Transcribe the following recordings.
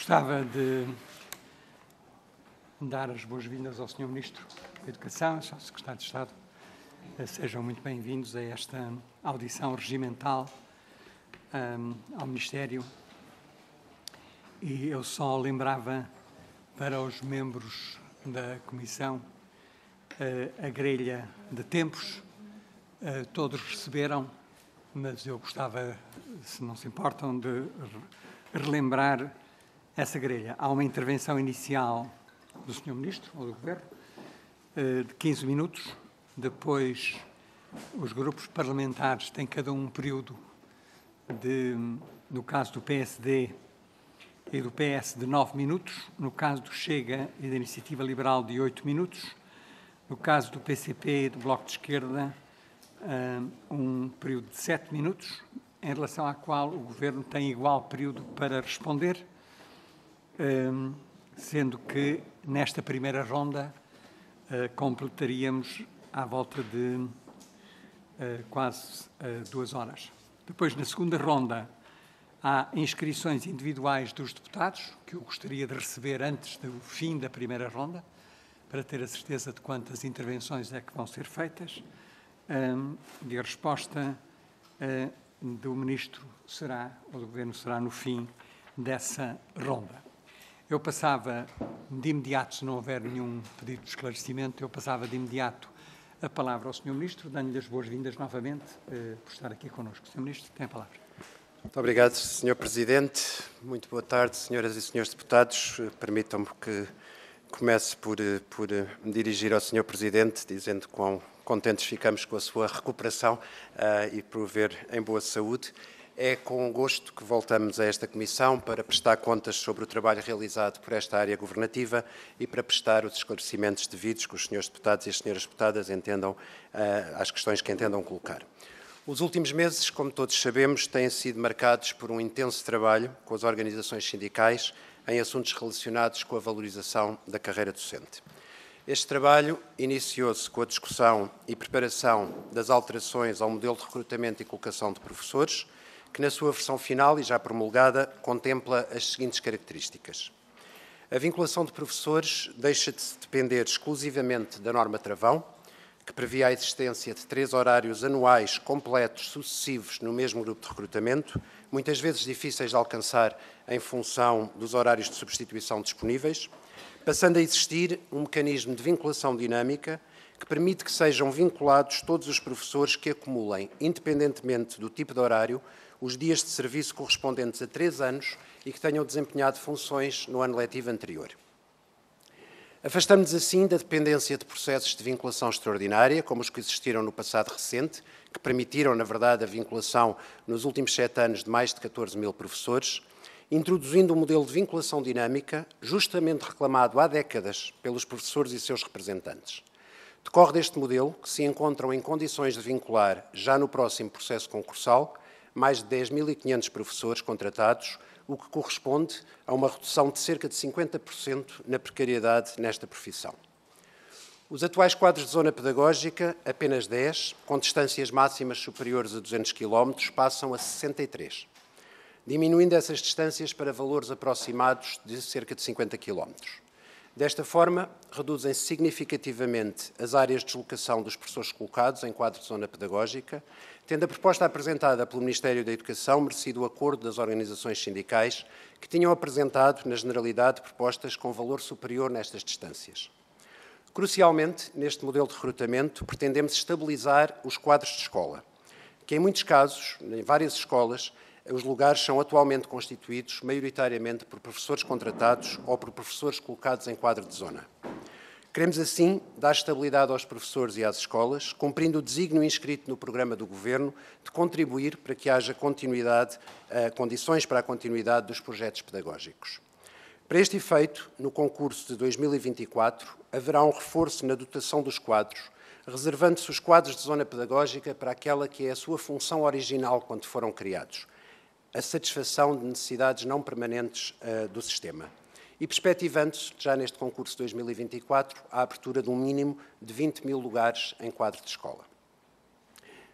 Gostava de dar as boas-vindas ao Sr. Ministro da Educação, ao Secretário de Estado. Eh, sejam muito bem-vindos a esta audição regimental um, ehm, ao Ministério. E eu só lembrava para os membros da Comissão eh, a grelha de tempos. Eh, todos receberam, mas eu gostava, se não se importam, de relembrar essa grelha. Há uma intervenção inicial do Sr. Ministro ou do Governo eh, de 15 minutos. Depois, os grupos parlamentares têm cada um período de, no caso do PSD e do PS, de 9 minutos. No caso do Chega e da Iniciativa Liberal, de 8 minutos. No caso do PCP e do Bloco de Esquerda, eh, um período de 7 minutos, em relação à qual o Governo tem igual período para responder sendo que nesta primeira ronda ah, completaríamos à volta de ah, quase ah, duas horas. Depois, na segunda ronda, há inscrições individuais dos deputados, que eu gostaria de receber antes do fim da primeira ronda, para ter a certeza de quantas intervenções é que vão ser feitas. E a resposta do Ministro será, ou do Governo será, no fim dessa ronda. Eu passava de imediato, se não houver nenhum pedido de esclarecimento, eu passava de imediato a palavra ao Sr. Ministro, dando-lhe as boas-vindas novamente eh, por estar aqui connosco. Sr. Ministro, tem a palavra. Muito obrigado, Sr. Presidente. Muito boa tarde, senhoras e senhores deputados. Permitam-me que comece por, eh, por eh, me dirigir ao Sr. Presidente, dizendo quão contentes ficamos com a sua recuperação uh, e por ver em boa saúde. É com gosto que voltamos a esta Comissão para prestar contas sobre o trabalho realizado por esta área governativa e para prestar os esclarecimentos devidos que os senhores deputados e as senhoras deputadas entendam uh, às questões que entendam colocar. Os últimos meses, como todos sabemos, têm sido marcados por um intenso trabalho com as organizações sindicais em assuntos relacionados com a valorização da carreira docente. Este trabalho iniciou-se com a discussão e preparação das alterações ao modelo de recrutamento e colocação de professores, que, na sua versão final e já promulgada, contempla as seguintes características. A vinculação de professores deixa de se depender exclusivamente da norma travão, que previa a existência de três horários anuais completos sucessivos no mesmo grupo de recrutamento, muitas vezes difíceis de alcançar em função dos horários de substituição disponíveis, passando a existir um mecanismo de vinculação dinâmica que permite que sejam vinculados todos os professores que acumulem, independentemente do tipo de horário, os dias de serviço correspondentes a três anos e que tenham desempenhado funções no ano letivo anterior. Afastamos assim da dependência de processos de vinculação extraordinária, como os que existiram no passado recente, que permitiram, na verdade, a vinculação nos últimos sete anos de mais de 14 mil professores, introduzindo um modelo de vinculação dinâmica, justamente reclamado há décadas pelos professores e seus representantes. Decorre deste modelo que se encontram em condições de vincular, já no próximo processo concursal, mais de 10.500 professores contratados, o que corresponde a uma redução de cerca de 50% na precariedade nesta profissão. Os atuais quadros de zona pedagógica, apenas 10, com distâncias máximas superiores a 200 km, passam a 63, diminuindo essas distâncias para valores aproximados de cerca de 50 km. Desta forma, reduzem significativamente as áreas de deslocação dos professores colocados em quadro de zona pedagógica, tendo a proposta apresentada pelo Ministério da Educação merecido o acordo das organizações sindicais, que tinham apresentado, na generalidade, propostas com valor superior nestas distâncias. Crucialmente, neste modelo de recrutamento, pretendemos estabilizar os quadros de escola, que em muitos casos, em várias escolas, os lugares são atualmente constituídos maioritariamente por professores contratados ou por professores colocados em quadro de zona. Queremos, assim, dar estabilidade aos professores e às escolas, cumprindo o desígnio inscrito no programa do Governo de contribuir para que haja continuidade, eh, condições para a continuidade dos projetos pedagógicos. Para este efeito, no concurso de 2024, haverá um reforço na dotação dos quadros, reservando-se os quadros de zona pedagógica para aquela que é a sua função original quando foram criados, a satisfação de necessidades não permanentes eh, do sistema e perspectivando-se, já neste concurso 2024, a abertura de um mínimo de 20 mil lugares em quadro de escola.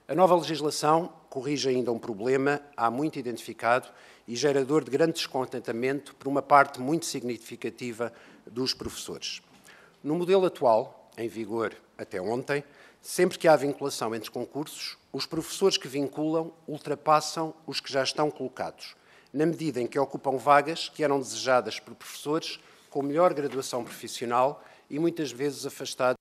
A nova legislação corrige ainda um problema há muito identificado e gerador de grande descontentamento por uma parte muito significativa dos professores. No modelo atual, em vigor até ontem, sempre que há vinculação entre concursos, os professores que vinculam ultrapassam os que já estão colocados – na medida em que ocupam vagas que eram desejadas por professores com melhor graduação profissional e muitas vezes afastados.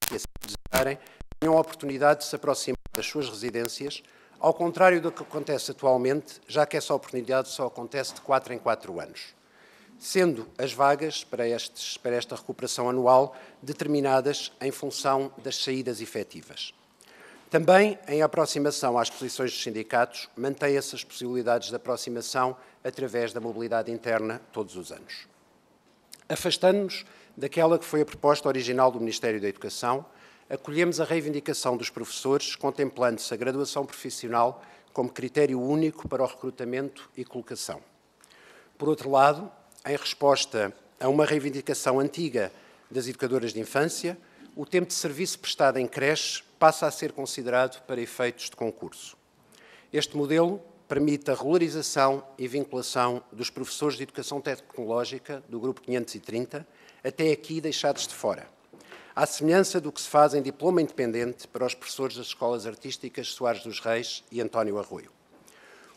que assim desejarem tenham a oportunidade de se aproximar das suas residências, ao contrário do que acontece atualmente, já que essa oportunidade só acontece de 4 em 4 anos, sendo as vagas para, estes, para esta recuperação anual determinadas em função das saídas efetivas. Também, em aproximação às posições dos sindicatos, mantém-se as possibilidades de aproximação através da mobilidade interna todos os anos. Afastando-nos daquela que foi a proposta original do Ministério da Educação, acolhemos a reivindicação dos professores, contemplando-se a graduação profissional como critério único para o recrutamento e colocação. Por outro lado, em resposta a uma reivindicação antiga das educadoras de infância, o tempo de serviço prestado em creche passa a ser considerado para efeitos de concurso. Este modelo permite a regularização e vinculação dos professores de educação tecnológica do grupo 530 até aqui deixados de fora. À semelhança do que se faz em diploma independente para os professores das escolas artísticas Soares dos Reis e António Arroio.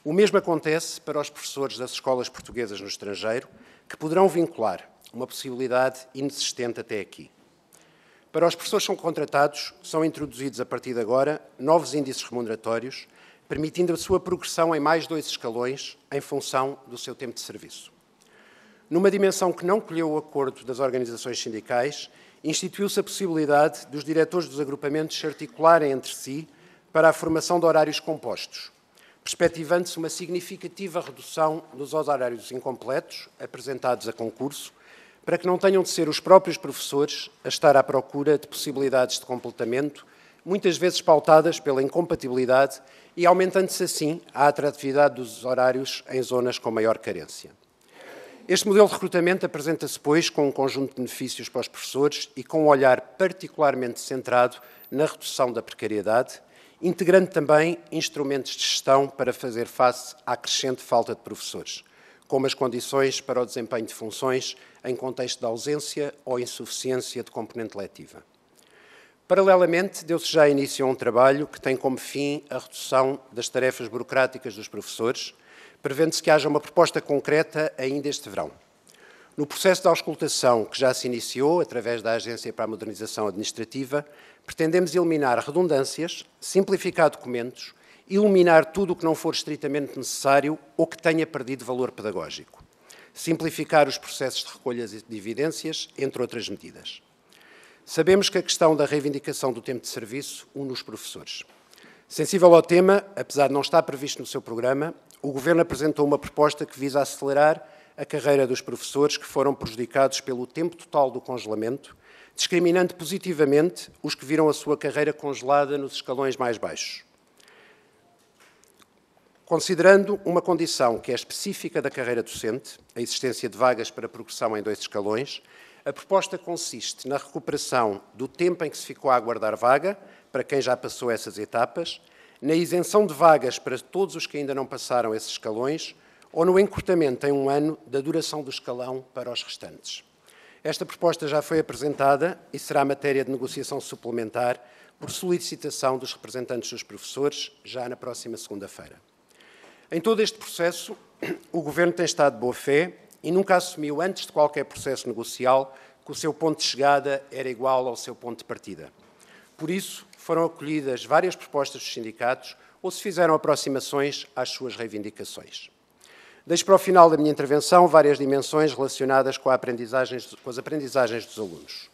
O mesmo acontece para os professores das escolas portuguesas no estrangeiro, que poderão vincular uma possibilidade inexistente até aqui. Para os professores que são contratados, são introduzidos a partir de agora novos índices remuneratórios, permitindo a sua progressão em mais dois escalões em função do seu tempo de serviço. Numa dimensão que não colheu o acordo das organizações sindicais, instituiu-se a possibilidade dos diretores dos agrupamentos se articularem entre si para a formação de horários compostos, perspectivando-se uma significativa redução dos horários incompletos apresentados a concurso, para que não tenham de ser os próprios professores a estar à procura de possibilidades de completamento, muitas vezes pautadas pela incompatibilidade e aumentando-se assim a atratividade dos horários em zonas com maior carência. Este modelo de recrutamento apresenta-se, pois, com um conjunto de benefícios para os professores e com um olhar particularmente centrado na redução da precariedade, integrando também instrumentos de gestão para fazer face à crescente falta de professores, como as condições para o desempenho de funções em contexto de ausência ou insuficiência de componente letiva. Paralelamente, deu-se já início a um trabalho que tem como fim a redução das tarefas burocráticas dos professores prevendo-se que haja uma proposta concreta ainda este verão. No processo de auscultação que já se iniciou através da Agência para a Modernização Administrativa, pretendemos eliminar redundâncias, simplificar documentos, eliminar tudo o que não for estritamente necessário ou que tenha perdido valor pedagógico, simplificar os processos de recolha de evidências, entre outras medidas. Sabemos que a questão da reivindicação do tempo de serviço une os professores. Sensível ao tema, apesar de não estar previsto no seu programa, o Governo apresentou uma proposta que visa acelerar a carreira dos professores que foram prejudicados pelo tempo total do congelamento, discriminando positivamente os que viram a sua carreira congelada nos escalões mais baixos. Considerando uma condição que é específica da carreira docente, a existência de vagas para progressão em dois escalões, a proposta consiste na recuperação do tempo em que se ficou a aguardar vaga para quem já passou essas etapas, na isenção de vagas para todos os que ainda não passaram esses escalões ou no encurtamento em um ano da duração do escalão para os restantes. Esta proposta já foi apresentada e será matéria de negociação suplementar por solicitação dos representantes dos professores já na próxima segunda-feira. Em todo este processo, o Governo tem estado de boa fé e nunca assumiu, antes de qualquer processo negocial, que o seu ponto de chegada era igual ao seu ponto de partida. Por isso, foram acolhidas várias propostas dos sindicatos ou se fizeram aproximações às suas reivindicações. Deixo para o final da minha intervenção várias dimensões relacionadas com, com as aprendizagens dos alunos.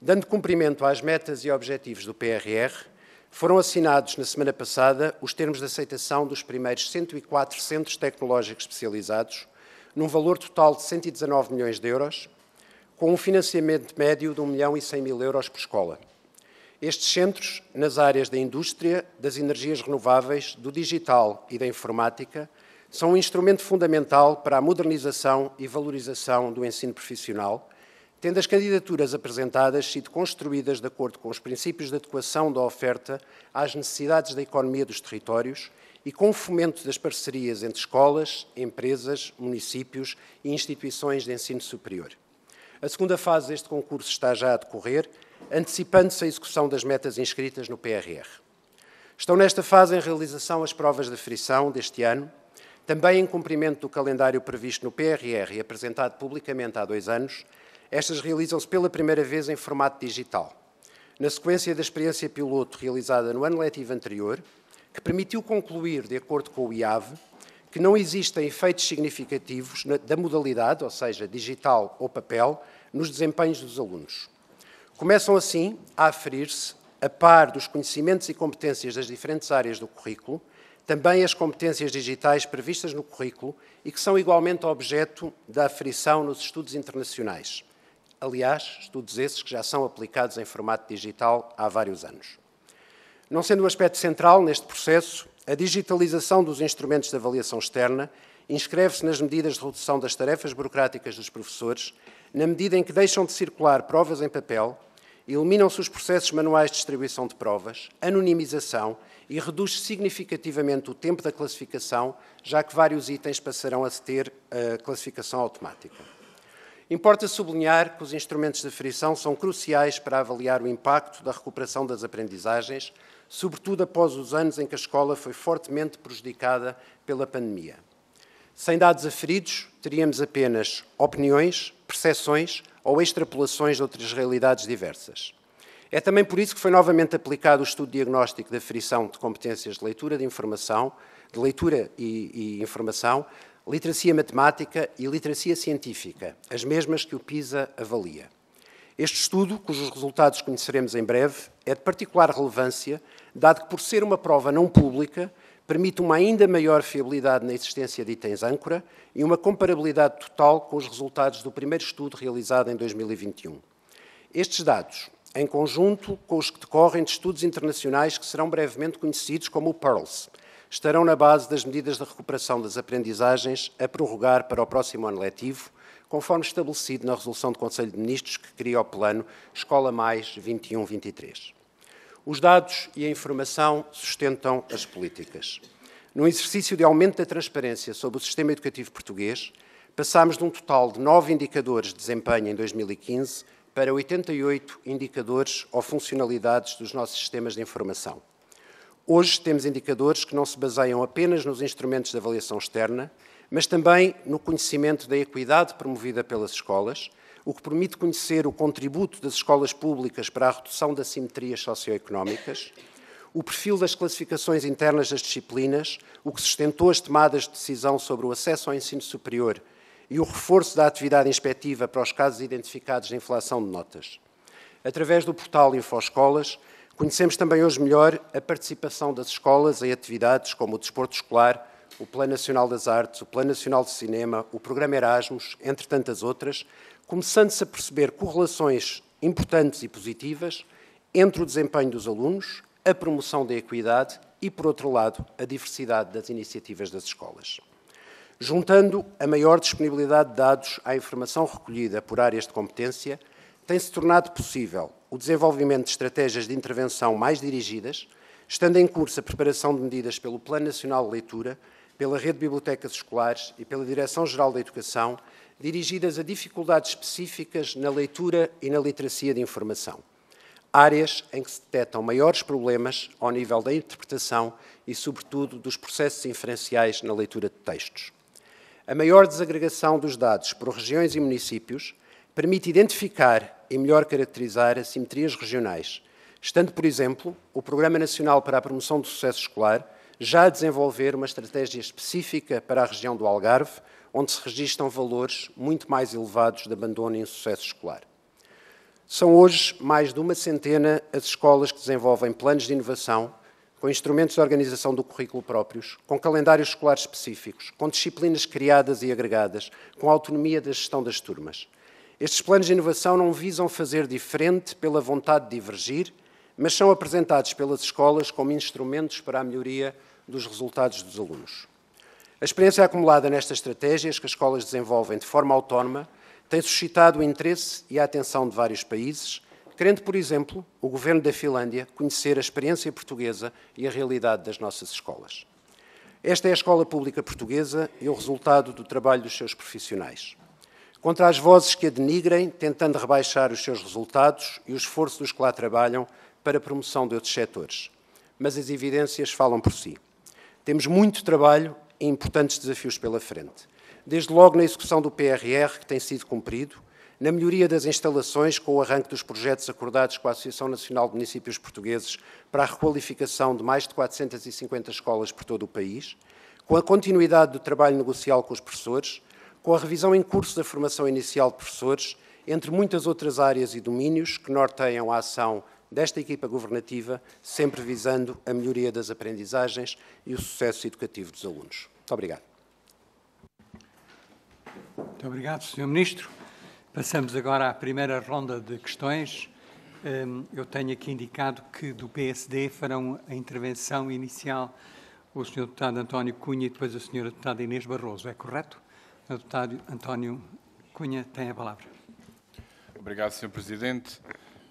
Dando cumprimento às metas e objetivos do PRR, foram assinados na semana passada os termos de aceitação dos primeiros 104 centros tecnológicos especializados, num valor total de 119 milhões de euros, com um financiamento médio de 1 milhão e 100 mil euros por escola. Estes centros, nas áreas da indústria, das energias renováveis, do digital e da informática, são um instrumento fundamental para a modernização e valorização do ensino profissional, tendo as candidaturas apresentadas sido construídas de acordo com os princípios de adequação da oferta às necessidades da economia dos territórios e com o fomento das parcerias entre escolas, empresas, municípios e instituições de ensino superior. A segunda fase deste concurso está já a decorrer antecipando-se a execução das metas inscritas no PRR. Estão nesta fase em realização as provas de frição deste ano, também em cumprimento do calendário previsto no PRR e apresentado publicamente há dois anos, estas realizam-se pela primeira vez em formato digital. Na sequência da experiência piloto realizada no ano letivo anterior, que permitiu concluir, de acordo com o IAV, que não existem efeitos significativos da modalidade, ou seja, digital ou papel, nos desempenhos dos alunos começam assim a aferir-se, a par dos conhecimentos e competências das diferentes áreas do currículo, também as competências digitais previstas no currículo e que são igualmente objeto da aferição nos estudos internacionais. Aliás, estudos esses que já são aplicados em formato digital há vários anos. Não sendo um aspecto central neste processo, a digitalização dos instrumentos de avaliação externa inscreve-se nas medidas de redução das tarefas burocráticas dos professores na medida em que deixam de circular provas em papel, eliminam-se os processos manuais de distribuição de provas, anonimização e reduz significativamente o tempo da classificação, já que vários itens passarão a ter eh, classificação automática. Importa sublinhar que os instrumentos de aferição são cruciais para avaliar o impacto da recuperação das aprendizagens, sobretudo após os anos em que a escola foi fortemente prejudicada pela pandemia. Sem dados aferidos, teríamos apenas opiniões, percepções ou extrapolações de outras realidades diversas. É também por isso que foi novamente aplicado o estudo diagnóstico da aferição de competências de leitura de informação, de leitura e, e informação, literacia matemática e literacia científica, as mesmas que o PISA avalia. Este estudo, cujos resultados conheceremos em breve, é de particular relevância, dado que, por ser uma prova não pública, permite uma ainda maior fiabilidade na existência de itens âncora e uma comparabilidade total com os resultados do primeiro estudo realizado em 2021. Estes dados, em conjunto com os que decorrem de estudos internacionais que serão brevemente conhecidos como o PEARLS, estarão na base das medidas de recuperação das aprendizagens a prorrogar para o próximo ano letivo, conforme estabelecido na resolução do Conselho de Ministros que cria o plano Escola Mais 21-23. Os dados e a informação sustentam as políticas. No exercício de aumento da transparência sobre o sistema educativo português, passámos de um total de nove indicadores de desempenho em 2015 para 88 indicadores ou funcionalidades dos nossos sistemas de informação. Hoje temos indicadores que não se baseiam apenas nos instrumentos de avaliação externa, mas também no conhecimento da equidade promovida pelas escolas, o que permite conhecer o contributo das escolas públicas para a redução das simetrias socioeconómicas, o perfil das classificações internas das disciplinas, o que sustentou as tomadas de decisão sobre o acesso ao ensino superior e o reforço da atividade inspectiva para os casos identificados de inflação de notas. Através do portal InfoEscolas, conhecemos também hoje melhor a participação das escolas em atividades como o desporto escolar, o Plano Nacional das Artes, o Plano Nacional de Cinema, o Programa Erasmus, entre tantas outras, começando-se a perceber correlações importantes e positivas entre o desempenho dos alunos, a promoção da equidade e, por outro lado, a diversidade das iniciativas das escolas. Juntando a maior disponibilidade de dados à informação recolhida por áreas de competência, tem-se tornado possível o desenvolvimento de estratégias de intervenção mais dirigidas, estando em curso a preparação de medidas pelo Plano Nacional de Leitura, pela Rede de Bibliotecas Escolares e pela Direção-Geral da Educação, dirigidas a dificuldades específicas na leitura e na literacia de informação, áreas em que se detectam maiores problemas ao nível da interpretação e, sobretudo, dos processos inferenciais na leitura de textos. A maior desagregação dos dados por regiões e municípios permite identificar e melhor caracterizar assimetrias regionais, estando, por exemplo, o Programa Nacional para a Promoção do Sucesso Escolar já a desenvolver uma estratégia específica para a região do Algarve, onde se registram valores muito mais elevados de abandono e insucesso escolar. São hoje mais de uma centena as escolas que desenvolvem planos de inovação, com instrumentos de organização do currículo próprios, com calendários escolares específicos, com disciplinas criadas e agregadas, com autonomia da gestão das turmas. Estes planos de inovação não visam fazer diferente pela vontade de divergir, mas são apresentados pelas escolas como instrumentos para a melhoria dos resultados dos alunos. A experiência acumulada nestas estratégias que as escolas desenvolvem de forma autónoma tem suscitado o interesse e a atenção de vários países, querendo, por exemplo, o governo da Finlândia conhecer a experiência portuguesa e a realidade das nossas escolas. Esta é a escola pública portuguesa e o resultado do trabalho dos seus profissionais. Contra as vozes que a denigrem, tentando rebaixar os seus resultados e o esforço dos que lá trabalham para a promoção de outros setores. Mas as evidências falam por si. Temos muito trabalho importantes desafios pela frente. Desde logo na execução do PRR, que tem sido cumprido, na melhoria das instalações com o arranque dos projetos acordados com a Associação Nacional de Municípios Portugueses para a requalificação de mais de 450 escolas por todo o país, com a continuidade do trabalho negocial com os professores, com a revisão em curso da formação inicial de professores, entre muitas outras áreas e domínios que norteiam a ação desta equipa governativa, sempre visando a melhoria das aprendizagens e o sucesso educativo dos alunos. Muito obrigado. Muito obrigado, Sr. Ministro. Passamos agora à primeira ronda de questões. Hum, eu tenho aqui indicado que do PSD farão a intervenção inicial o Sr. Deputado António Cunha e depois a Sra. Deputada Inês Barroso. É correto? O Deputado António Cunha tem a palavra. Obrigado, Sr. Presidente.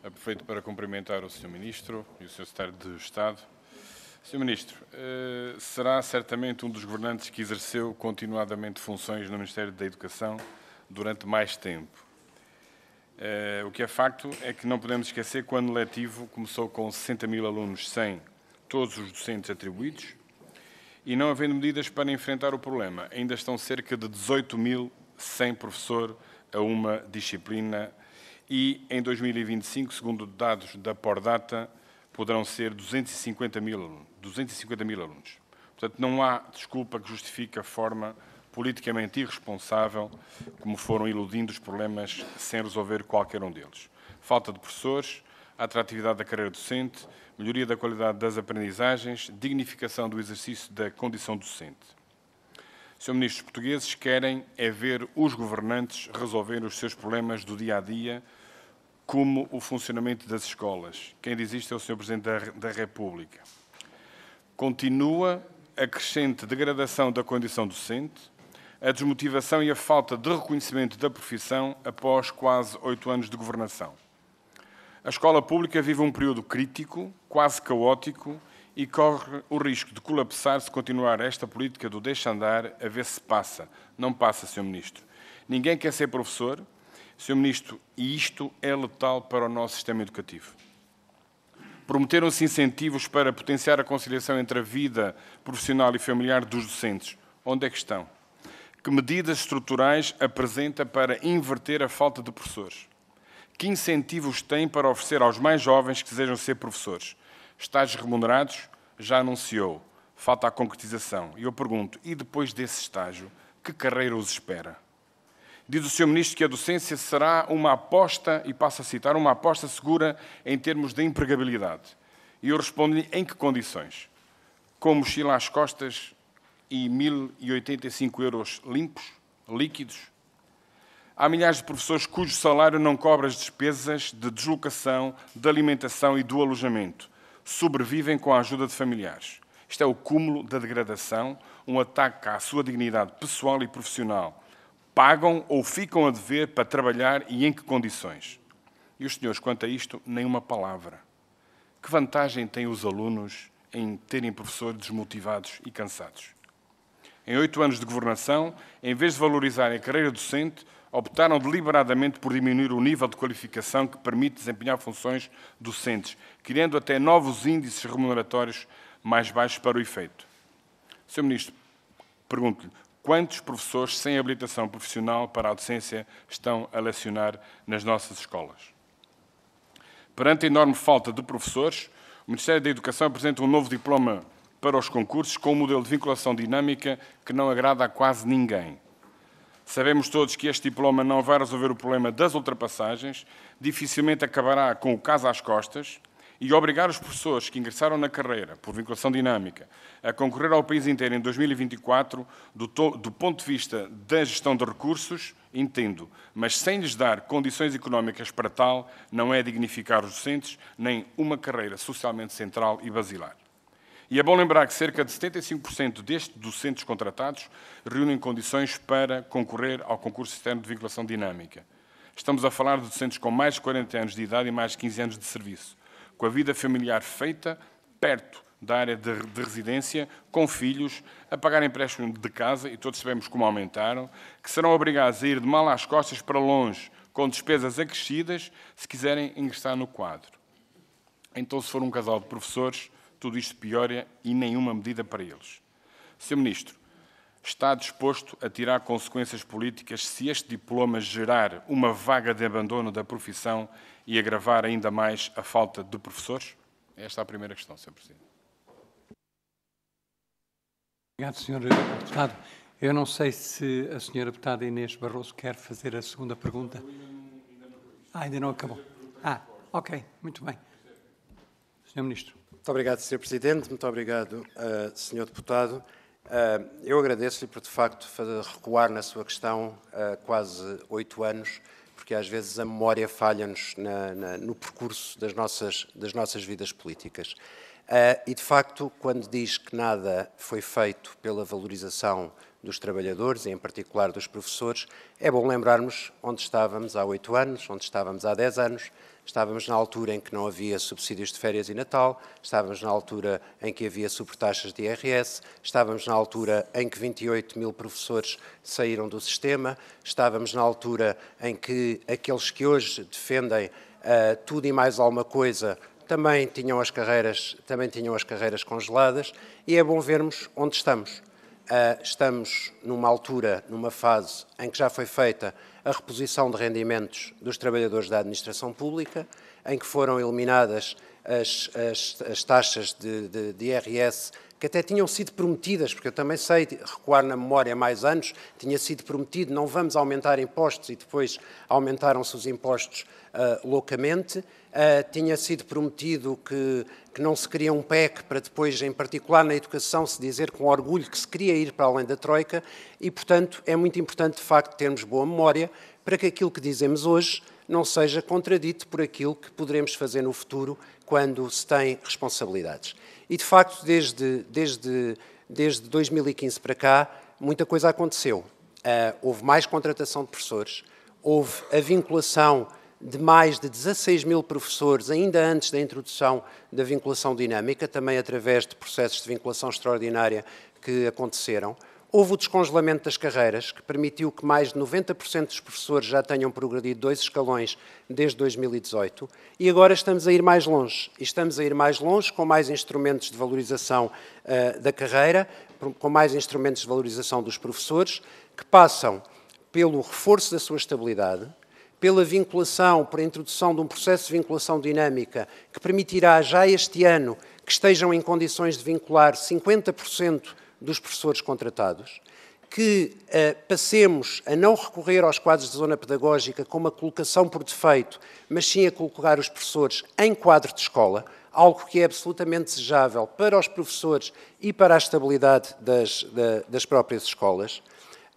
Aproveito para cumprimentar o Sr. Ministro e o Sr. Secretário de Estado Sr. Ministro, eh, será certamente um dos governantes que exerceu continuadamente funções no Ministério da Educação durante mais tempo. Eh, o que é facto é que não podemos esquecer que o ano letivo começou com 60 mil alunos sem todos os docentes atribuídos e, não havendo medidas para enfrentar o problema, ainda estão cerca de 18 mil sem professor a uma disciplina e, em 2025, segundo dados da Pordata, poderão ser 250 mil alunos. 250 mil alunos. Portanto, não há desculpa que justifique a forma politicamente irresponsável como foram iludindo os problemas sem resolver qualquer um deles. Falta de professores, atratividade da carreira docente, melhoria da qualidade das aprendizagens, dignificação do exercício da condição docente. Senhor Ministro, os portugueses querem é ver os governantes resolver os seus problemas do dia a dia, como o funcionamento das escolas. Quem diz isto é o Senhor Presidente da República. Continua a crescente degradação da condição docente, a desmotivação e a falta de reconhecimento da profissão após quase oito anos de governação. A escola pública vive um período crítico, quase caótico, e corre o risco de colapsar se continuar esta política do deixa andar a ver se passa. Não passa, Sr. Ministro. Ninguém quer ser professor, Sr. Ministro, e isto é letal para o nosso sistema educativo prometeram-se incentivos para potenciar a conciliação entre a vida profissional e familiar dos docentes. Onde é que estão? Que medidas estruturais apresenta para inverter a falta de professores? Que incentivos tem para oferecer aos mais jovens que desejam ser professores? Estágios remunerados? Já anunciou. Falta a concretização. E eu pergunto: e depois desse estágio, que carreira os espera? Diz o Sr. Ministro que a docência será uma aposta, e passo a citar, uma aposta segura em termos de empregabilidade. E eu respondo-lhe em que condições? Com mochila às costas e 1.085 euros limpos, líquidos? Há milhares de professores cujo salário não cobre as despesas de deslocação, de alimentação e do alojamento. Sobrevivem com a ajuda de familiares. Isto é o cúmulo da degradação, um ataque à sua dignidade pessoal e profissional pagam ou ficam a dever para trabalhar e em que condições? E os senhores, quanto a isto, nem uma palavra. Que vantagem têm os alunos em terem professores desmotivados e cansados? Em oito anos de governação, em vez de valorizarem a carreira docente, optaram deliberadamente por diminuir o nível de qualificação que permite desempenhar funções docentes, criando até novos índices remuneratórios mais baixos para o efeito. Sr. Ministro, pergunto-lhe, Quantos professores sem habilitação profissional para a docência estão a lecionar nas nossas escolas? Perante a enorme falta de professores, o Ministério da Educação apresenta um novo diploma para os concursos com um modelo de vinculação dinâmica que não agrada a quase ninguém. Sabemos todos que este diploma não vai resolver o problema das ultrapassagens, dificilmente acabará com o caso às costas e obrigar os professores que ingressaram na carreira por vinculação dinâmica a concorrer ao país inteiro em 2024 do, do ponto de vista da gestão de recursos, entendo, mas sem lhes dar condições económicas para tal, não é dignificar os docentes nem uma carreira socialmente central e basilar. E é bom lembrar que cerca de 75% destes docentes contratados reúnem condições para concorrer ao concurso externo de vinculação dinâmica. Estamos a falar de docentes com mais de 40 anos de idade e mais de 15 anos de serviço com a vida familiar feita, perto da área de, de, residência, com filhos, a pagar empréstimos de casa, e todos sabemos como aumentaram, que serão obrigados a ir de mal às costas para longe, com despesas acrescidas, se quiserem ingressar no quadro. Então, se for um casal de professores, tudo isto piora e nenhuma medida para eles. Sr. Ministro, está disposto a tirar consequências políticas se este diploma gerar uma vaga de abandono da profissão e agravar ainda mais a falta de professores? É esta é a primeira questão, Sr. Presidente. Obrigado, Sr. Deputado. Eu não sei se a Sra. Deputada Inês Barroso quer fazer a segunda pergunta. Ah, ainda não acabou. Ah, ok, muito bem. Sr. Ministro. Muito obrigado, Sr. Presidente. Muito obrigado, uh, Sr. Deputado. Uh, eu agradeço-lhe por, de facto, recuar na sua questão uh, quase oito anos porque às vezes a memória falha-nos no percurso das nossas, das nossas vidas políticas. Uh, e de facto, quando diz que nada foi feito pela valorização dos trabalhadores, e em particular dos professores, é bom lembrarmos onde estávamos há oito anos, onde estávamos há dez anos, Estávamos na altura em que não havia subsídios de férias e Natal, estávamos na altura em que havia supertaxas de IRS, estávamos na altura em que 28 mil professores saíram do sistema, estávamos na altura em que aqueles que hoje defendem uh, tudo e mais alguma coisa também tinham as carreiras, também tinham as carreiras congeladas e é bom vermos onde estamos. Uh, estamos numa altura, numa fase em que já foi feita a reposição de rendimentos dos trabalhadores da administração pública, em que foram eliminadas as, as, as taxas de, de, de IRS que até tinham sido prometidas, porque eu também sei recuar na memória mais anos, tinha sido prometido não vamos aumentar impostos e depois aumentaram-se os impostos uh, loucamente. Uh, tinha sido prometido que, que não se cria um PEC para depois, em particular na educação, se dizer com orgulho que se queria ir para além da Troika e, portanto, é muito importante de facto termos boa memória para que aquilo que dizemos hoje não seja contradito por aquilo que poderemos fazer no futuro quando se tem responsabilidades. E, de facto, desde, desde, desde 2015 para cá, muita coisa aconteceu. Uh, houve mais contratação de professores, houve a vinculação de mais de 16 mil professores, ainda antes da introdução da vinculação dinâmica, também através de processos de vinculação extraordinária que aconteceram. Houve o descongelamento das carreiras, que permitiu que mais de 90% dos professores já tenham progredido dois escalões desde 2018, e agora estamos a ir mais longe. E estamos a ir mais longe com mais instrumentos de valorização uh, da carreira, com mais instrumentos de valorização dos professores, que passam pelo reforço da sua estabilidade, pela vinculação, pela introdução de um processo de vinculação dinâmica que permitirá já este ano que estejam em condições de vincular 50% dos professores contratados, que uh, passemos a não recorrer aos quadros de zona pedagógica como a colocação por defeito, mas sim a colocar os professores em quadro de escola, algo que é absolutamente desejável para os professores e para a estabilidade das, da, das próprias escolas.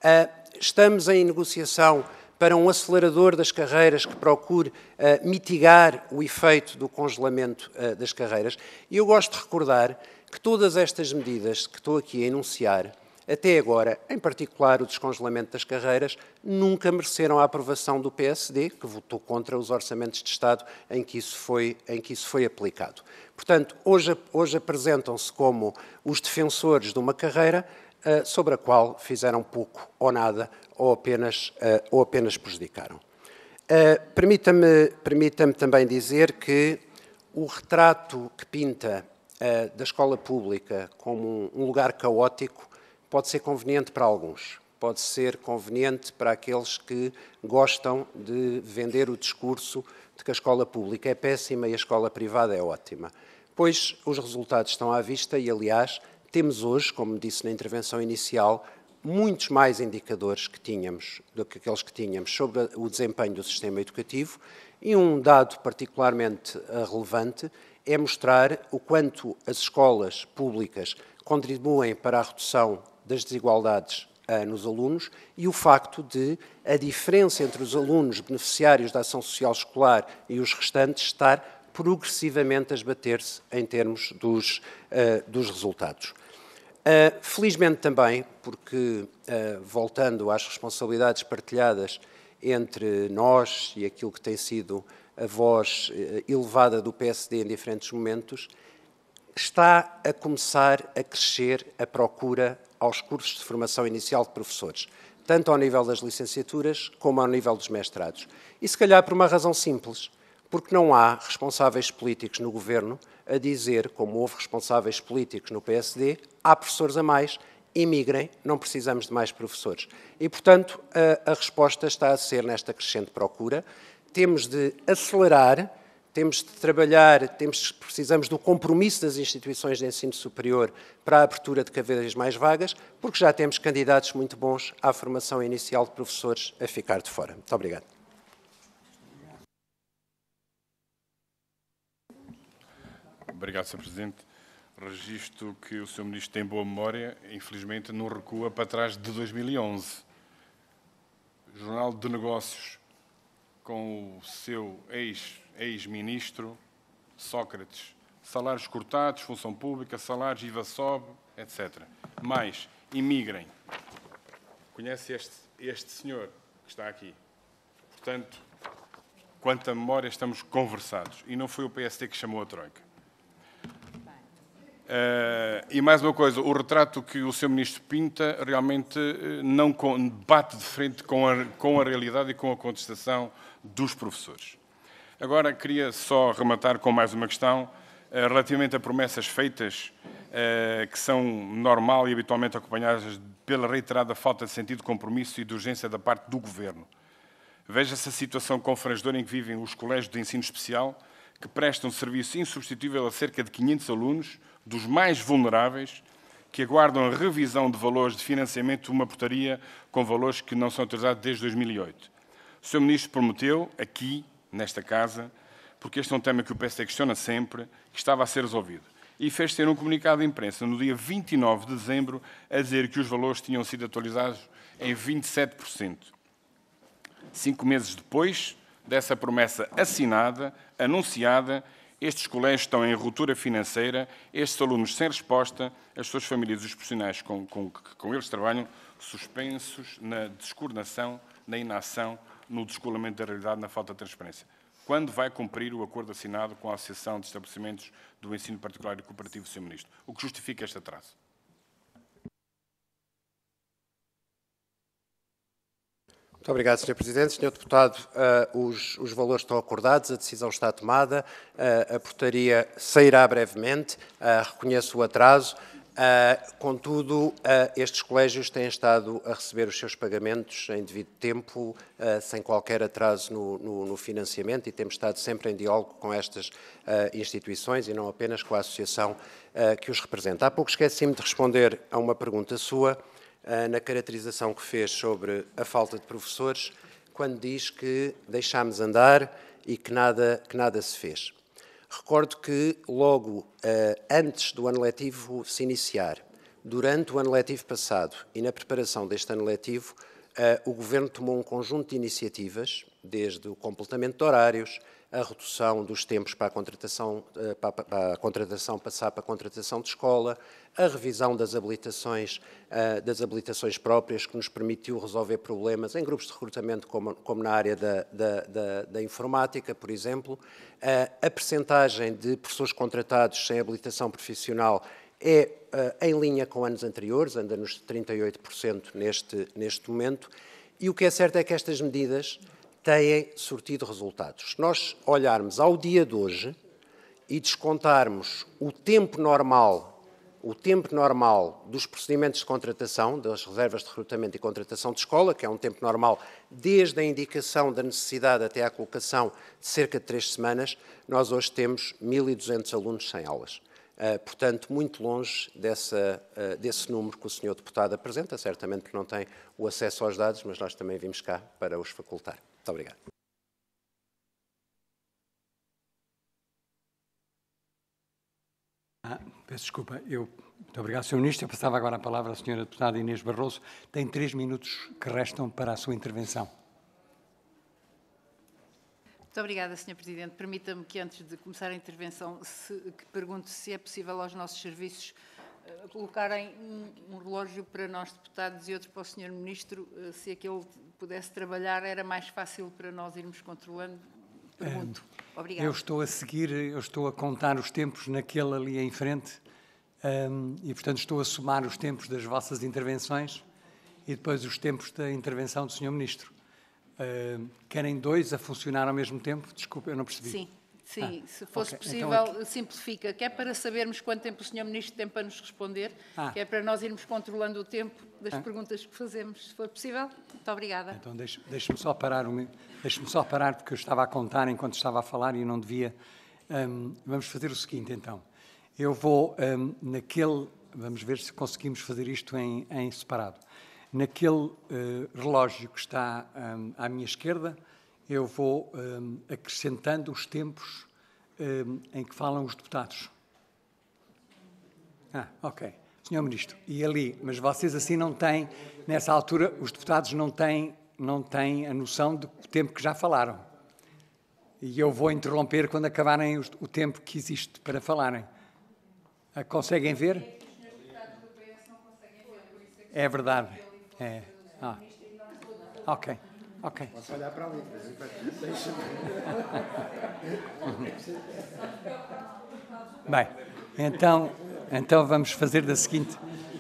Uh, estamos em negociação para um acelerador das carreiras que procure uh, mitigar o efeito do congelamento das carreiras. E eu gosto de recordar que todas estas medidas que estou aqui a enunciar, até agora, em particular o descongelamento das carreiras, nunca mereceram a aprovação do PSD, que votou contra os orçamentos de Estado em que isso foi, em que isso foi aplicado. Portanto, hoje, hoje apresentam-se como os defensores de uma carreira uh, sobre a qual fizeram pouco ou nada, ou apenas, uh, ou apenas prejudicaram. Uh, Permita-me permita também dizer que o retrato que pinta eh, da escola pública como um lugar caótico pode ser conveniente para alguns, pode ser conveniente para aqueles que gostam de vender o discurso de que a escola pública é péssima e a escola privada é ótima. Pois os resultados estão à vista e, aliás, temos hoje, como disse na intervenção inicial, muitos mais indicadores que tínhamos do que aqueles que tínhamos sobre o desempenho do sistema educativo e um dado particularmente eh, relevante é mostrar o quanto as escolas públicas contribuem para a redução das desigualdades ah, nos alunos e o facto de a diferença entre os alunos beneficiários da ação social escolar e os restantes estar progressivamente a esbater-se em termos dos, ah, dos resultados. Uh, felizmente também, porque uh, voltando às responsabilidades partilhadas entre nós e aquilo que tem sido a voz eh, elevada do PSD em diferentes momentos, está a começar a crescer a procura aos cursos de formação inicial de professores, tanto ao nível das licenciaturas como ao nível dos mestrados. E se calhar por uma razão simples, porque não há responsáveis políticos no governo a dizer, como houve responsáveis políticos no PSD, há professores a mais, emigrem, não precisamos de mais professores. E, portanto, a, a resposta está a ser nesta crescente procura temos de acelerar, temos de trabalhar, temos, precisamos do compromisso das instituições de ensino superior para a abertura de cadeiras mais vagas, porque já temos candidatos muito bons à formação inicial de professores a ficar de fora. Muito obrigado. Obrigado, Sr. Presidente. Registro que o Sr. Ministro tem boa memória, infelizmente não recua para trás de 2011. Jornal de Negócios, com o seu ex-ministro ex Sócrates. Salários cortados, função pública, salários, IVA sobe, etc. Mais, imigrem. Conhece este, este senhor que está aqui. Portanto, quanto à memória, estamos conversados. E não foi o PST que chamou a Troika. Uh, e mais uma coisa, o retrato que o seu ministro pinta realmente eh, não bate de frente com a, com a realidade e com a contestação dos professores. Agora, queria só rematar com mais uma questão eh, relativamente a promessas feitas eh, que são normal e habitualmente acompanhadas pela reiterada falta de sentido de compromisso e de urgência da parte do Governo. Veja-se a situação confrangedora em que vivem os colégios de ensino especial, que prestam serviço insubstituível a cerca de 500 alunos, dos mais vulneráveis, que aguardam a revisão de valores de financiamento de uma portaria com valores que não são autorizados desde 2008. O Sr. Ministro prometeu, aqui, nesta casa, porque este é um tema que o PSD questiona sempre, que estava a ser resolvido. E fez ter um comunicado de imprensa no dia 29 de dezembro a dizer que os valores tinham sido atualizados em 27%. Cinco meses depois dessa promessa assinada, anunciada, estes colégios estão em ruptura financeira, estes alunos sem resposta, as suas famílias e os profissionais com, com, com eles trabalham suspensos na descoordenação, na inação no descolamento da realidade na falta de transparência. Quando vai cumprir o acordo assinado com a Associação de Estabelecimentos do Ensino Particular e Cooperativo, Sr. Ministro? O que justifica este atraso? Muito obrigado, Sr. Presidente. Sr. Deputado, uh, os, os, valores estão acordados, a decisão está tomada, uh, a portaria sairá brevemente, uh, reconheço o atraso. Uh, contudo, uh, estes colégios têm estado a receber os seus pagamentos em devido tempo, uh, sem qualquer atraso no, no, no, financiamento, e temos estado sempre em diálogo com estas instituições e não apenas com a associação que os representa. Há pouco esqueci-me de responder a uma pergunta sua, na caracterização que fez sobre a falta de professores, quando diz que deixámos andar e que nada, que nada se fez. Recordo que logo eh, antes do ano letivo se iniciar, durante o ano letivo passado e na preparação deste ano letivo, eh, o Governo tomou um conjunto de iniciativas, desde o completamento de horários, a redução dos tempos para a contratação, eh, para a contratação passar para a contratação de escola, a revisão das habilitações, eh, das habilitações próprias, que nos permitiu resolver problemas em grupos de recrutamento, como, como na área da, da, da, da, informática, por exemplo. Eh, a percentagem de professores contratados sem habilitação profissional é em linha com anos anteriores, anda nos 38% neste, neste momento. E o que é certo é que estas medidas têm surtido resultados. Se nós olharmos ao dia de hoje e descontarmos o tempo normal o tempo normal dos procedimentos de contratação, das reservas de recrutamento e contratação de escola, que é um tempo normal desde a indicação da necessidade até à colocação de cerca de três semanas, nós hoje temos 1.200 alunos sem aulas. Uh, portanto, muito longe dessa, uh, desse número que o senhor deputado apresenta, certamente que não tem o acesso aos dados, mas nós também vimos cá para os facultar. Muito obrigado. Ah, peço desculpa, eu. Muito obrigado, Sr. Ministro. Eu passava agora a palavra à Sra. Deputada Inês Barroso. Tem três minutos que restam para a sua intervenção. Muito obrigada, Sr. Presidente. Permita-me que, antes de começar a intervenção, se, pergunte se é possível aos nossos serviços eh, colocarem um, um, relógio para nós deputados e outro para o senhor ministro, eh, se aquele pudesse trabalhar era mais fácil para nós irmos controlando. Pergunto. Um, eh, Obrigado. Eu estou a seguir, eu estou a contar os tempos naquele ali em frente um, ehm, e, portanto, estou a somar os tempos das vossas intervenções e depois os tempos da intervenção do senhor ministro. Uh, querem dois a funcionar ao mesmo tempo? Desculpe, eu não percebi. Sim. Tá. Sim, ah, se fosse okay. Então possível, então, aqui... simplifica, que é para sabermos quanto tempo o Sr. Ministro tem para nos responder, ah. que é para nós irmos controlando o tempo das ah. perguntas que fazemos, se for possível. Muito obrigada. Então, deixe-me só parar, deixe-me só parar, porque eu estava a contar enquanto estava a falar e não devia. Um, vamos fazer o seguinte, então. Eu vou um, naquele, vamos ver se conseguimos fazer isto em, em separado. Naquele uh, relógio que está hum, à minha esquerda, eu vou um, acrescentando os tempos um, em que falam os deputados. Ah, ok. Senhor Ministro, e ali, mas vocês assim não têm, nessa altura, os deputados não têm, não têm a noção do tempo que já falaram. E eu vou interromper quando acabarem os, o tempo que existe para falarem. Ah, conseguem ver? É verdade. É. Ah. Ok. Ok. Posso olhar para ali, tá Bem, então, então vamos fazer da seguinte,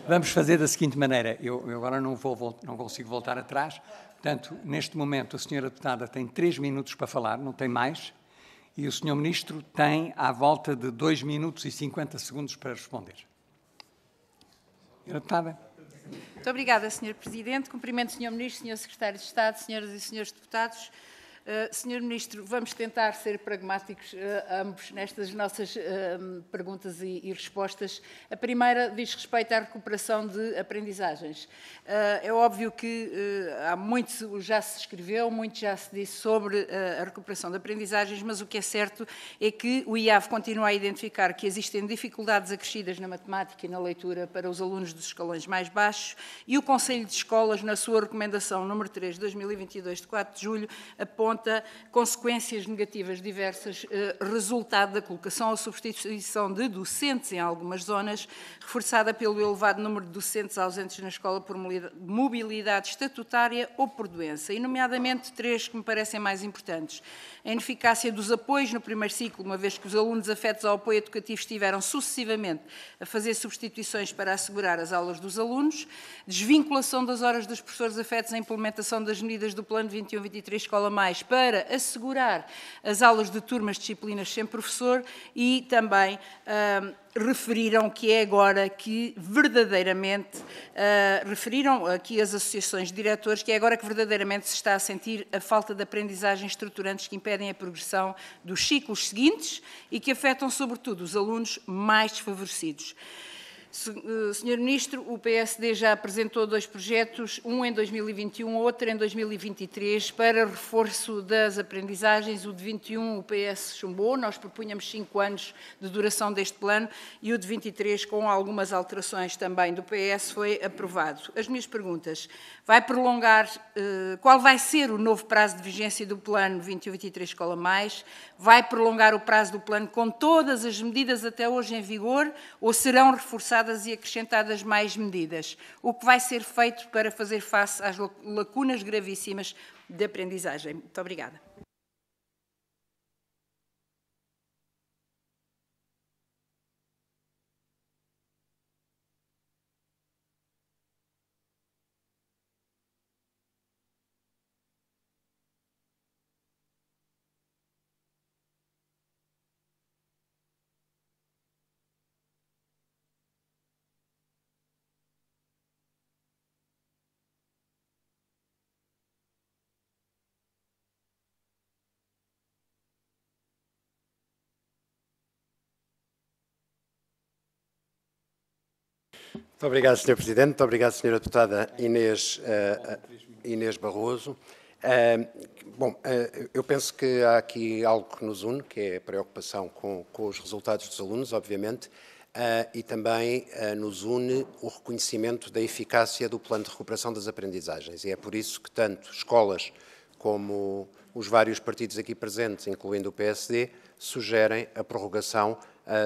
vamos fazer da seguinte maneira. Eu, eu agora não vou não consigo voltar atrás. Portanto, neste momento a senhora deputada tem três minutos para falar, não tem mais, e o senhor ministro tem à volta de dois minutos e 50 segundos para responder. Senhora deputada. Muito obrigada, Sr. Presidente. Cumprimento o Sr. Ministro, Sr. Secretário de Estado, Sras. e Srs. Deputados. Eh, senhor Ministro, vamos tentar ser pragmáticos uh, ambos nestas nossas uh, perguntas e, e, respostas. A primeira diz respeito à recuperação de aprendizagens. é óbvio que há muito já se escreveu, muito já se disse sobre a recuperação de aprendizagens, mas o que é certo é que o IAV continua a identificar que existem dificuldades acrescidas na matemática e na leitura para os alunos dos escalões mais baixos e o Conselho de Escolas, na sua recomendação número 3 de 2022, de 4 de julho, aponta conta consequências negativas diversas, eh, resultado da colocação ou substituição de docentes em algumas zonas, reforçada pelo elevado número de docentes ausentes na escola por mobilidade estatutária ou por doença, e nomeadamente três que me parecem mais importantes. A ineficácia dos apoios no primeiro ciclo, uma vez que os alunos afetos ao apoio educativo estiveram sucessivamente a fazer substituições para assegurar as aulas dos alunos, desvinculação das horas dos professores afetos à implementação das medidas do Plano 21-23 Escola Mais para assegurar as aulas de turmas, disciplinas sem professor e também referiram que é agora que verdadeiramente, uh, referiram aqui as associações de diretores, que é agora que verdadeiramente se está a sentir a falta de aprendizagem estruturantes que impedem a progressão dos ciclos seguintes e que afetam sobretudo os alunos mais desfavorecidos. Eh, senhor Ministro, o PSD já apresentou dois projetos, um em 2021, outro em 2023, para reforço das aprendizagens. O de 21 o PS chumbou, nós propunhamos cinco anos de duração deste plano e o de 23, com algumas alterações também do PS, foi aprovado. As minhas perguntas vai prolongar eh, qual vai ser o novo prazo de vigência do plano 2023 Escola Mais, vai prolongar o prazo do plano com todas as medidas até hoje em vigor ou serão reforçadas e acrescentadas mais medidas? O que vai ser feito para fazer face às lacunas gravíssimas de aprendizagem? Muito obrigada. Muito obrigado, Sr. Presidente. Muito obrigado, Sra. Deputada Inês, uh, Inês Barroso. Uh, bom, uh, eu penso que há aqui algo que nos une, que é a preocupação com, com os resultados dos alunos, obviamente, e também nos une o reconhecimento da eficácia do plano de recuperação das aprendizagens. E é por isso que tanto escolas como os vários partidos aqui presentes, incluindo o PSD, sugerem a prorrogação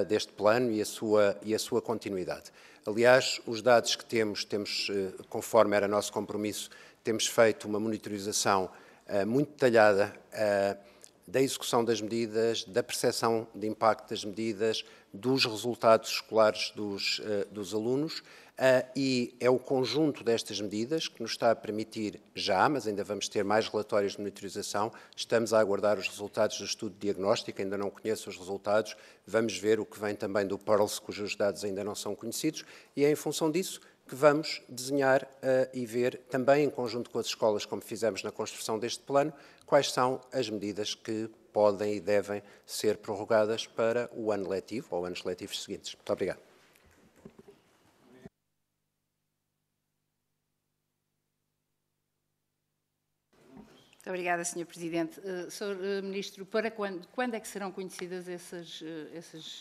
deste plano e a sua, e a sua continuidade. Aliás, os dados que temos, temos, eh, conforme era nosso compromisso, temos feito uma monitorização eh, muito detalhada eh, da execução das medidas, da percepção de impacto das medidas, dos resultados escolares dos, dos alunos ah, e é o conjunto destas medidas que nos está a permitir já, mas ainda vamos ter mais relatórios de monitorização. Estamos a aguardar os resultados do estudo diagnóstico, ainda não conheço os resultados. Vamos ver o que vem também do PEARLS, cujos dados ainda não são conhecidos, e é em função disso que vamos desenhar uh, e ver, também em conjunto com as escolas, como fizemos na construção deste plano, quais são as medidas que podem e devem ser prorrogadas para o ano letivo ou anos letivos seguintes. Muito obrigado. Muito obrigada, Sr. Presidente. Uh, eh, Sr. Eh, ministro, para quando, quando é que serão conhecidas essas, eh, essas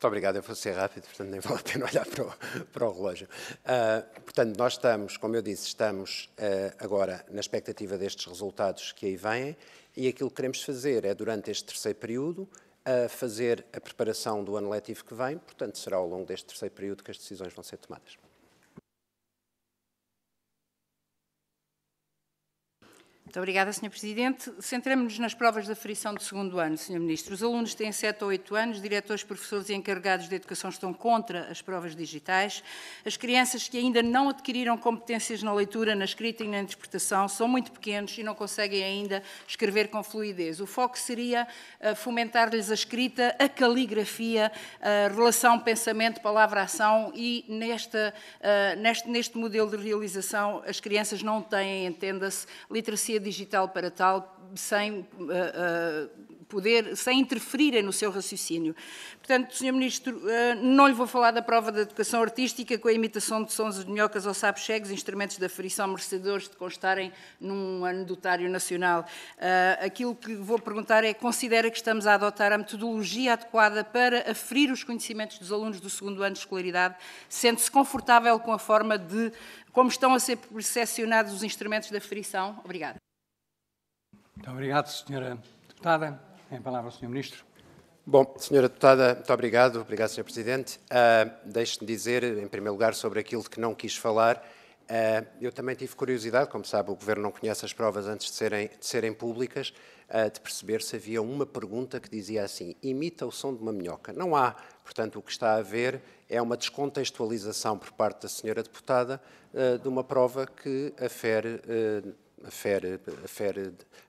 Muito obrigado, eu vou ser rápido, portanto nem vale a pena olhar para o, para o relógio. Uh, portanto, nós estamos, como eu disse, estamos uh, agora na expectativa destes resultados que aí vêm e aquilo que queremos fazer é, durante este terceiro período, uh, fazer a preparação do ano letivo que vem, portanto será ao longo deste terceiro período que as decisões vão ser tomadas. Muito obrigada, Sr. Presidente. Centremos-nos nas provas da frição do segundo ano, Sr. Ministro. Os alunos têm 7 ou 8 anos, diretores, professores e encarregados de educação estão contra as provas digitais. As crianças que ainda não adquiriram competências na leitura, na escrita e na interpretação são muito pequenos e não conseguem ainda escrever com fluidez. O foco seria eh, fomentar-lhes a escrita, a caligrafia, a relação pensamento, palavra-ação e nesta, eh, neste, neste modelo de realização as crianças não têm, entenda-se, literacia digital para tal, sem eh, eh, poder, sem interferirem no seu raciocínio. Portanto, Sr. Ministro, eh, não lhe vou falar da prova da educação artística com a imitação de sons de minhocas ou sapos cegos, instrumentos da frição merecedores de constarem num anedotário nacional. Aquilo que vou perguntar é, considera que estamos a adotar a metodologia adequada para aferir os conhecimentos dos alunos do segundo ano de escolaridade, sendo se confortável com a forma de como estão a ser percepcionados os instrumentos da frição? Obrigada. Muito obrigado, Senhora Deputada. Tem a palavra o Sr. Ministro. Bom, Senhora Deputada, muito obrigado. Obrigado, Sr. Presidente. Uh, Deixe-me dizer, em primeiro lugar, sobre aquilo de que não quis falar. Uh, eu também tive curiosidade, como sabe, o Governo não conhece as provas antes de serem, de serem públicas, uh, de perceber se havia uma pergunta que dizia assim: imita o som de uma minhoca. Não há. Portanto, o que está a haver é uma descontextualização por parte da Senhora Deputada de uma prova que afere afere,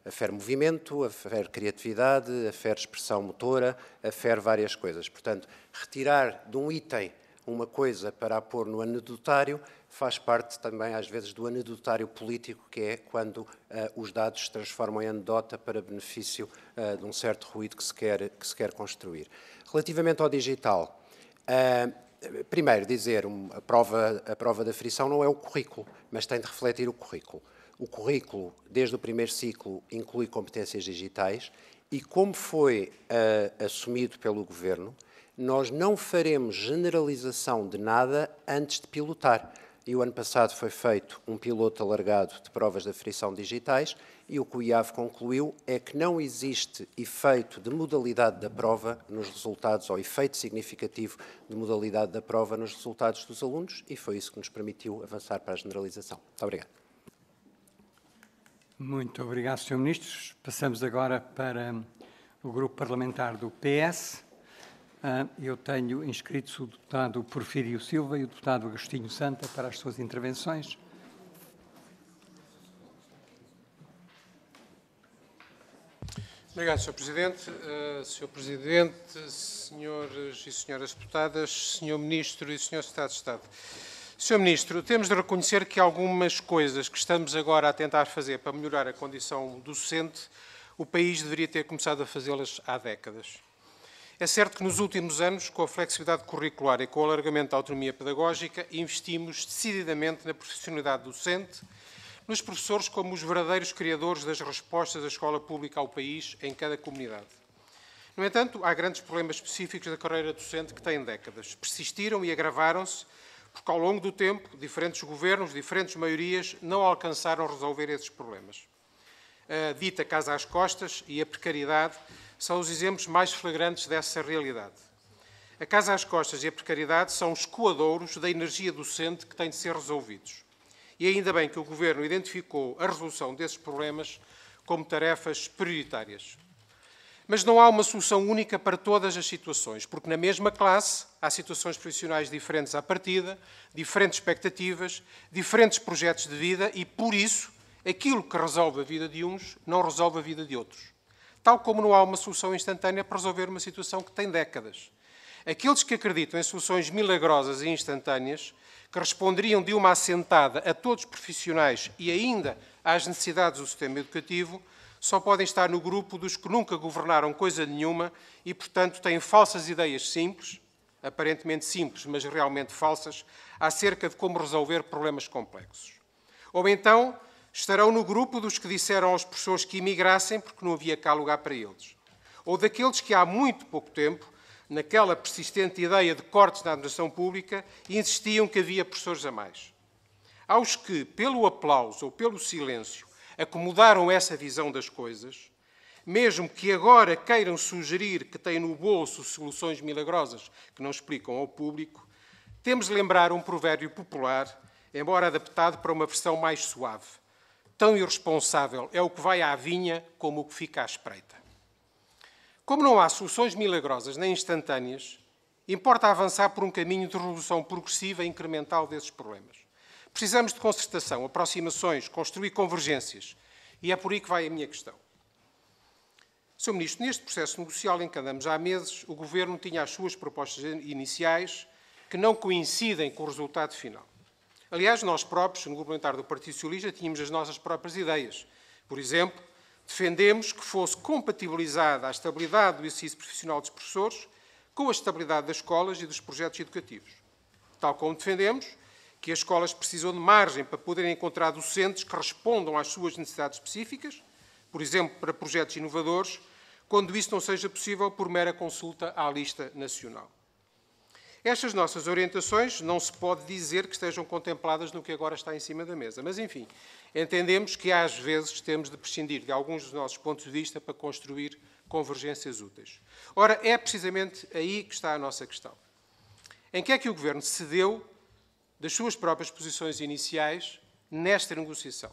a afere movimento, a afere criatividade, a afere expressão motora, a afere várias coisas. Portanto, retirar de um item uma coisa para a pôr no anedotário faz parte também, às vezes, do anedotário político, que é quando uh, os dados se transformam em anedota para benefício uh, de um certo ruído que se, quer, que se quer construir. Relativamente ao digital, uh, primeiro dizer, um, a, prova, a prova da frição não é o currículo, mas tem de refletir o currículo. O currículo, desde o primeiro ciclo, inclui competências digitais e, como foi uh, assumido pelo Governo, nós não faremos generalização de nada antes de pilotar. E o ano passado foi feito um piloto alargado de provas de aferição digitais e o que o IAV concluiu é que não existe efeito de modalidade da prova nos resultados, ou efeito significativo de modalidade da prova nos resultados dos alunos, e foi isso que nos permitiu avançar para a generalização. Muito obrigado. Muito obrigado, Sr. Ministro. Passamos agora para o grupo parlamentar do PS. Ah, eu tenho inscrito o deputado Porfírio Silva e o deputado Agostinho Santa para as suas intervenções. Obrigado, Sr. Presidente. Uh, Sr. Presidente, senhores e senhoras deputadas, Sr. Ministro e Sr. Secretário de Estado. Sr. Ministro, temos de reconhecer que algumas coisas que estamos agora a tentar fazer para melhorar a condição do docente, o país deveria ter começado a fazê-las há décadas. É certo que nos últimos anos, com a flexibilidade curricular e com o alargamento da autonomia pedagógica, investimos decididamente na profissionalidade docente, nos professores como os verdadeiros criadores das respostas da escola pública ao país em cada comunidade. No entanto, há grandes problemas específicos da carreira docente que têm décadas. Persistiram e agravaram-se porque ao longo do tempo, diferentes governos, diferentes maiorias não alcançaram resolver esses problemas. A dita casa às costas e a precariedade são os exemplos mais flagrantes dessa realidade. A casa às costas e a precariedade são os coadouros da energia docente que têm de ser resolvidos. E ainda bem que o Governo identificou a resolução desses problemas como tarefas prioritárias. Mas não há uma solução única para todas as situações, porque na mesma classe há situações profissionais diferentes à partida, diferentes expectativas, diferentes projetos de vida e, por isso, aquilo que resolve a vida de uns não resolve a vida de outros. Tal como não há uma solução instantânea para resolver uma situação que tem décadas. Aqueles que acreditam em soluções milagrosas e instantâneas, que responderiam de uma assentada a todos os profissionais e ainda às necessidades do sistema educativo, só podem estar no grupo dos que nunca governaram coisa nenhuma e, portanto, têm falsas ideias simples, aparentemente simples, mas realmente falsas, acerca de como resolver problemas complexos. Ou então estarão no grupo dos que disseram aos professores que imigrassem porque não havia cá lugar para eles. Ou daqueles que há muito pouco tempo, naquela persistente ideia de cortes na administração pública, insistiam que havia professores a mais. Aos que, pelo aplauso ou pelo silêncio, acomodaram essa visão das coisas, mesmo que agora queiram sugerir que têm no bolso soluções milagrosas que não explicam ao público, temos de lembrar um provérbio popular, embora adaptado para uma versão mais suave. Tão irresponsável é o que vai à vinha como o que fica à espreita. Como não há soluções milagrosas nem instantâneas, importa avançar por um caminho de resolução progressiva e incremental desses problemas. Precisamos de concertação, aproximações, construir convergências. E é por aí que vai a minha questão. Sr. Ministro, neste processo negocial em que andamos há meses, o Governo tinha as suas propostas iniciais que não coincidem com o resultado final. Aliás, nós próprios, no Grupo Parlamentar do Partido Socialista, tínhamos as nossas próprias ideias. Por exemplo, defendemos que fosse compatibilizada a estabilidade do exercício profissional dos professores com a estabilidade das escolas e dos projetos educativos. Tal como defendemos que as escolas precisam de margem para poderem encontrar docentes que respondam às suas necessidades específicas, por exemplo, para projetos inovadores, quando isso não seja possível por mera consulta à lista nacional. Estas nossas orientações não se pode dizer que estejam contempladas no que agora está em cima da mesa, mas enfim, entendemos que às vezes temos de prescindir de alguns dos nossos pontos de vista para construir convergências úteis. Ora, é precisamente aí que está a nossa questão. Em que é que o Governo cedeu das suas próprias posições iniciais nesta negociação.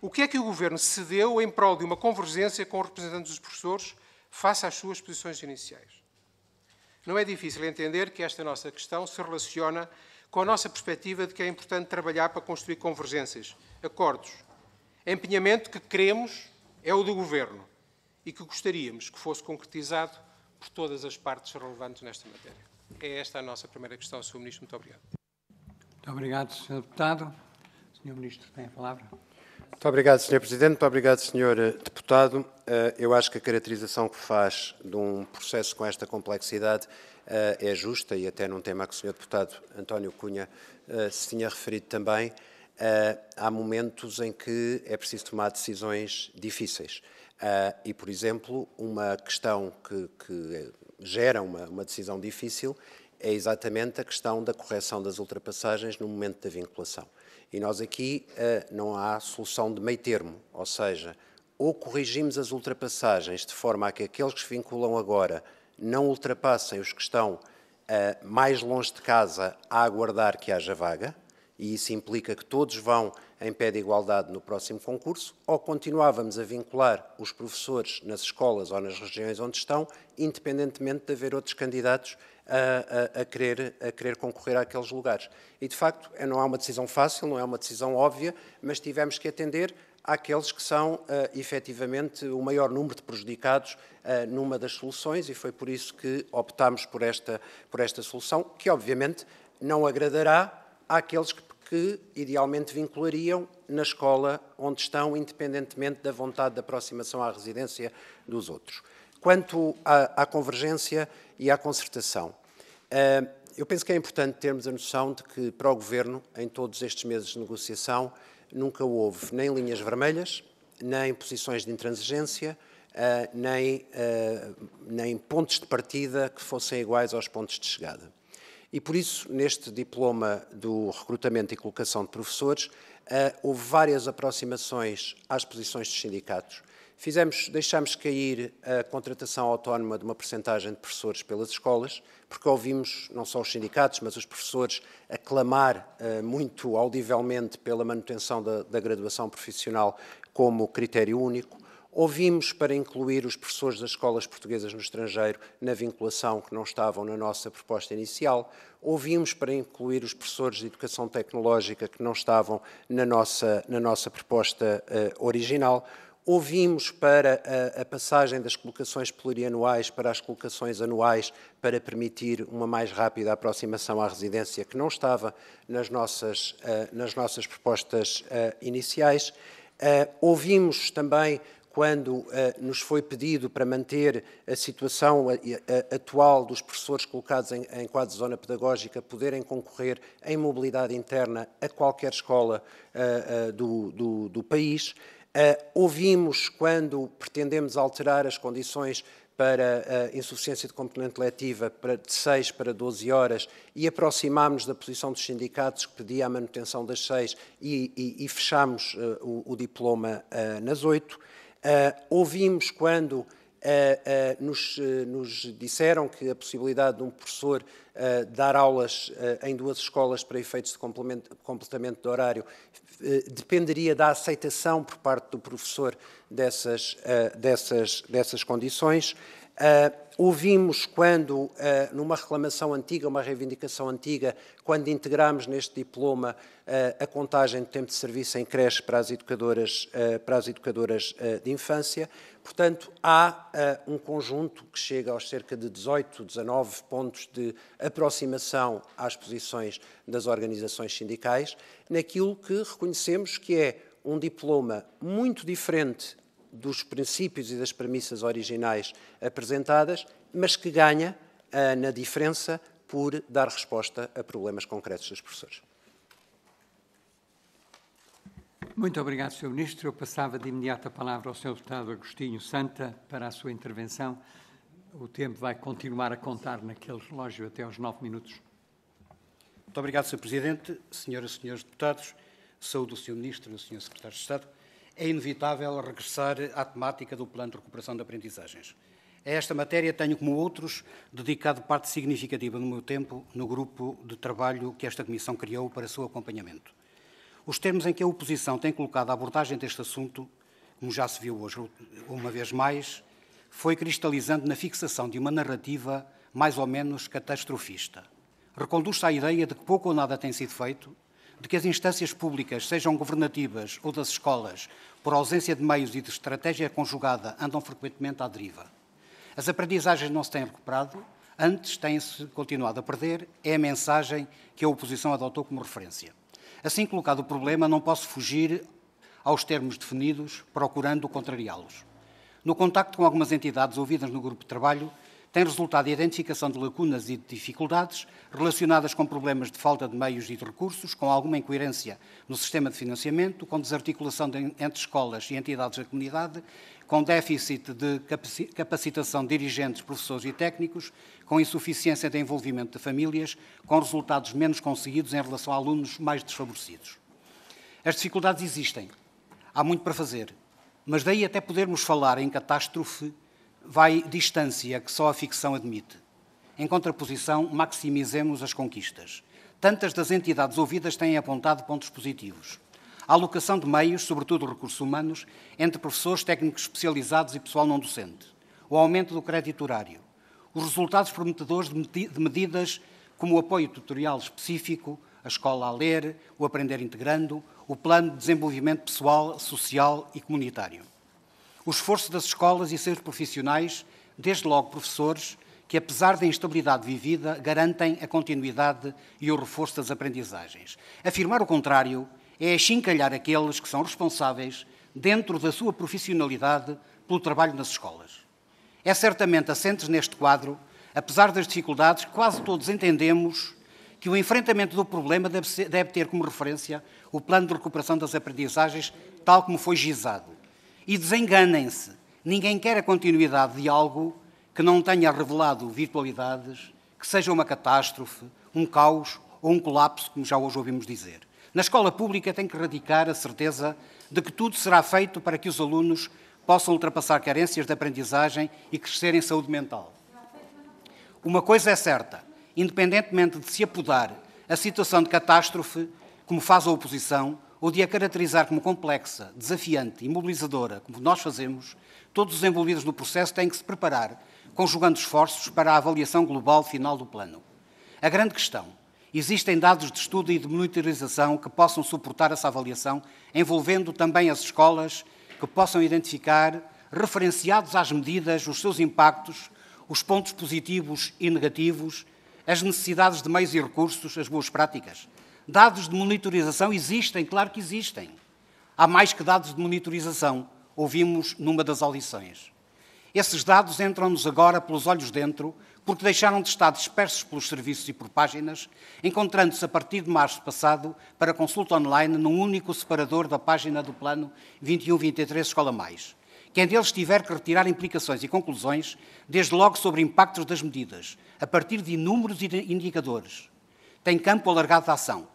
O que é que o Governo cedeu em prol de uma convergência com os representantes dos professores face às suas posições iniciais? Não é difícil entender que esta nossa questão se relaciona com a nossa perspectiva de que é importante trabalhar para construir convergências, acordos. Empenhamento que queremos é o do Governo e que gostaríamos que fosse concretizado por todas as partes relevantes nesta matéria. É esta a nossa primeira questão, Sr. Ministro. Muito obrigado. Muito obrigado, Sr. Deputado. Sr. Ministro, tem a palavra. Muito obrigado, Sr. Presidente. Muito obrigado, Sr. Eh, deputado. Eh, eu acho que a caracterização que faz de um processo com esta complexidade eh, é justa e até num tema que o Sr. Deputado António Cunha se tinha referido também. Há momentos em que é preciso tomar decisões difíceis. E, por exemplo, uma questão que, que gera uma, uma decisão difícil é exatamente a questão da correção das ultrapassagens no momento da vinculação. E nós aqui eh, não há solução de meio termo, ou seja, ou corrigimos as ultrapassagens de forma a que aqueles que se vinculam agora não ultrapassem os que estão eh, mais longe de casa a aguardar que haja vaga, e isso implica que todos vão em pé de igualdade no próximo concurso, ou continuávamos a vincular os professores nas escolas ou nas regiões onde estão, independentemente de haver outros candidatos a, a, a, querer, a querer concorrer àqueles lugares. E, de facto, é, não é uma decisão fácil, não é uma decisão óbvia, mas tivemos que atender àqueles que são, uh, efetivamente, o maior número de prejudicados uh, numa das soluções e foi por isso que optámos por esta, por esta solução, que, obviamente, não agradará àqueles que, que idealmente vinculariam na escola onde estão, independentemente da vontade de aproximação à residência dos outros. Quanto à, à convergência e à concertação, eh, eu penso que é importante termos a noção de que, para o Governo, em todos estes meses de negociação, nunca houve nem linhas vermelhas, nem posições de intransigência, eh, nem, eh, nem pontos de partida que fossem iguais aos pontos de chegada. E por isso, neste diploma do recrutamento e colocação de professores, houve várias aproximações às posições dos sindicatos, Fizemos, deixámos cair a contratação autónoma de uma percentagem de professores pelas escolas, porque ouvimos não só os sindicatos, mas os professores aclamar uh, eh, muito audivelmente pela manutenção da, da graduação profissional como critério único. Ouvimos para incluir os professores das escolas portuguesas no estrangeiro na vinculação que não estavam na nossa proposta inicial. Ouvimos para incluir os professores de educação tecnológica que não estavam na nossa, na nossa proposta uh, original Ouvimos para a, a, passagem das colocações plurianuais para as colocações anuais para permitir uma mais rápida aproximação à residência que não estava nas nossas, uh, nas nossas propostas uh, iniciais. Uh, ouvimos também quando nos foi pedido para manter a situação a, a, atual dos professores colocados em, em quadro de zona pedagógica poderem concorrer em mobilidade interna a qualquer escola do, do, do país. Eh, ouvimos quando pretendemos alterar as condições para a eh, insuficiência de componente letiva de 6 para 12 horas e aproximámos da posição dos sindicatos que pedia a manutenção das 6 e, e, e fechámos eh, o, o, diploma nas 8. ouvimos quando nos, eh, nos, disseram que a possibilidade de um professor eh, dar aulas eh, em duas escolas para efeitos de completamento de horário dependeria da aceitação por parte do professor dessas, dessas, dessas condições. Uh, ouvimos quando, uh, numa reclamação antiga, uma reivindicação antiga, quando integramos neste diploma uh, a contagem de tempo de serviço em creche para as educadoras, para as educadoras de infância. Portanto, há uh, um conjunto que chega aos cerca de 18, 19 pontos de aproximação às posições das organizações sindicais, naquilo que reconhecemos que é um diploma muito diferente dos princípios e das premissas originais apresentadas, mas que ganha uh, na diferença por dar resposta a problemas concretos dos professores. Muito obrigado, Sr. Ministro. Eu passava de imediato a palavra ao Sr. Deputado Agostinho Santa para a sua intervenção. O tempo vai continuar a contar naquele relógio até aos nove minutos. Muito obrigado, Sr. Presidente, Senhoras e Senhores Deputados, saúde o Sr. Ministro e do Sr. Secretário de Estado. É inevitável regressar à temática do Plano de Recuperação de Aprendizagens. A esta matéria tenho, como outros, dedicado parte significativa do meu tempo no grupo de trabalho que esta Comissão criou para seu acompanhamento. Os termos em que a oposição tem colocado a abordagem deste assunto, como já se viu hoje uma vez mais, foi cristalizando na fixação de uma narrativa mais ou menos catastrofista. Reconduz-se à ideia de que pouco ou nada tem sido feito, de que as instâncias públicas, sejam governativas ou das escolas, por ausência de meios e de estratégia conjugada, andam frequentemente à deriva. As aprendizagens não se têm recuperado, antes têm-se continuado a perder, é a mensagem que a oposição adotou como referência. Assim colocado o problema, não posso fugir aos termos definidos, procurando contrariá-los. No contacto com algumas entidades ouvidas no grupo de trabalho, tem resultado a identificação de lacunas e de dificuldades relacionadas com problemas de falta de meios e de recursos, com alguma incoerência no sistema de financiamento, com desarticulação entre escolas e entidades da comunidade, com déficit de capacitação de dirigentes, professores e técnicos, com insuficiência de envolvimento de famílias, com resultados menos conseguidos em relação a alunos mais desfavorecidos. As dificuldades existem, há muito para fazer, mas daí até podermos falar em catástrofe vai distância que só a ficção admite. Em contraposição, maximizemos as conquistas. Tantas das entidades ouvidas têm apontado pontos positivos a alocação de meios, sobretudo recursos humanos, entre professores técnicos especializados e pessoal não docente, o aumento do crédito horário, os resultados prometedores de medidas como o apoio tutorial específico, a escola a ler, o aprender integrando, o plano de desenvolvimento pessoal, social e comunitário. O esforço das escolas e seus profissionais, desde logo professores, que apesar da instabilidade vivida, garantem a continuidade e o reforço das aprendizagens. Afirmar o contrário é achincalhar aqueles que são responsáveis, dentro da sua profissionalidade, pelo trabalho nas escolas. É certamente assentes neste quadro, apesar das dificuldades, quase todos entendemos que o enfrentamento do problema deve, ser, deve ter como referência o plano de recuperação das aprendizagens, tal como foi gizado. E desenganem-se, ninguém quer a continuidade de algo que não tenha revelado virtualidades, que seja uma catástrofe, um caos ou um colapso, como já hoje ouvimos dizer. Na escola pública tem que radicar a certeza de que tudo será feito para que os alunos possam ultrapassar carências de aprendizagem e crescer em saúde mental. Uma coisa é certa, independentemente de se apodar a situação de catástrofe, como faz a oposição, ou de a caracterizar como complexa, desafiante e mobilizadora, como nós fazemos, todos os envolvidos no processo têm que se preparar, conjugando esforços para a avaliação global final do plano. A grande questão Existem dados de estudo e de monitorização que possam suportar essa avaliação, envolvendo também as escolas que possam identificar, referenciados às medidas, os seus impactos, os pontos positivos e negativos, as necessidades de meios e recursos, as boas práticas. Dados de monitorização existem, claro que existem. Há mais que dados de monitorização, ouvimos numa das audições. Esses dados entram-nos agora pelos olhos dentro, porque deixaram de estar dispersos pelos serviços e por páginas, encontrando-se a partir de março passado para consulta online num único separador da página do Plano 21-23 Escola Mais. Quem deles tiver que retirar implicações e conclusões, desde logo sobre impactos das medidas, a partir de inúmeros indicadores. Tem campo alargado de ação.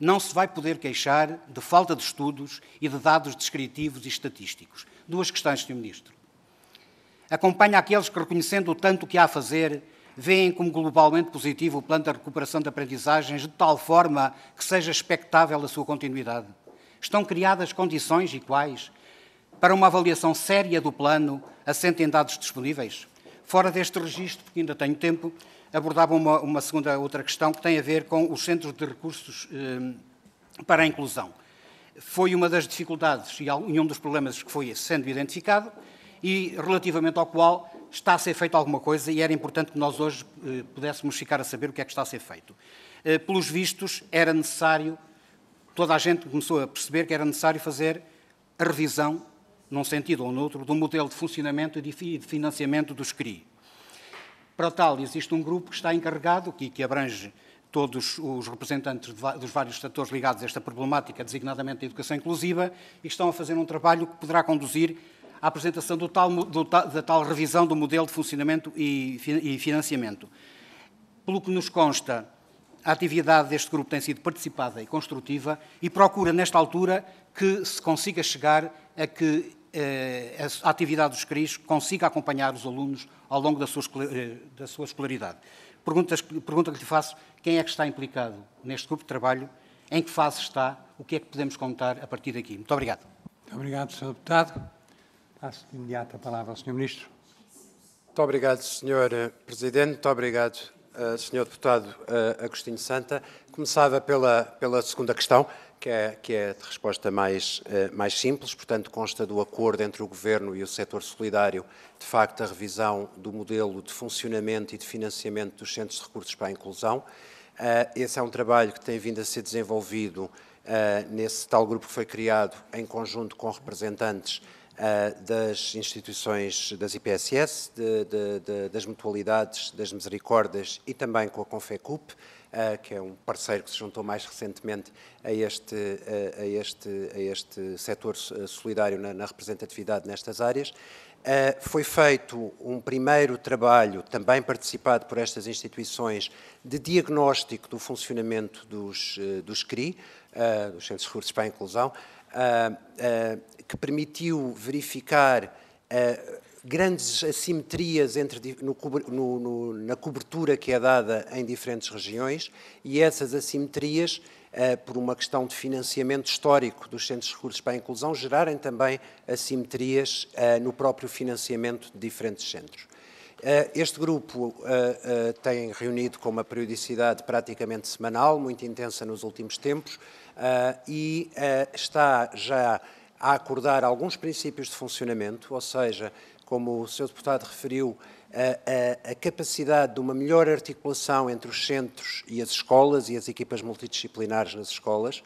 Não se vai poder queixar de falta de estudos e de dados descritivos e estatísticos. Duas questões, Sr. Ministro. Acompanha aqueles que, reconhecendo o tanto que há a fazer, veem como globalmente positivo o plano da recuperação de aprendizagens de tal forma que seja expectável a sua continuidade? Estão criadas condições iguais para uma avaliação séria do plano, assente em dados disponíveis? Fora deste registro, porque ainda tenho tempo, abordava uma, uma segunda outra questão que tem a ver com os centros de recursos eh, para a inclusão. Foi uma das dificuldades e um dos problemas que foi sendo identificado e relativamente ao qual está a ser feito alguma coisa e era importante que nós hoje eh, pudéssemos ficar a saber o que é que está a ser feito. Eh, pelos vistos, era necessário, toda a gente começou a perceber que era necessário fazer a revisão, num sentido ou noutro, do modelo de funcionamento e de financiamento dos CRI. Para tal, existe um grupo que está encarregado, que, que abrange todos os representantes de, dos vários setores ligados a esta problemática, designadamente a educação inclusiva, e que estão a fazer um trabalho que poderá conduzir a apresentação do tal, do, da tal revisão do modelo de funcionamento e, e financiamento. Pelo que nos consta, a atividade deste grupo tem sido participada e construtiva e procura, nesta altura, que se consiga chegar a que eh, a atividade dos CRIs consiga acompanhar os alunos ao longo da sua, eh, da sua escolaridade. Pergunta, pergunta que lhe faço: quem é que está implicado neste grupo de trabalho? Em que fase está? O que é que podemos contar a partir daqui? Muito obrigado. Muito obrigado, Sr. Deputado. Passo de imediato a palavra ao Sr. Ministro. Muito obrigado, Sr. Presidente. Muito obrigado, eh, Sr. Deputado eh, Agostinho Santa. Começava pela, pela segunda questão, que é, que é resposta mais, eh, mais simples. Portanto, consta do acordo entre o Governo e o setor solidário, de facto, a revisão do modelo de funcionamento e de financiamento dos Centros de Recursos para a Inclusão. Esse é um trabalho que tem vindo a ser desenvolvido nesse tal grupo que foi criado em conjunto com representantes eh, das instituições das IPSS, de, de, de, das mutualidades, das misericórdias e também com a Confecup, eh, que é um parceiro que se juntou mais recentemente a este, eh, a este, a este setor solidário na, na representatividade nestas áreas. Uh, foi feito um primeiro trabalho, também participado por estas instituições, de diagnóstico do funcionamento dos, uh, dos CRI, uh, dos Centros de Recursos para a Inclusão, ah, ah, que permitiu verificar ah, grandes assimetrias entre, no, no, na cobertura que é dada em diferentes regiões e essas assimetrias, por uma questão de financiamento histórico dos Centros de Recursos para a Inclusão, gerarem também assimetrias no próprio financiamento de diferentes centros. este grupo tem reunido com uma periodicidade praticamente semanal, muito intensa nos últimos tempos, ah, e ah, está já a acordar alguns princípios de funcionamento, ou seja, como o Sr. Deputado referiu, a, a, a, capacidade de uma melhor articulação entre os centros e as escolas e as equipas multidisciplinares nas escolas,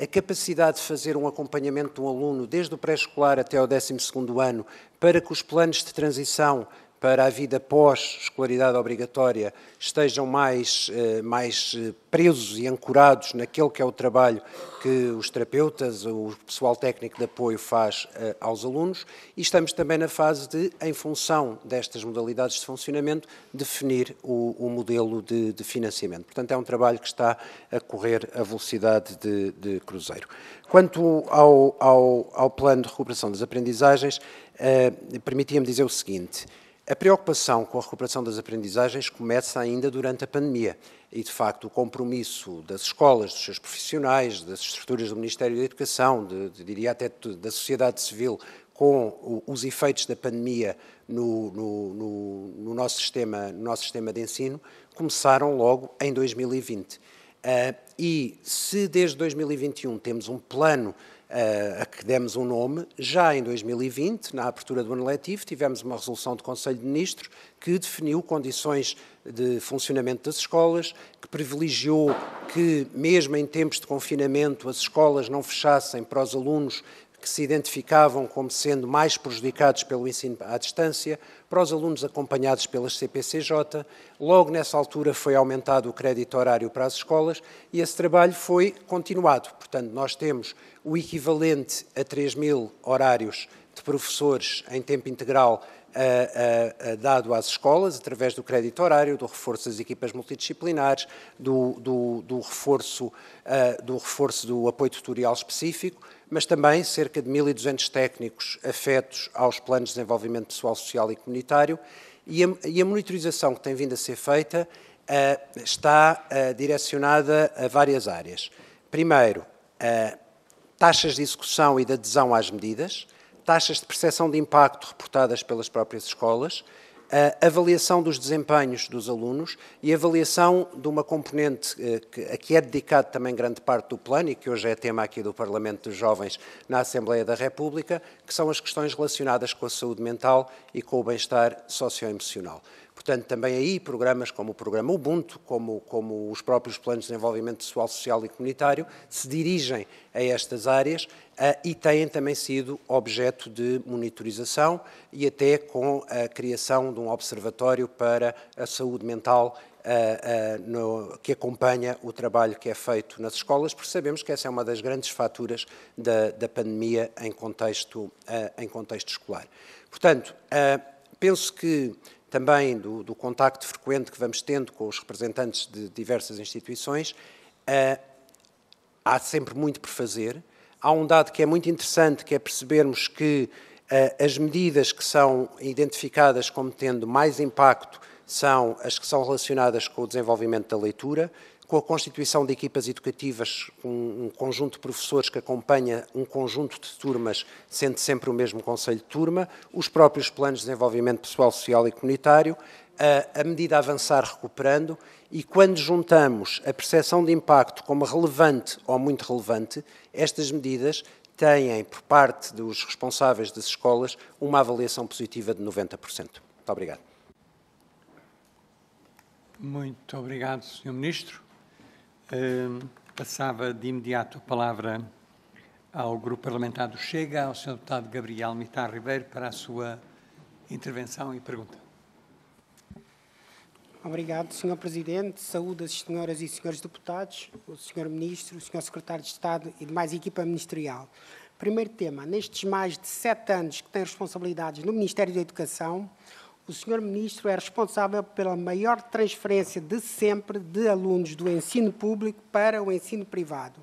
a capacidade de fazer um acompanhamento de um aluno desde o pré-escolar até o 12 ano, para que os planos de transição para a vida pós-escolaridade obrigatória estejam mais, eh, mais eh, presos e ancorados naquele que é o trabalho que os terapeutas, o pessoal técnico de apoio faz eh, aos alunos e estamos também na fase de, em função destas modalidades de funcionamento, definir o, o modelo de, de, financiamento. Portanto, é um trabalho que está a correr a velocidade de, de cruzeiro. Quanto ao, ao, ao plano de recuperação das aprendizagens, eh, permitia-me dizer o seguinte. A preocupação com a recuperação das aprendizagens começa ainda durante a pandemia e, de facto, o compromisso das escolas, dos seus profissionais, das estruturas do Ministério da Educação, de, de, diria até de, da sociedade civil, com o, os efeitos da pandemia no, no, no, no, nosso sistema, no nosso sistema de ensino, começaram logo em 2020. Uh, ah, e se desde 2021 temos um plano eh, a que demos um nome, já em 2020, na abertura do ano letivo, tivemos uma resolução do Conselho de Ministros que definiu condições de funcionamento das escolas, que privilegiou que, mesmo em tempos de confinamento, as escolas não fechassem para os alunos que se identificavam como sendo mais prejudicados pelo ensino à distância, para os alunos acompanhados pelas CPCJ. Logo nessa altura foi aumentado o crédito horário para as escolas e esse trabalho foi continuado. Portanto, nós temos o equivalente a 3 mil horários de professores em tempo integral a, a, a dado às escolas, através do crédito horário, do reforço das equipas multidisciplinares, do, do, do reforço, eh, do reforço do apoio tutorial específico, mas também cerca de 1.200 técnicos afetos aos planos de desenvolvimento pessoal, social e comunitário, e a, e a monitorização que tem vindo a ser feita uh, está uh, direcionada a várias áreas. Primeiro, uh, taxas de execução e de adesão às medidas, taxas de percepção de impacto reportadas pelas próprias escolas, a avaliação dos desempenhos dos alunos e a avaliação de uma componente eh, a que é dedicado também grande parte do plano e que hoje é tema aqui do Parlamento dos Jovens na Assembleia da República, que são as questões relacionadas com a saúde mental e com o bem-estar socioemocional. Portanto, também aí programas como o programa Ubuntu, como, como os próprios planos de desenvolvimento pessoal, social e comunitário, se dirigem a estas áreas ah, e têm também sido objeto de monitorização e até com a criação de um observatório para a saúde mental Uh, uh, no, que acompanha o trabalho que é feito nas escolas, porque sabemos que essa é uma das grandes faturas da, da pandemia em contexto, uh, em contexto escolar. Portanto, penso que também do, do, contacto frequente que vamos tendo com os representantes de diversas instituições, há sempre muito por fazer há um dado que é muito interessante, que é percebermos que uh, as medidas que são identificadas como tendo mais impacto são as que são relacionadas com o desenvolvimento da leitura, com a constituição de equipas educativas, um, um conjunto de professores que acompanha um conjunto de turmas, sendo sempre o mesmo conselho de turma, os próprios planos de desenvolvimento pessoal, social e comunitário, a medida avançar recuperando e quando juntamos a percepção de impacto como relevante ou muito relevante, estas medidas têm, por parte dos responsáveis das escolas, uma avaliação positiva de 90%. Muito obrigado. Muito obrigado, Sr. Ministro. Hum, passava de imediato a palavra ao Grupo Parlamentar do Chega, ao Sr. Deputado Gabriel Mitar Ribeiro, para a sua intervenção e pergunta. Obrigado, Sr. Presidente. Saúde as senhoras e senhores deputados, o Sr. Ministro, o Sr. Secretário de Estado e demais equipa ministerial. Primeiro tema, nestes mais de sete anos que tem responsabilidades no Ministério da Educação, o Sr. Ministro é responsável pela maior transferência de sempre de alunos do ensino público para o ensino privado.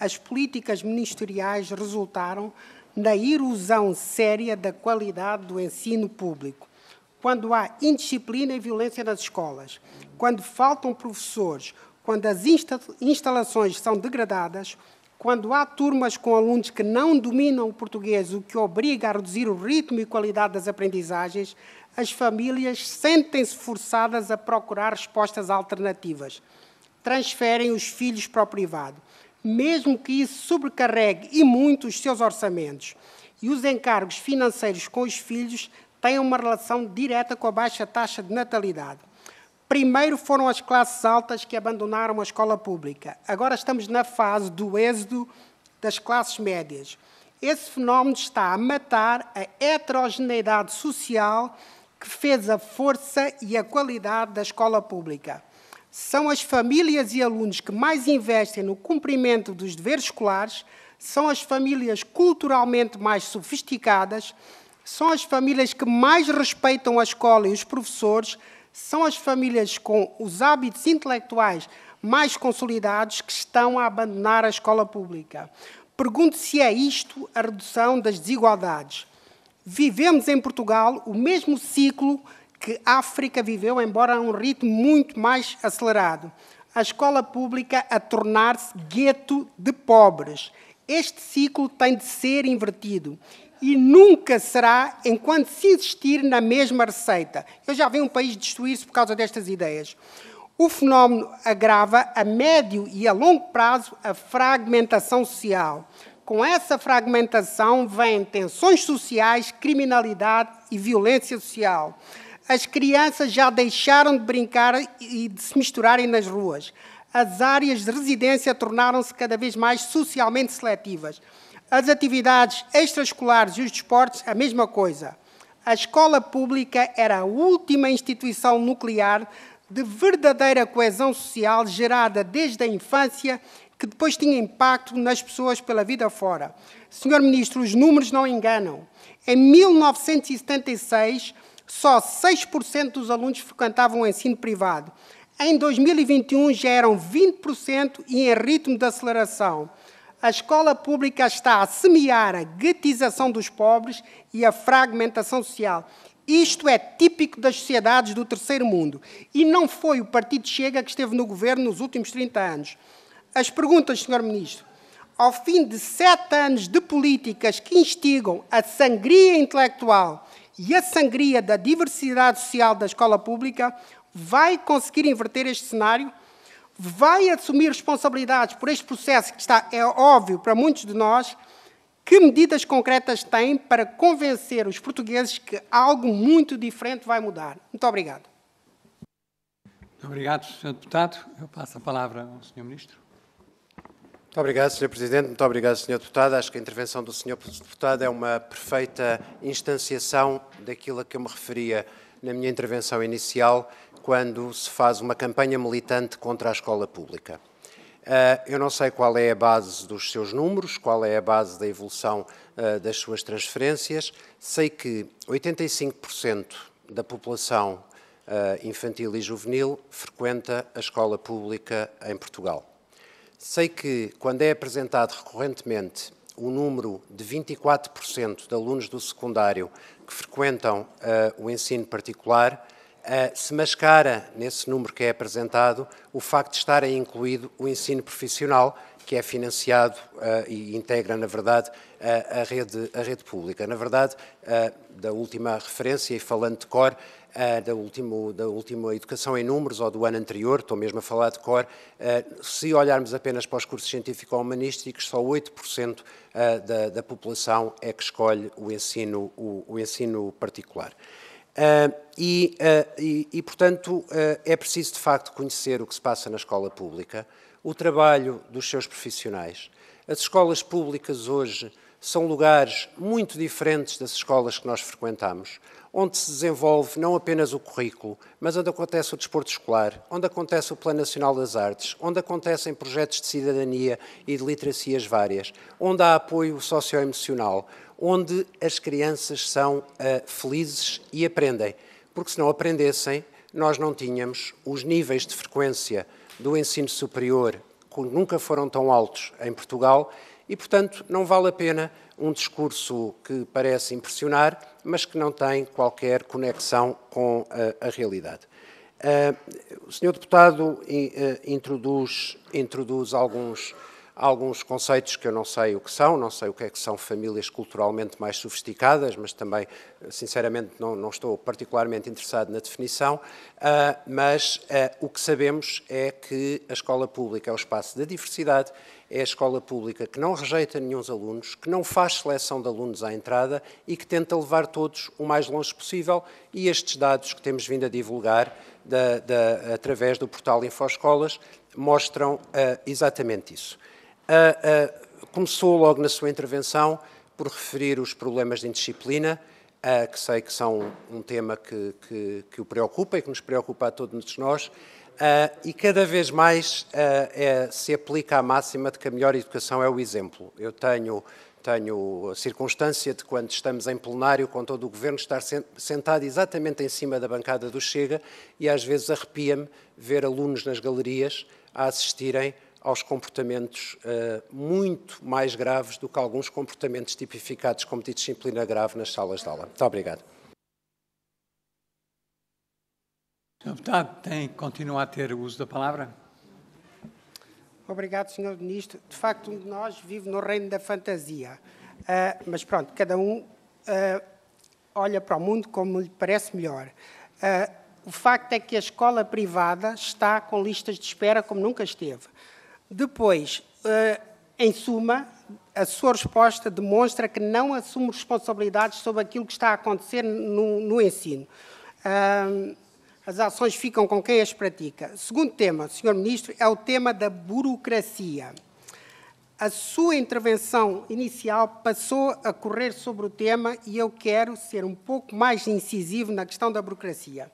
As políticas ministeriais resultaram na erosão séria da qualidade do ensino público quando há indisciplina e violência nas escolas, quando faltam professores, quando as insta instalações são degradadas, quando há turmas com alunos que não dominam o português, o que obriga a reduzir o ritmo e qualidade das aprendizagens, as famílias sentem-se forçadas a procurar respostas alternativas. Transferem os filhos para o privado, mesmo que isso sobrecarregue e muito os seus orçamentos. E os encargos financeiros com os filhos têm uma relação direta com a baixa taxa de natalidade. Primeiro foram as classes altas que abandonaram a escola pública. Agora estamos na fase do êxodo das classes médias. Esse fenómeno está a matar a heterogeneidade social que fez a força e a qualidade da escola pública. São as famílias e alunos que mais investem no cumprimento dos deveres escolares, são as famílias culturalmente mais sofisticadas, são as famílias que mais respeitam a escola e os professores, são as famílias com os hábitos intelectuais mais consolidados que estão a abandonar a escola pública. Pergunto se é isto a redução das desigualdades. Vivemos em Portugal o mesmo ciclo que a África viveu, embora a um ritmo muito mais acelerado. A escola pública a tornar-se gueto de pobres. Este ciclo tem de ser invertido e nunca será enquanto se insistir na mesma receita. Eu já vi um país destruir-se por causa destas ideias. O fenómeno agrava a médio e a longo prazo a fragmentação social. Com essa fragmentação vêm tensões sociais, criminalidade e violência social. As crianças já deixaram de brincar e de se misturarem nas ruas. As áreas de residência tornaram-se cada vez mais socialmente seletivas. As atividades extraescolares e os desportos, a mesma coisa. A escola pública era a última instituição nuclear de verdadeira coesão social gerada desde a infância, que depois tinha impacto nas pessoas pela vida fora. Senhor Ministro, os números não enganam. Em 1976, só 6% dos alunos frequentavam o ensino privado. Em 2021 já eram 20% e em ritmo de aceleração a escola pública está a semear a guetização dos pobres e a fragmentação social. Isto é típico das sociedades do terceiro mundo. E não foi o Partido Chega que esteve no governo nos últimos 30 anos. As perguntas, Sr. Ministro. Ao fim de sete anos de políticas que instigam a sangria intelectual e a sangria da diversidade social da escola pública, vai conseguir inverter este cenário? vai assumir responsabilidades por este processo que está, é óbvio para muitos de nós, que medidas concretas tem para convencer os portugueses que algo muito diferente vai mudar? Muito obrigado. Muito obrigado, Sr. Deputado. Eu passo a palavra ao Sr. Ministro. Muito obrigado, Sr. Presidente. Muito obrigado, Sr. Deputado. Acho que a intervenção do Sr. Deputado é uma perfeita instanciação daquilo a que eu me referia na minha intervenção inicial, quando se faz uma campanha militante contra a escola pública. Ah, eu não sei qual é a base dos seus números, qual é a base da evolução ah, das suas transferências. Sei que 85% da população ah, infantil e juvenil frequenta a escola pública em Portugal. Sei que, quando é apresentado recorrentemente o número de 24% de alunos do secundário que frequentam o ensino particular, eh, se mascara nesse número que é apresentado o facto de estar incluído o ensino profissional, que é financiado uh, e integra, na verdade, eh, a, rede, a rede pública. Na verdade, da última referência, e falando de cor, da, último, da última educação em números ou do ano anterior, estou mesmo a falar de cor, se olharmos apenas para os cursos científico-humanísticos, só 8% da, da população é que escolhe o ensino, o, o ensino particular. Ah, e, ah, e, e, portanto, ah, é preciso de facto conhecer o que se passa na escola pública, o trabalho dos seus profissionais. As escolas públicas hoje são lugares muito diferentes das escolas que nós frequentamos, onde se desenvolve não apenas o currículo, mas onde acontece o desporto escolar, onde acontece o Plano Nacional das Artes, onde acontecem projetos de cidadania e de literacias várias, onde há apoio socioemocional, onde as crianças são uh, felizes e aprendem. Porque se não aprendessem, nós não tínhamos os níveis de frequência do ensino superior, que nunca foram tão altos em Portugal, e, portanto, não vale a pena um discurso que parece impressionar, mas que não tem qualquer conexão com a, eh, a realidade. Uh, o senhor deputado in, uh, introduz, introduz alguns Há alguns conceitos que eu não sei o que são, não sei o que é que são famílias culturalmente mais sofisticadas, mas também, sinceramente, não, não estou particularmente interessado na definição. Uh, mas uh, o que sabemos é que a escola pública é o espaço da diversidade, é a escola pública que não rejeita nenhum dos alunos, que não faz seleção de alunos à entrada e que tenta levar todos o mais longe possível. E estes dados que temos vindo a divulgar da, da, através do portal InfoEscolas mostram uh, exatamente isso começou logo na sua intervenção por referir os problemas de indisciplina, que sei que são um tema que, que, que o preocupa e que nos preocupa a todos nós, e cada vez mais é, se aplica a máxima de que a melhor educação é o exemplo. Eu tenho tenho a circunstância de, quando estamos em plenário com todo o governo, estar sentado exatamente em cima da bancada do Chega e às vezes arrepia-me ver alunos nas galerias a assistirem aos comportamentos uh, muito mais graves do que alguns comportamentos tipificados como de disciplina grave nas salas de aula. Muito obrigado. Sr. Deputado, tem, continua a ter o uso da palavra. Obrigado, Sr. Ministro. De facto, um de nós vive no reino da fantasia. Uh, mas pronto, cada um uh, olha para o mundo como lhe parece melhor. Uh, o facto é que a escola privada está com listas de espera como nunca esteve. Depois, eh, em suma, a sua resposta demonstra que não assume responsabilidades sobre aquilo que está a acontecer no, no ensino. As ações ficam com quem as pratica. Segundo tema, Sr. Ministro, é o tema da burocracia. A sua intervenção inicial passou a correr sobre o tema e eu quero ser um pouco mais incisivo na questão da burocracia.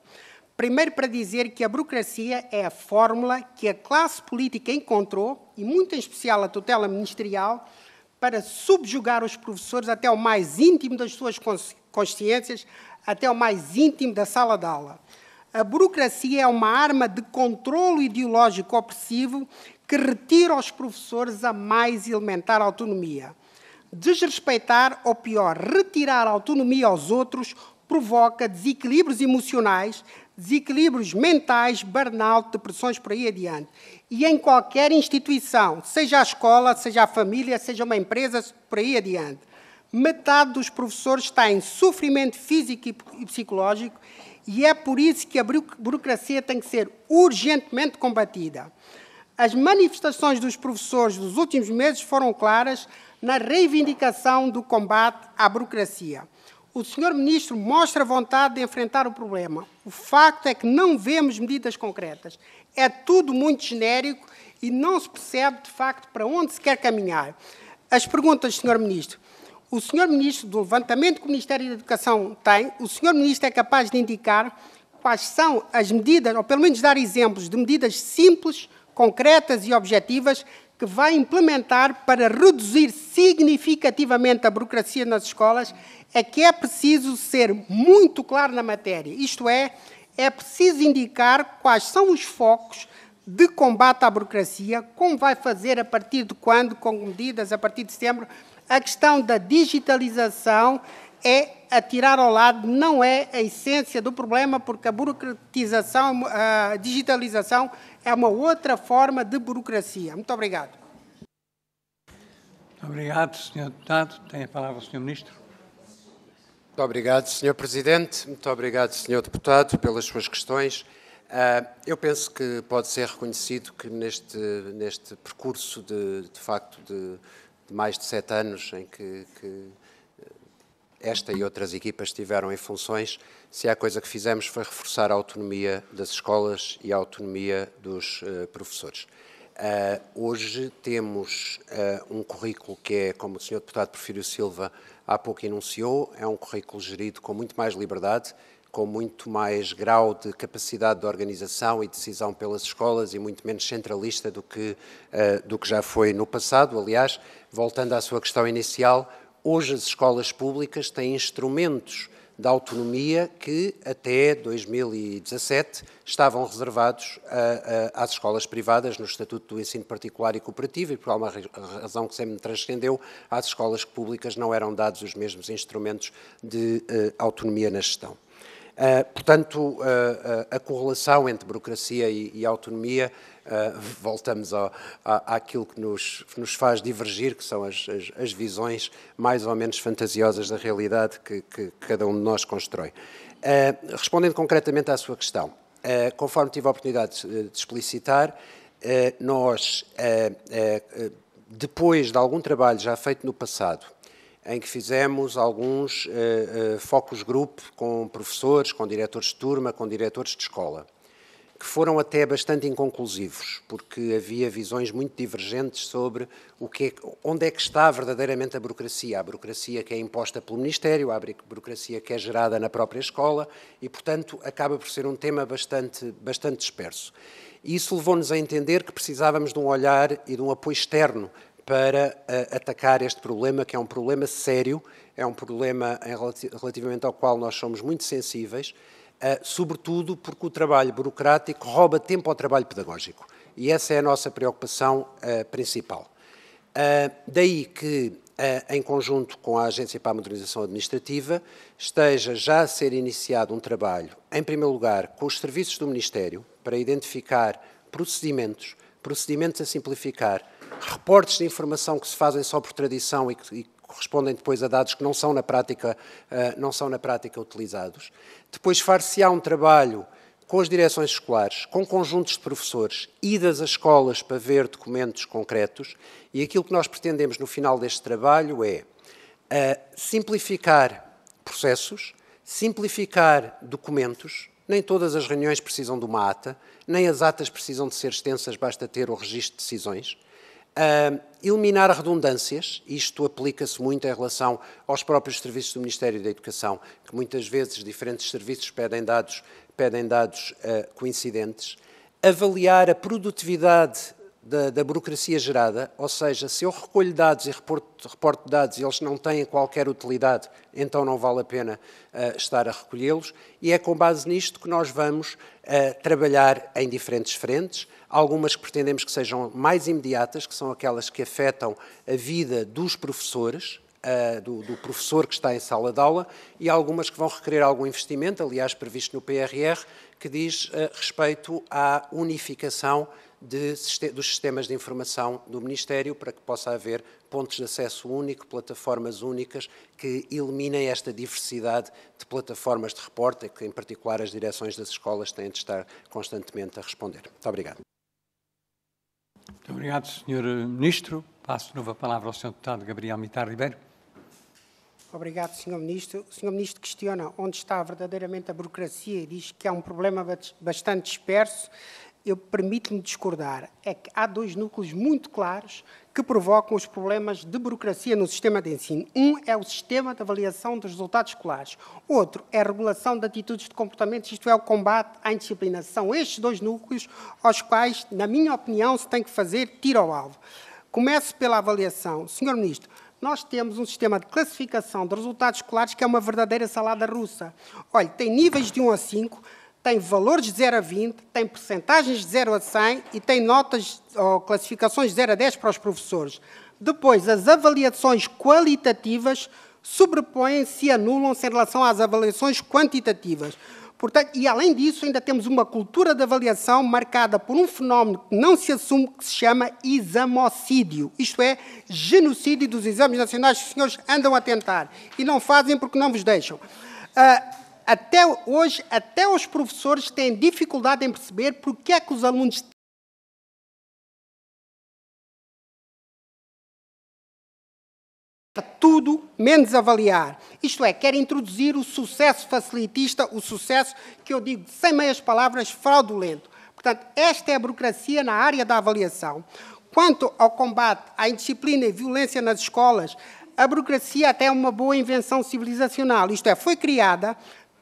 Primeiro, para dizer que a burocracia é a fórmula que a classe política encontrou, e muito em especial a tutela ministerial, para subjugar os professores até o mais íntimo das suas consciências, até o mais íntimo da sala de aula. A burocracia é uma arma de controlo ideológico opressivo que retira aos professores a mais elementar autonomia. Desrespeitar, ou pior, retirar autonomia aos outros, provoca desequilíbrios emocionais desequilíbrios mentais, burnout, depressões por aí adiante. E em qualquer instituição, seja a escola, seja a família, seja uma empresa, por aí adiante. Metade dos professores está em sofrimento físico e psicológico e é por isso que a burocracia tem que ser urgentemente combatida. As manifestações dos professores dos últimos meses foram claras na reivindicação do combate à burocracia o senhor ministro mostra vontade de enfrentar o problema. O facto é que não vemos medidas concretas. É tudo muito genérico e não se percebe, de facto, para onde se quer caminhar. As perguntas, senhor ministro. O senhor ministro, do levantamento que o Ministério da Educação tem, o senhor ministro é capaz de indicar quais são as medidas, ou pelo menos dar exemplos de medidas simples, concretas e objetivas que vai implementar para reduzir significativamente a burocracia nas escolas é que é preciso ser muito claro na matéria, isto é, é preciso indicar quais são os focos de combate à burocracia, como vai fazer, a partir de quando, com medidas, a partir de setembro, a questão da digitalização é atirar ao lado, não é a essência do problema, porque a burocratização, a digitalização é uma outra forma de burocracia. Muito obrigado. Muito obrigado, Sr. Deputado. Tem a palavra o Sr. Ministro. Muito obrigado, Sr. Presidente. Muito obrigado, Sr. Deputado, pelas suas questões. Ah, eu penso que pode ser reconhecido que neste, neste percurso de, de facto de, de mais de sete anos em que, que esta e outras equipas tiveram em funções, se há coisa que fizemos foi reforçar a autonomia das escolas e a autonomia dos uh, professores. Uh, hoje temos uh, um currículo que é, como o Sr. Deputado Porfírio Silva há pouco enunciou, é um currículo gerido com muito mais liberdade, com muito mais grau de capacidade de organização e decisão pelas escolas e muito menos centralista do que, uh, do que já foi no passado. Aliás, voltando à sua questão inicial, Hoje as escolas públicas têm instrumentos de autonomia que até 2017 estavam reservados a, a, às escolas privadas no Estatuto do Ensino Particular e Cooperativo e por alguma razão que sempre me transcendeu, às escolas públicas não eram dados os mesmos instrumentos de uh, autonomia na gestão. Uh, portanto, uh, a correlação entre burocracia e, e autonomia ah, voltamos à, àquilo que nos, nos faz divergir, que são as, as, as, visões mais ou menos fantasiosas da realidade que, que cada um de nós constrói. Uh, respondendo concretamente à sua questão, uh, conforme tive a oportunidade de, de explicitar, nós, depois de algum trabalho já feito no passado, em que fizemos alguns uh, uh, focus group com professores, com diretores de turma, com diretores de escola que foram até bastante inconclusivos, porque havia visões muito divergentes sobre o que é, onde é que está verdadeiramente a burocracia. A burocracia que é imposta pelo Ministério, a burocracia que é gerada na própria escola e, portanto, acaba por ser um tema bastante, bastante disperso. E isso levou-nos a entender que precisávamos de um olhar e de um apoio externo para a, eh, atacar este problema, que é um problema sério, é um problema em, relativamente ao qual nós somos muito sensíveis ah, sobretudo porque o trabalho burocrático rouba tempo ao trabalho pedagógico. E essa é a nossa preocupação ah, principal. Ah, daí que, em conjunto com a Agência para a Modernização Administrativa, esteja já a ser iniciado um trabalho, em primeiro lugar, com os serviços do Ministério, para identificar procedimentos, procedimentos a simplificar, reportes de informação que se fazem só por tradição e que, correspondem depois a dados que não são na prática, eh, não são na prática utilizados. Depois far-se-á um trabalho com as direções escolares, com conjuntos de professores, idas às escolas para ver documentos concretos, e aquilo que nós pretendemos no final deste trabalho é uh, simplificar processos, simplificar documentos. Nem todas as reuniões precisam de uma ata, nem as atas precisam de ser extensas, basta ter o registro de decisões. Uh, eliminar redundâncias, isto aplica-se muito em relação aos próprios serviços do Ministério da Educação, que muitas vezes diferentes serviços pedem dados, pedem dados uh, coincidentes. Avaliar a produtividade da, da, burocracia gerada, ou seja, se eu recolho dados e reporto, reporto, dados e eles não têm qualquer utilidade, então não vale a pena uh, estar a recolhê-los, e é com base nisto que nós vamos uh, trabalhar em diferentes frentes algumas que pretendemos que sejam mais imediatas, que são aquelas que afetam a vida dos professores, uh, do, do, professor que está em sala de aula, e algumas que vão requerer algum investimento, aliás, previsto no PRR, que diz uh, respeito à unificação de, dos sistemas de informação do Ministério para que possa haver pontos de acesso único, plataformas únicas que eliminem esta diversidade de plataformas de reporte, que em particular as direções das escolas têm de estar constantemente a responder. Muito obrigado. Muito obrigado, Sr. Ministro. Passo de novo a palavra ao Sr. Deputado Gabriel Mitar Ribeiro. Obrigado, Sr. Ministro. O Sr. Ministro questiona onde está verdadeiramente a burocracia e diz que é um problema bastante disperso eu permito-me discordar, é que há dois núcleos muito claros que provocam os problemas de burocracia no sistema de ensino. Um é o sistema de avaliação dos resultados escolares, outro é a regulação de atitudes de comportamentos, isto é, o combate à indisciplina. São estes dois núcleos aos quais, na minha opinião, se tem que fazer tiro ao alvo. Começo pela avaliação. Senhor Ministro, nós temos um sistema de classificação de resultados escolares que é uma verdadeira salada russa. Olha, tem níveis de 1 a 5, tem valores de 0 a 20, tem percentagens de 0 a 100 e tem notas ou classificações de 0 a 10 para os professores. Depois, as avaliações qualitativas sobrepõem-se e anulam-se em relação às avaliações quantitativas. Portanto, e além disso, ainda temos uma cultura de avaliação marcada por um fenómeno que não se assume, que se chama examocídio, isto é, genocídio dos exames nacionais que os senhores andam a tentar e não fazem porque não vos deixam. Uh, até hoje, até os professores têm dificuldade em perceber porque é que os alunos tudo menos avaliar. Isto é, quer introduzir o sucesso facilitista, o sucesso que eu digo sem meias palavras, fraudulento. Portanto, esta é a burocracia na área da avaliação. Quanto ao combate à indisciplina e violência nas escolas, a burocracia até é uma boa invenção civilizacional. Isto é, foi criada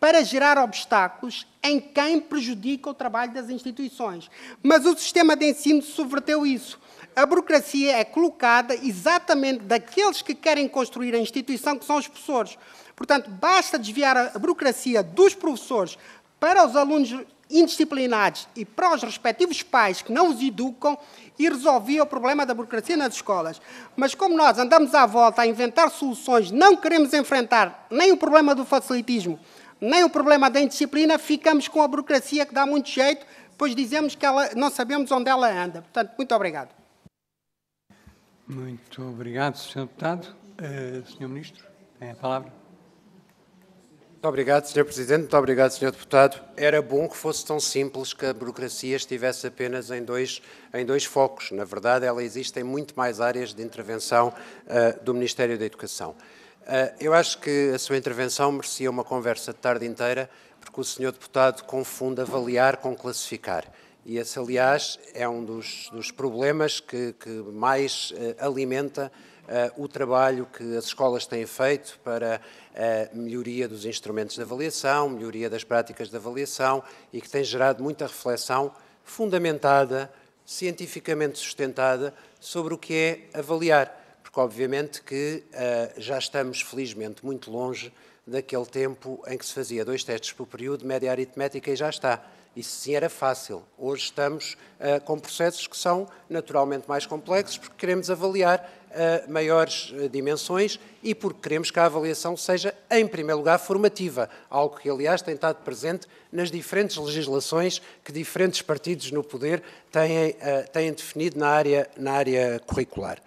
para gerar obstáculos em quem prejudica o trabalho das instituições. Mas o sistema de ensino subverteu isso. A burocracia é colocada exatamente daqueles que querem construir a instituição, que são os professores. Portanto, basta desviar a burocracia dos professores para os alunos indisciplinados e para os respectivos pais que não os educam e resolvia o problema da burocracia nas escolas. Mas como nós andamos à volta a inventar soluções, não queremos enfrentar nem o problema do facilitismo, nem o problema da indisciplina, ficamos com a burocracia que dá muito jeito, pois dizemos que ela, não sabemos onde ela anda. Portanto, muito obrigado. Muito obrigado, Sr. Deputado. Uh, Sr. Ministro, tem a palavra. Muito obrigado, Sr. Presidente. Muito obrigado, Sr. Deputado. Era bom que fosse tão simples que a burocracia estivesse apenas em dois, em dois focos. Na verdade, ela existe em muito mais áreas de intervenção uh, do Ministério da Educação. Eh, eu acho que a sua intervenção merecia uma conversa de tarde inteira, porque o senhor deputado confunde avaliar com classificar. E esse, aliás, é um dos, dos problemas que, que mais eh, alimenta eh, o trabalho que as escolas têm feito para melhoria dos instrumentos de avaliação, melhoria das práticas de avaliação e que tem gerado muita reflexão fundamentada, cientificamente sustentada, sobre o que é avaliar porque obviamente que uh, já estamos, felizmente, muito longe daquele tempo em que se fazia dois testes por período, média aritmética e já está. Isso sim era fácil. Hoje estamos uh, com processos que são naturalmente mais complexos porque queremos avaliar uh, maiores dimensões e porque queremos que a avaliação seja, em primeiro lugar, formativa, algo que, aliás, tem estado presente nas diferentes legislações que diferentes partidos no poder têm, têm definido na área, na área curricular.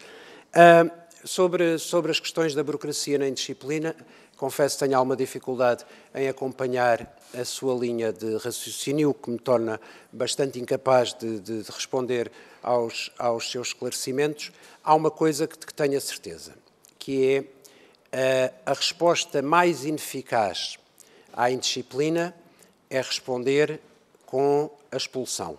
Uh, sobre, sobre as questões da burocracia na indisciplina, confesso que tenho alguma dificuldade em acompanhar a sua linha de raciocínio, o que me torna bastante incapaz de, de, de responder aos, aos, seus esclarecimentos. Há uma coisa que, que tenho a certeza, que é uh, a resposta mais ineficaz à indisciplina é responder com a expulsão.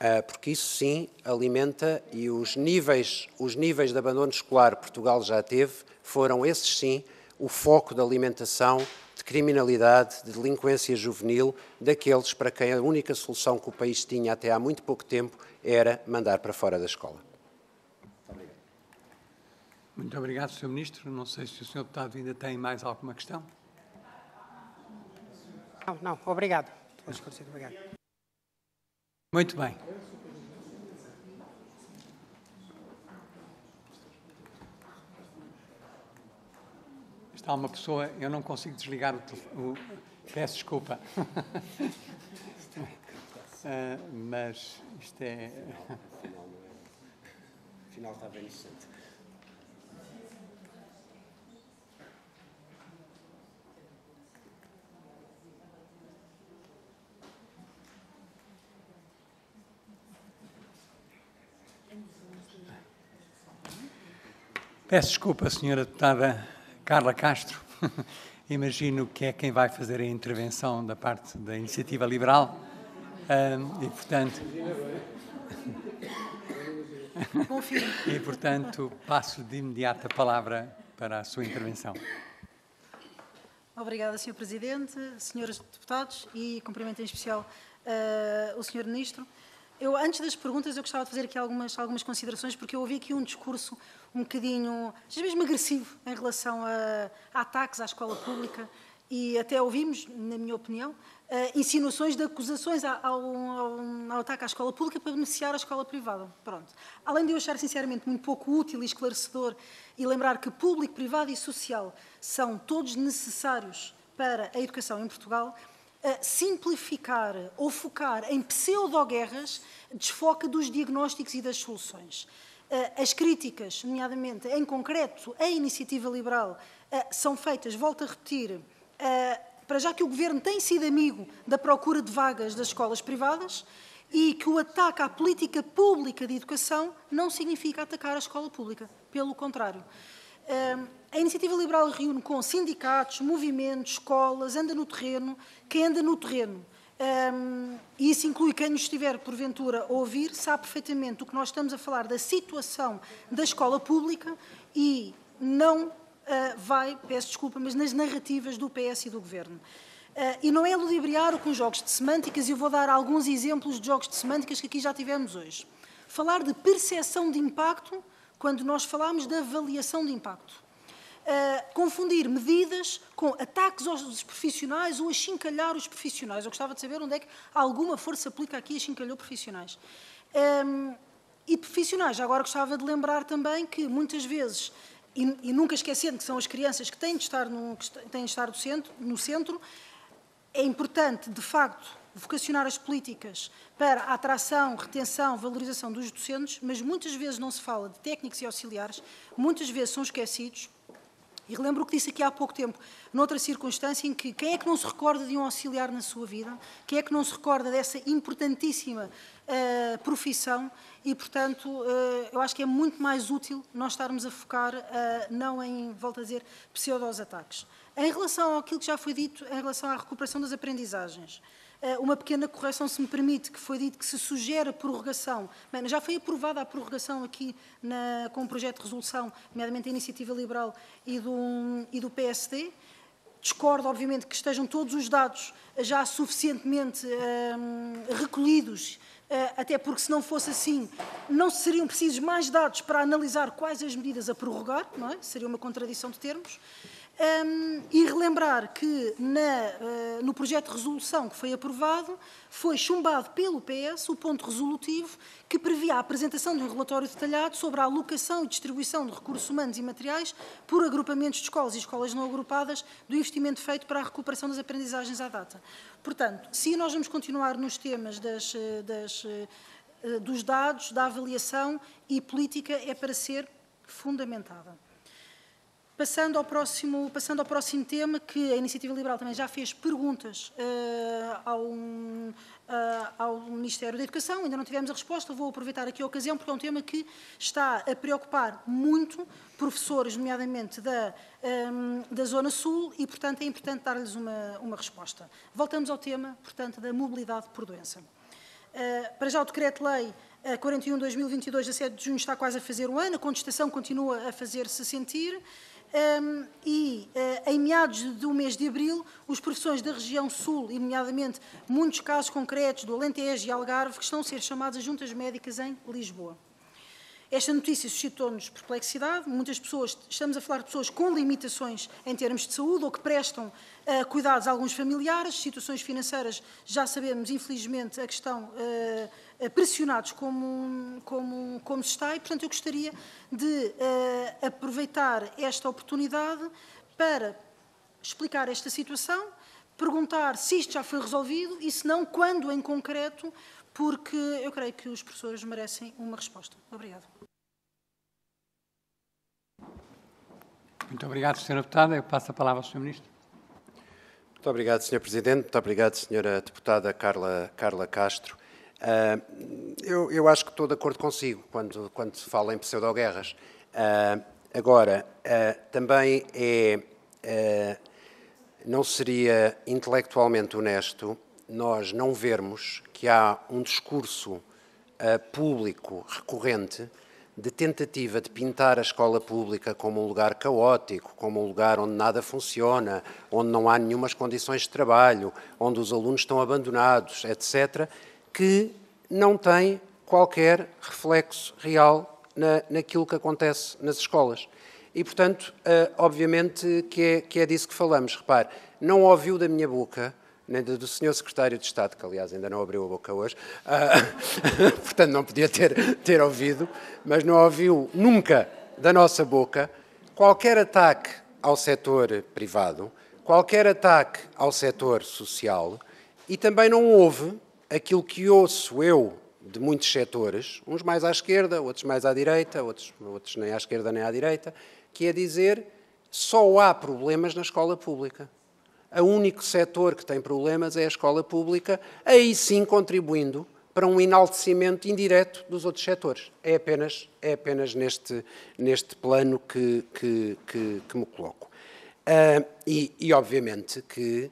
Ah, porque isso sim alimenta e os níveis, os níveis de abandono escolar que Portugal já teve foram esses sim o foco da alimentação de criminalidade, de delinquência juvenil, daqueles para quem a única solução que o país tinha até há muito pouco tempo era mandar para fora da escola. Muito obrigado, Sr. Ministro. Não sei se o Sr. Deputado ainda tem mais alguma questão. Não, não. Obrigado. Obrigado. Muito bem. Está uma pessoa, eu não consigo desligar o, o peço desculpa. uh, mas isto é. Afinal é. está bem interessante. Peço desculpa, senhora deputada Carla Castro. Imagino que é quem vai fazer a intervenção da parte da Iniciativa Liberal. e, portanto... e, portanto, passo de imediato a palavra para a sua intervenção. Obrigada, Sr. Presidente, senhores deputados e cumprimento em especial uh, o Sr. Ministro. Eu, antes das perguntas, eu gostava de fazer aqui algumas, algumas considerações, porque eu ouvi aqui um discurso um bocadinho, às vezes mesmo agressivo, em relação a, a ataques à escola pública, e até ouvimos, na minha opinião, eh, insinuações de acusações ao, ao, ao ataque à escola pública para beneficiar a escola privada. Pronto. Além de eu achar, sinceramente, muito pouco útil e esclarecedor e lembrar que público, privado e social são todos necessários para a educação em Portugal, simplificar ou focar em pseudo-guerras desfoca dos diagnósticos e das soluções. As críticas, nomeadamente em concreto à iniciativa liberal, são feitas, volto a repetir, para já que o governo tem sido amigo da procura de vagas das escolas privadas e que o ataque à política pública de educação não significa atacar a escola pública, pelo contrário a iniciativa liberal reúne com sindicatos, movimentos, escolas, anda no terreno, quem anda no terreno. e isso inclui quem nos estiver, porventura, a ouvir, sabe perfeitamente o que nós estamos a falar da situação da escola pública e não ah, vai, peço desculpa, mas nas narrativas do PS e do Governo. Uh, e não é ludibriar com jogos de semânticas, e eu vou dar alguns exemplos de jogos de semânticas que aqui já tivemos hoje. Falar de percepção de impacto quando nós falámos da avaliação de impacto. Uh, confundir medidas com ataques aos profissionais ou achincalhar os profissionais. Eu gostava de saber onde é que alguma força aplica aqui achincalhou profissionais. Um, e profissionais, agora gostava de lembrar também que muitas vezes, e, e, nunca esquecendo que são as crianças que têm de estar, no, que têm de estar do centro, no centro, é importante, de facto, vocacionar as políticas para a atração, retenção, valorização dos docentes, mas muitas vezes não se fala de técnicos e auxiliares, muitas vezes são esquecidos. E relembro o que disse aqui há pouco tempo, noutra circunstância em que quem é que não se recorda de um auxiliar na sua vida? Quem é que não se recorda dessa importantíssima uh, profissão? E, portanto, uh, eu acho que é muito mais útil nós estarmos a focar, uh, não em, volto a dizer, pseudo-ataques. Em relação àquilo que já foi dito, em relação à recuperação das aprendizagens, eh, uma pequena correção, se me permite, que foi dito que se sugere a prorrogação. Bem, já foi aprovada a prorrogação aqui na, com o um projeto de resolução, nomeadamente a Iniciativa Liberal e do, e do PSD. Discordo, obviamente, que estejam todos os dados já suficientemente ehm, recolhidos eh, até porque se não fosse assim, não seriam precisos mais dados para analisar quais as medidas a prorrogar, não é? Seria uma contradição de termos. Um, e relembrar que na, uh, no projeto de resolução que foi aprovado foi chumbado pelo PS o ponto resolutivo que previa a apresentação de um relatório detalhado sobre a alocação e distribuição de recursos humanos e materiais por agrupamentos de escolas e escolas não agrupadas do investimento feito para a recuperação das aprendizagens à data. Portanto, se nós vamos continuar nos temas das, ah, das, ah, dos dados, da avaliação e política, é para ser fundamentada. Passando ao, próximo, passando ao próximo tema, que a Iniciativa Liberal também já fez perguntas uh, ao, uh, ao, Ministério da Educação, ainda não tivemos a resposta, vou aproveitar aqui a ocasião, porque é um tema que está a preocupar muito professores, nomeadamente da, um, eh, da Zona Sul, e, portanto, é importante dar-lhes uma, uma resposta. Voltamos ao tema, portanto, da mobilidade por doença. Uh, para já o Decreto-Lei 41-2022, a 7 de junho, está quase a fazer um ano, a contestação continua a fazer-se sentir um, e uh, em meados do mês de abril, os professores da região sul, e nomeadamente muitos casos concretos do Alentejo e Algarve, que estão a ser chamados a juntas médicas em Lisboa. Esta notícia suscitou-nos perplexidade. Muitas pessoas, estamos a falar de pessoas com limitações em termos de saúde ou que prestam uh, cuidados a alguns familiares, situações financeiras, já sabemos, infelizmente, a questão. Uh, eh, pressionados como, como, como se está, e portanto eu gostaria de eh, aproveitar esta oportunidade para explicar esta situação, perguntar se isto já foi resolvido e, se não, quando em concreto, porque eu creio que os professores merecem uma resposta. Obrigado. Muito obrigado, Sra. Deputada. Eu passo a palavra ao Sr. Ministro. Muito obrigado, Sr. Presidente. Muito obrigado, Sra. Deputada Carla, Carla Castro. Uh, eu, eu, acho que estou de acordo consigo quando, quando se fala em pseudoguerras. Uh, agora, uh, também é. não seria intelectualmente honesto nós não vermos que há um discurso público recorrente de tentativa de pintar a escola pública como um lugar caótico, como um lugar onde nada funciona, onde não há nenhumas condições de trabalho, onde os alunos estão abandonados, etc que não tem qualquer reflexo real na, naquilo que acontece nas escolas. E, portanto, eh, obviamente que é, que é disso que falamos. Repare, não ouviu da minha boca nem do senhor secretário de Estado, que aliás ainda não abriu a boca hoje, uh, portanto não podia ter, ter ouvido, mas não ouviu nunca da nossa boca qualquer ataque ao setor privado, qualquer ataque ao setor social e também não houve aquilo que ouço eu de muitos setores, uns mais à esquerda, outros mais à direita, outros, outros nem à esquerda nem à direita, que é dizer só há problemas na escola pública. O único setor que tem problemas é a escola pública, aí sim contribuindo para um enaltecimento indireto dos outros setores. É apenas, é apenas neste, neste plano que, que, que, que me coloco. Uh, e, e, obviamente, que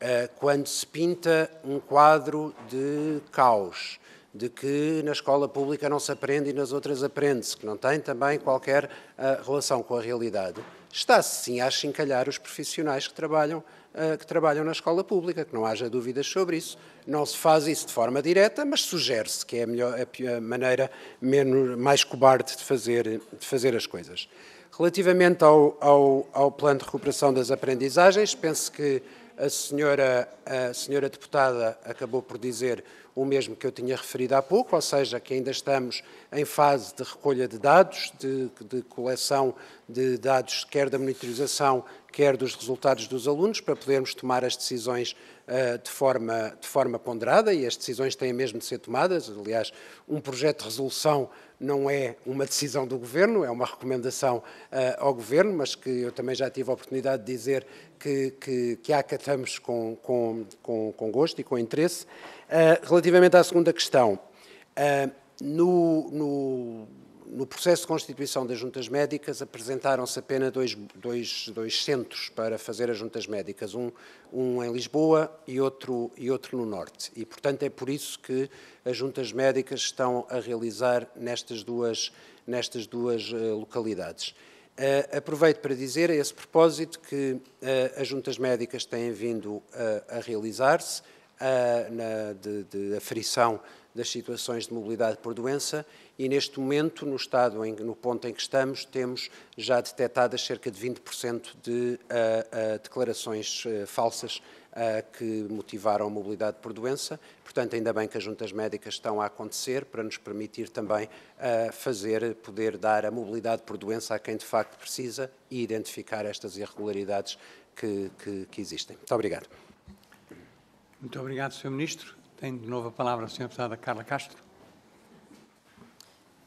eh, quando se pinta um quadro de caos, de que na escola pública não se aprende e nas outras aprende-se, que não tem também qualquer uh, relação com a realidade, está-se sim a achincalhar os profissionais que trabalham, uh, que trabalham na escola pública, que não haja dúvidas sobre isso. Não se faz isso de forma direta, mas sugere-se que é a, melhor, a maneira menos, mais cobarde de fazer, de fazer as coisas. Relativamente ao, ao, ao plano de recuperação das aprendizagens, penso que a senhora, a senhora deputada acabou por dizer o mesmo que eu tinha referido há pouco, ou seja, que ainda estamos em fase de recolha de dados, de, de coleção de dados, quer da monitorização, quer dos resultados dos alunos, para podermos tomar as decisões uh, de, forma, de forma ponderada, e as decisões têm mesmo de ser tomadas. Aliás, um projeto de resolução não é uma decisão do Governo, é uma recomendação uh, ao Governo, mas que eu também já tive a oportunidade de dizer que, que, que a acatamos com, com, com, com, gosto e com interesse. Uh, relativamente à segunda questão, uh, no, no, no, processo de constituição das juntas médicas apresentaram-se apenas dois, dois, dois centros para fazer as juntas médicas, um, um em Lisboa e outro, e outro no Norte. E, portanto, é por isso que as juntas médicas estão a realizar nestas duas, nestas duas uh, localidades. Uh, aproveito para dizer, a esse propósito, que uh, as juntas médicas têm vindo uh, a realizar-se de, de aferição das situações de mobilidade por doença e, neste momento, no estado, em, no ponto em que estamos, temos já detectadas cerca de 20% de declarações falsas eh, que motivaram a mobilidade por doença. Portanto, ainda bem que as juntas médicas estão a acontecer para nos permitir também eh, fazer, poder dar a mobilidade por doença a quem de facto precisa e identificar estas irregularidades que, que, que existem. Muito obrigado. Muito obrigado, Sr. Ministro. Tem de novo a palavra a Sra. Deputada Carla Castro.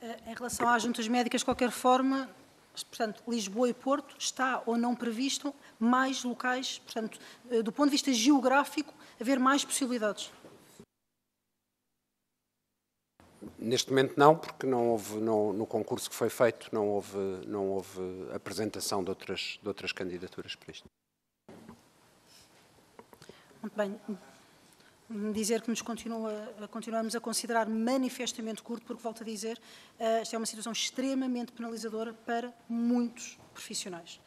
Eh, em relação às juntas médicas, de qualquer forma, portanto, Lisboa e Porto, está ou não previsto mais locais, portanto, eh, do ponto de vista geográfico, haver mais possibilidades? Neste momento não, porque não houve, não, no concurso que foi feito, não houve, não houve apresentação de outras, de outras candidaturas para isto. Muito bem dizer que nos continua, eh, continuamos a considerar manifestamente curto, porque, volto a dizer, uh, eh, esta é uma situação extremamente penalizadora para muitos profissionais.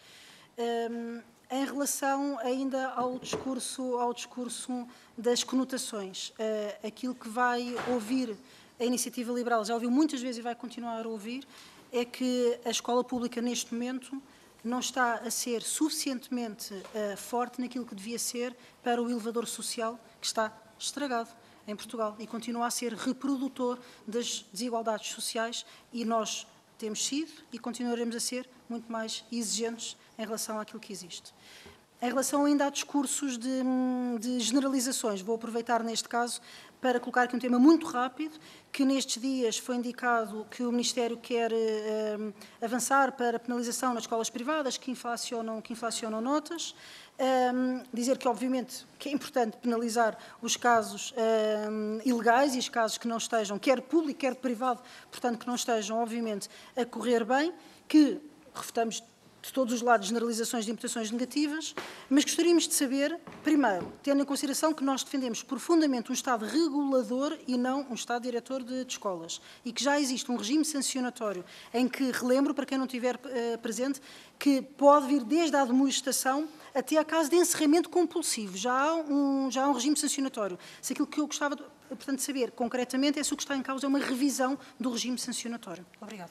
Um, ehm, em relação ainda ao discurso, ao discurso das conotações, uh, aquilo que vai ouvir a iniciativa liberal, já ouviu muitas vezes e vai continuar a ouvir, é que a escola pública neste momento não está a ser suficientemente uh, forte naquilo que devia ser para o elevador social que está estragado em Portugal e continua a ser reprodutor das desigualdades sociais e nós temos sido e continuaremos a ser muito mais exigentes em relação àquilo que existe. Em relação ainda a discursos de, hum, de generalizações, vou aproveitar neste caso para colocar aqui um tema muito rápido, que nestes dias foi indicado que o Ministério quer um, eh, eh, avançar para a penalização nas escolas privadas que inflacionam, que inflacionam notas. Um, ehm, dizer que, obviamente, que é importante penalizar os casos um, ehm, ilegais e os casos que não estejam, quer público, quer privado, portanto, que não estejam, obviamente, a correr bem, que refutamos de todos os lados generalizações de imputações negativas, mas gostaríamos de saber, primeiro, tendo em consideração que nós defendemos profundamente um Estado regulador e não um Estado diretor de, de escolas, e que já existe um regime sancionatório em que, relembro para quem não estiver uh, presente, que pode vir desde a admoestação até a caso de encerramento compulsivo. Já há um, já há um regime sancionatório. Se aquilo que eu gostava, de, portanto, de saber concretamente é se o que está em causa é uma revisão do regime sancionatório. Obrigado.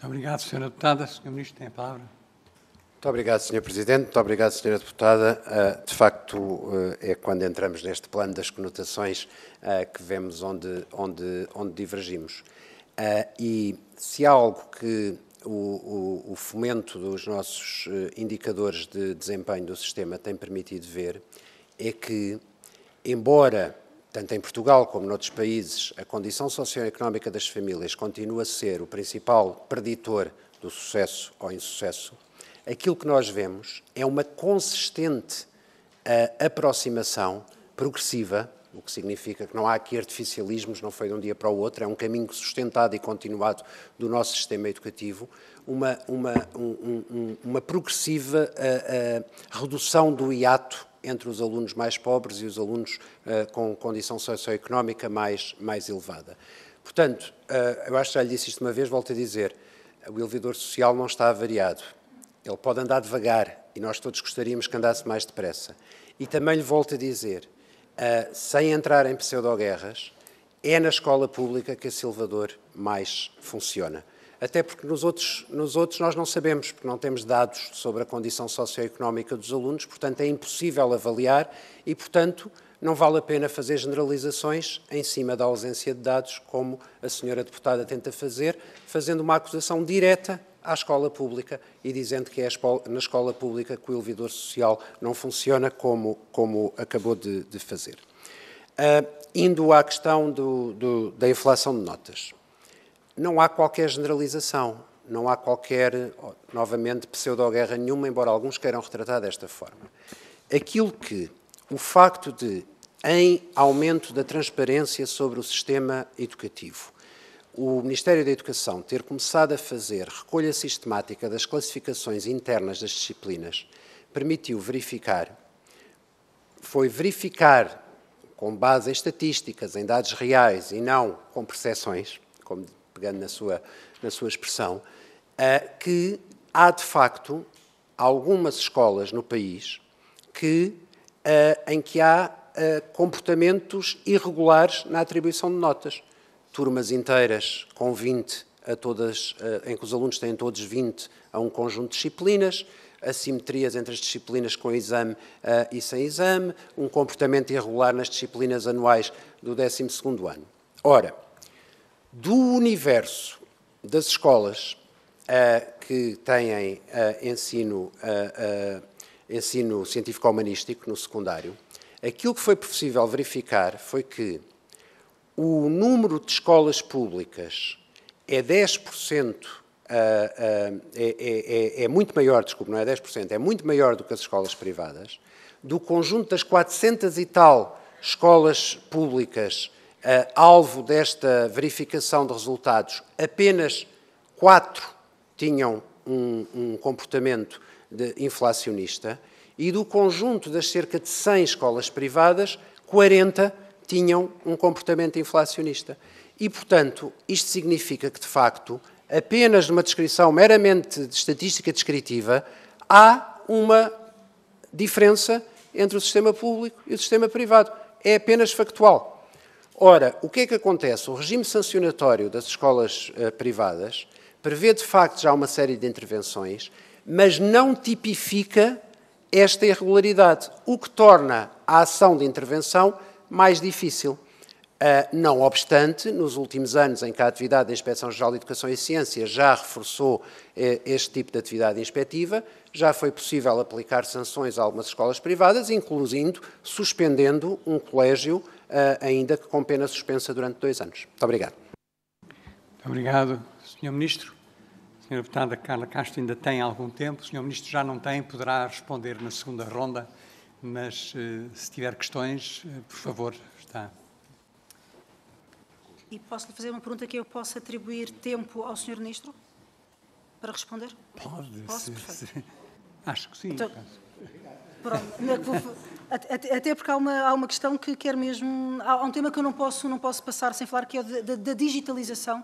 Muito obrigado, Sra. Deputada. Sr. Ministro, tem a palavra. Muito obrigado, Sr. Presidente. Muito obrigado, Sra. Deputada. Ah, de facto, ah, é quando entramos neste plano das conotações ah, que vemos onde, onde, onde divergimos. E se há algo que o, o, o fomento dos nossos indicadores de desempenho do sistema tem permitido ver, é que, embora tanto em Portugal como noutros países, a condição socioeconómica das famílias continua a ser o principal preditor do sucesso ou insucesso. Aquilo que nós vemos é uma consistente uh, aproximação progressiva, o que significa que não há aqui artificialismos, não foi de um dia para o outro, é um caminho sustentado e continuado do nosso sistema educativo, uma, uma, um, um, uma progressiva uh, uh, redução do hiato entre os alunos mais pobres e os alunos eh, com condição socioeconómica mais, mais elevada. Portanto, eh, eu acho que já lhe disse isto uma vez, volto a dizer, o elevador social não está avariado. Ele pode andar devagar e nós todos gostaríamos que andasse mais depressa. E também lhe volto a dizer, eh, sem entrar em pseudo guerras, é na escola pública que esse elevador mais funciona até porque nos outros, nos outros nós não sabemos, porque não temos dados sobre a condição socioeconómica dos alunos, portanto é impossível avaliar e, portanto, não vale a pena fazer generalizações em cima da ausência de dados, como a senhora deputada tenta fazer, fazendo uma acusação direta à escola pública e dizendo que é na escola pública que o elevador social não funciona como, como acabou de, de fazer. Uh, indo à questão do, do, da inflação de notas não há qualquer generalização, não há qualquer, novamente, pseudo-guerra nenhuma, embora alguns queiram retratar desta forma. Aquilo que o facto de, em aumento da transparência sobre o sistema educativo, o Ministério da Educação ter começado a fazer recolha sistemática das classificações internas das disciplinas permitiu verificar, foi verificar com base em estatísticas, em dados reais e não com percepções, como pegando na sua, na sua expressão, eh, que há de facto algumas escolas no país que, eh, em que há eh, comportamentos irregulares na atribuição de notas. Turmas inteiras com 20 a todas, em que os alunos têm todos 20 a um conjunto de disciplinas, assimetrias entre as disciplinas com exame e sem exame, um comportamento irregular nas disciplinas anuais do 12 ano. Ora, do universo das escolas uh, que têm uh, ensino, uh, ensino científico-humanístico no secundário, aquilo que foi possível verificar foi que o número de escolas públicas é 10%, é, é, é, é muito maior, desculpe, não é 10%, é muito maior do que as escolas privadas, do conjunto das 400 e tal escolas públicas alvo desta verificação de resultados, apenas quatro tinham um, um comportamento inflacionista e do conjunto das cerca de 100 escolas privadas, 40 tinham um comportamento inflacionista. E, portanto, isto significa que, de facto, apenas numa descrição meramente de estatística descritiva, há uma diferença entre o sistema público e o sistema privado. É apenas factual. Ora, o que é que acontece? O regime sancionatório das escolas uh, privadas prevê, de facto, já uma série de intervenções, mas não tipifica esta irregularidade, o que torna a ação de intervenção mais difícil. Uh, não obstante, nos últimos anos em que a atividade da Inspeção Geral de Educação e Ciência já reforçou uh, este tipo de atividade inspectiva, já foi possível aplicar sanções a algumas escolas privadas, incluindo suspendendo um colégio eh, ainda que com pena suspensa durante dois anos. Muito obrigado. Muito obrigado, Sr. Ministro. Sra. Deputada Carla Castro ainda tem algum tempo. O Sr. Ministro já não tem, poderá responder na segunda ronda, mas eh, se tiver questões, eh, por favor, está. E posso lhe fazer uma pergunta que eu possa atribuir tempo ao Sr. Ministro para responder? Pode, Posso, sim, sim. Acho que sim. Então, pronto, até, até porque há uma, há uma questão que quer mesmo. Há um tema que eu não posso, não posso passar sem falar, que é o da, digitalização,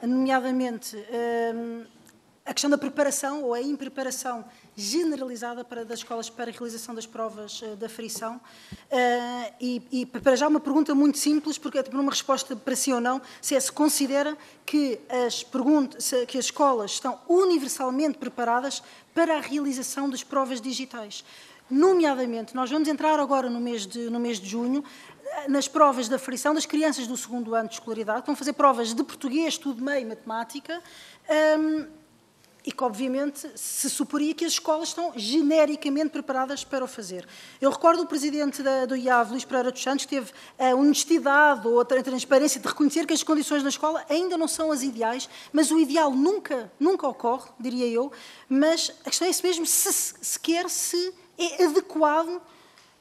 uh, nomeadamente uh, a questão da preparação ou a impreparação generalizada para, das escolas para a realização das provas uh, da frição. Uh, e, e, para já uma pergunta muito simples, porque é tipo uma resposta para si ou não, se é se considera que as, perguntas, que as escolas estão universalmente preparadas para a realização das provas digitais nomeadamente, nós vamos entrar agora no mês de, no mês de junho nas provas da frição das crianças do segundo ano de escolaridade, vão fazer provas de português, tudo meio, matemática, hum, e que, obviamente, se suporia que as escolas estão genericamente preparadas para o fazer. Eu recordo o presidente da, do IAV, Luís Pereira dos Santos, que teve a honestidade ou a transparência de reconhecer que as condições na escola ainda não são as ideais, mas o ideal nunca, nunca ocorre, diria eu, mas a questão é isso mesmo, se sequer se, quer, se é adequado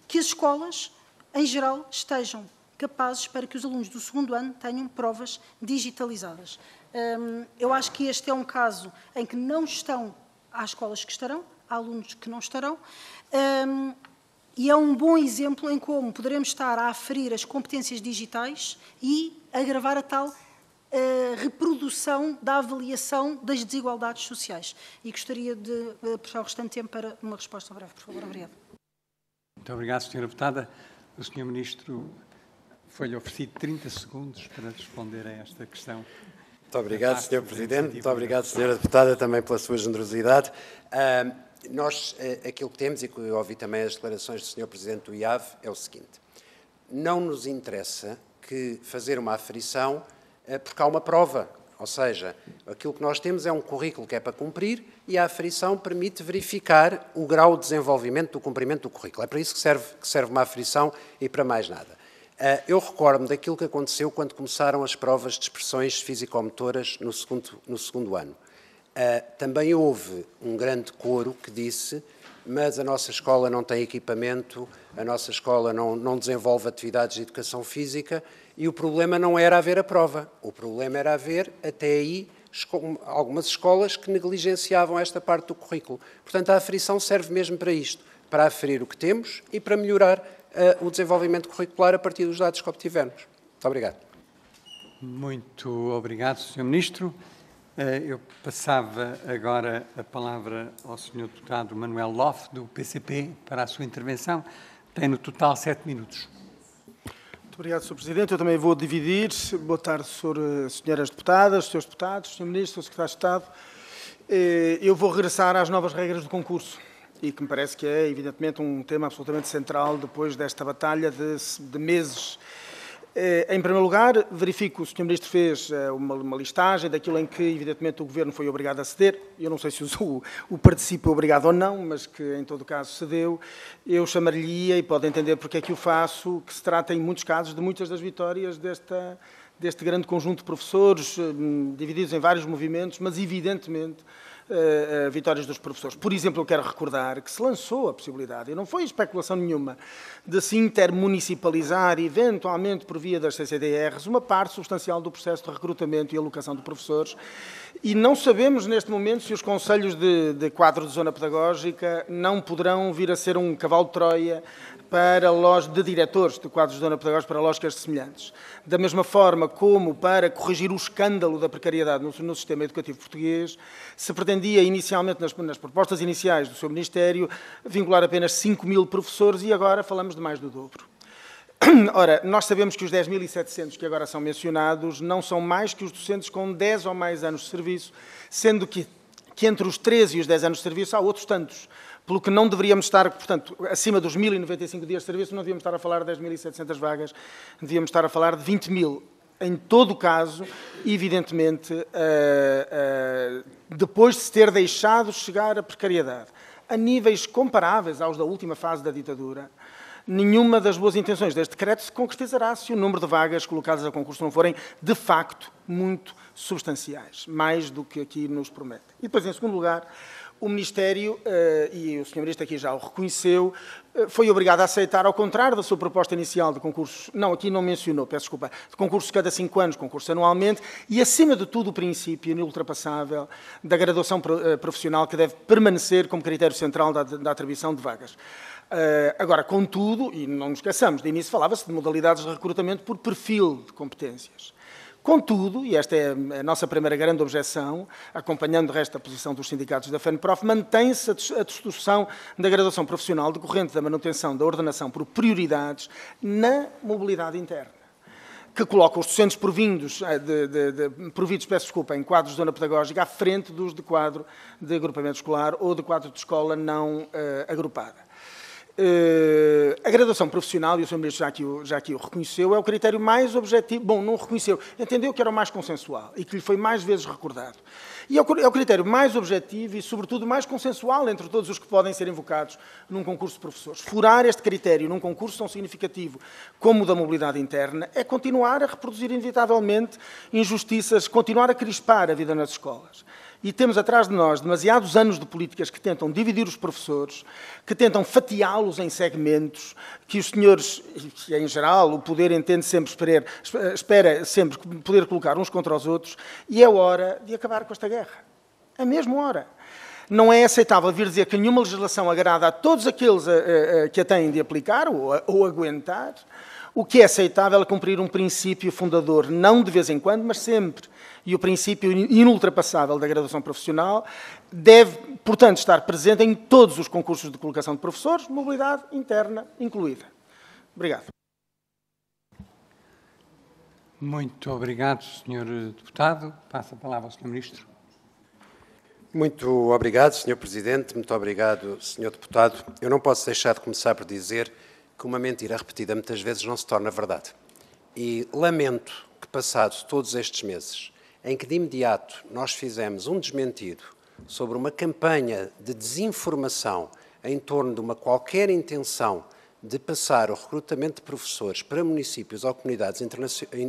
que as escolas, em geral, estejam capazes para que os alunos do segundo ano tenham provas digitalizadas. Hum, eu acho que este é um caso em que não estão, há escolas que estarão, há alunos que não estarão, hum, e é um bom exemplo em como poderemos estar a aferir as competências digitais e agravar a tal reprodução da avaliação das desigualdades sociais. E gostaria de aproveitar eh, puxar o restante tempo para uma resposta breve, por favor. Obrigado. Muito obrigado, Sra. Deputada. O Sr. Ministro foi-lhe oferecido 30 segundos para responder a esta questão. Muito obrigado, Sr. Presidente. Muito obrigado, Sra. Deputada, também pela sua generosidade. Ah, nós, eh, aquilo que temos, e que ouvi também as declarações do Sr. Presidente do IAV, é o seguinte. Não nos interessa que fazer uma aferição é porque há uma prova. Ou seja, aquilo que nós temos é um currículo que é para cumprir e a aferição permite verificar o grau de desenvolvimento do cumprimento do currículo. É para isso que serve, que serve uma aferição e para mais nada. Ah, eu recordo-me daquilo que aconteceu quando começaram as provas de expressões fisicomotoras no segundo, no segundo ano. Ah, também houve um grande coro que disse mas a nossa escola não tem equipamento, a nossa escola não, não desenvolve atividades de educação física e o problema não era haver a prova, o problema era haver, até aí, algumas escolas que negligenciavam esta parte do currículo. Portanto, a aferição serve mesmo para isto, para aferir o que temos e para melhorar uh, o desenvolvimento curricular a partir dos dados que obtivemos. Muito obrigado. Muito obrigado, Sr. Ministro. Eh, eu passava agora a palavra ao Sr. Deputado Manuel Loff, do PCP, para a sua intervenção. Tem no total sete minutos obrigado, Sr. Presidente. Eu também vou dividir. Boa tarde, Sr. Senhoras Deputadas, Srs. Deputados, Sr. Ministro, Sr. Secretário de Estado. Eh, eu vou regressar às novas regras do concurso e que me parece que é, evidentemente, um tema absolutamente central depois desta batalha de, de meses eh, em primeiro lugar, verifico, o Sr. Ministro fez eh, uma, uma, listagem daquilo em que, evidentemente, o Governo foi obrigado a ceder. Eu não sei se usou o, o participo obrigado ou não, mas que, em todo caso, cedeu. Eu chamaria, e pode entender porque é que o faço, que se trata, em muitos casos, de muitas das vitórias desta, deste grande conjunto de professores, eh, divididos em vários movimentos, mas, evidentemente, uh, vitórias dos professores. Por exemplo, eu quero recordar que se lançou a possibilidade, e não foi especulação nenhuma, de se intermunicipalizar, eventualmente por via das CCDRs, uma parte substancial do processo de recrutamento e alocação de professores, e não sabemos neste momento se os conselhos de, de quadro de zona pedagógica não poderão vir a ser um cavalo de Troia para lojas de diretores de quadros de Dona pedagógica para lógicas semelhantes. Da mesma forma como para corrigir o escândalo da precariedade no, no sistema educativo português, se pretendia inicialmente, nas, nas, propostas iniciais do seu Ministério, vincular apenas 5 mil professores e agora falamos de mais do dobro. Ora, nós sabemos que os 10.700 que agora são mencionados não são mais que os docentes com 10 ou mais anos de serviço, sendo que, que entre os 13 e os 10 anos de serviço há outros tantos pelo que não deveríamos estar, portanto, acima dos 1.095 dias de serviço, não devíamos estar a falar de 10.700 vagas, devíamos estar a falar de 20 mil. Em todo o caso, evidentemente, uh, uh, depois de se ter deixado chegar a precariedade a níveis comparáveis aos da última fase da ditadura, nenhuma das boas intenções deste decreto se concretizará se o número de vagas colocadas a concurso não forem, de facto, muito substanciais, mais do que aqui nos promete. E depois, em segundo lugar, o Ministério, eh, e o Sr. Ministro aqui já o reconheceu, eh, foi obrigado a aceitar, ao contrário da sua proposta inicial de concurso, não, aqui não mencionou, peço desculpa, de concurso cada cinco anos, concurso anualmente, e acima de tudo o princípio inultrapassável da graduação eh, profissional que deve permanecer como critério central da, da atribuição de vagas. Agora, contudo, e não nos esqueçamos, de início falava-se de modalidades de recrutamento por perfil de competências. Contudo, e esta é a nossa primeira grande objeção, acompanhando o resto a posição dos sindicatos da FENPROF, mantém-se a destruição da graduação profissional decorrente da manutenção da ordenação por prioridades na mobilidade interna que coloca os docentes provindos, eh, de, de, de, providos, peço desculpa, em quadros de zona pedagógica à frente dos de quadro de agrupamento escolar ou de quadro de escola não uh, eh, agrupada. Uh, a graduação profissional, e o Sr. Ministro já aqui, já aqui o reconheceu, é o critério mais objetivo. Bom, não o reconheceu, entendeu que era o mais consensual e que lhe foi mais vezes recordado. E é o, é o critério mais objetivo e, sobretudo, mais consensual entre todos os que podem ser invocados num concurso de professores. Furar este critério num concurso tão significativo como o da mobilidade interna é continuar a reproduzir, inevitavelmente, injustiças, continuar a crispar a vida nas escolas e temos atrás de nós demasiados anos de políticas que tentam dividir os professores, que tentam fatiá-los em segmentos, que os senhores, que em geral o poder entende sempre esperar, espera sempre poder colocar uns contra os outros, e é hora de acabar com esta guerra. É mesmo hora. Não é aceitável vir dizer que nenhuma legislação agrada a todos aqueles a, a, a, que a têm de aplicar ou, ou aguentar. O que é aceitável é cumprir um princípio fundador, não de vez em quando, mas sempre e o princípio inultrapassável da graduação profissional, deve, portanto, estar presente em todos os concursos de colocação de professores, mobilidade interna incluída. Obrigado. Muito obrigado, Sr. Deputado. Passa a palavra ao Sr. Ministro. Muito obrigado, Sr. Presidente. Muito obrigado, Sr. Deputado. Eu não posso deixar de começar por dizer que uma mentira repetida muitas vezes não se torna verdade. E lamento que, passados todos estes meses, em que de imediato nós fizemos um desmentido sobre uma campanha de desinformação em torno de uma qualquer intenção de passar o recrutamento de professores para municípios ou comunidades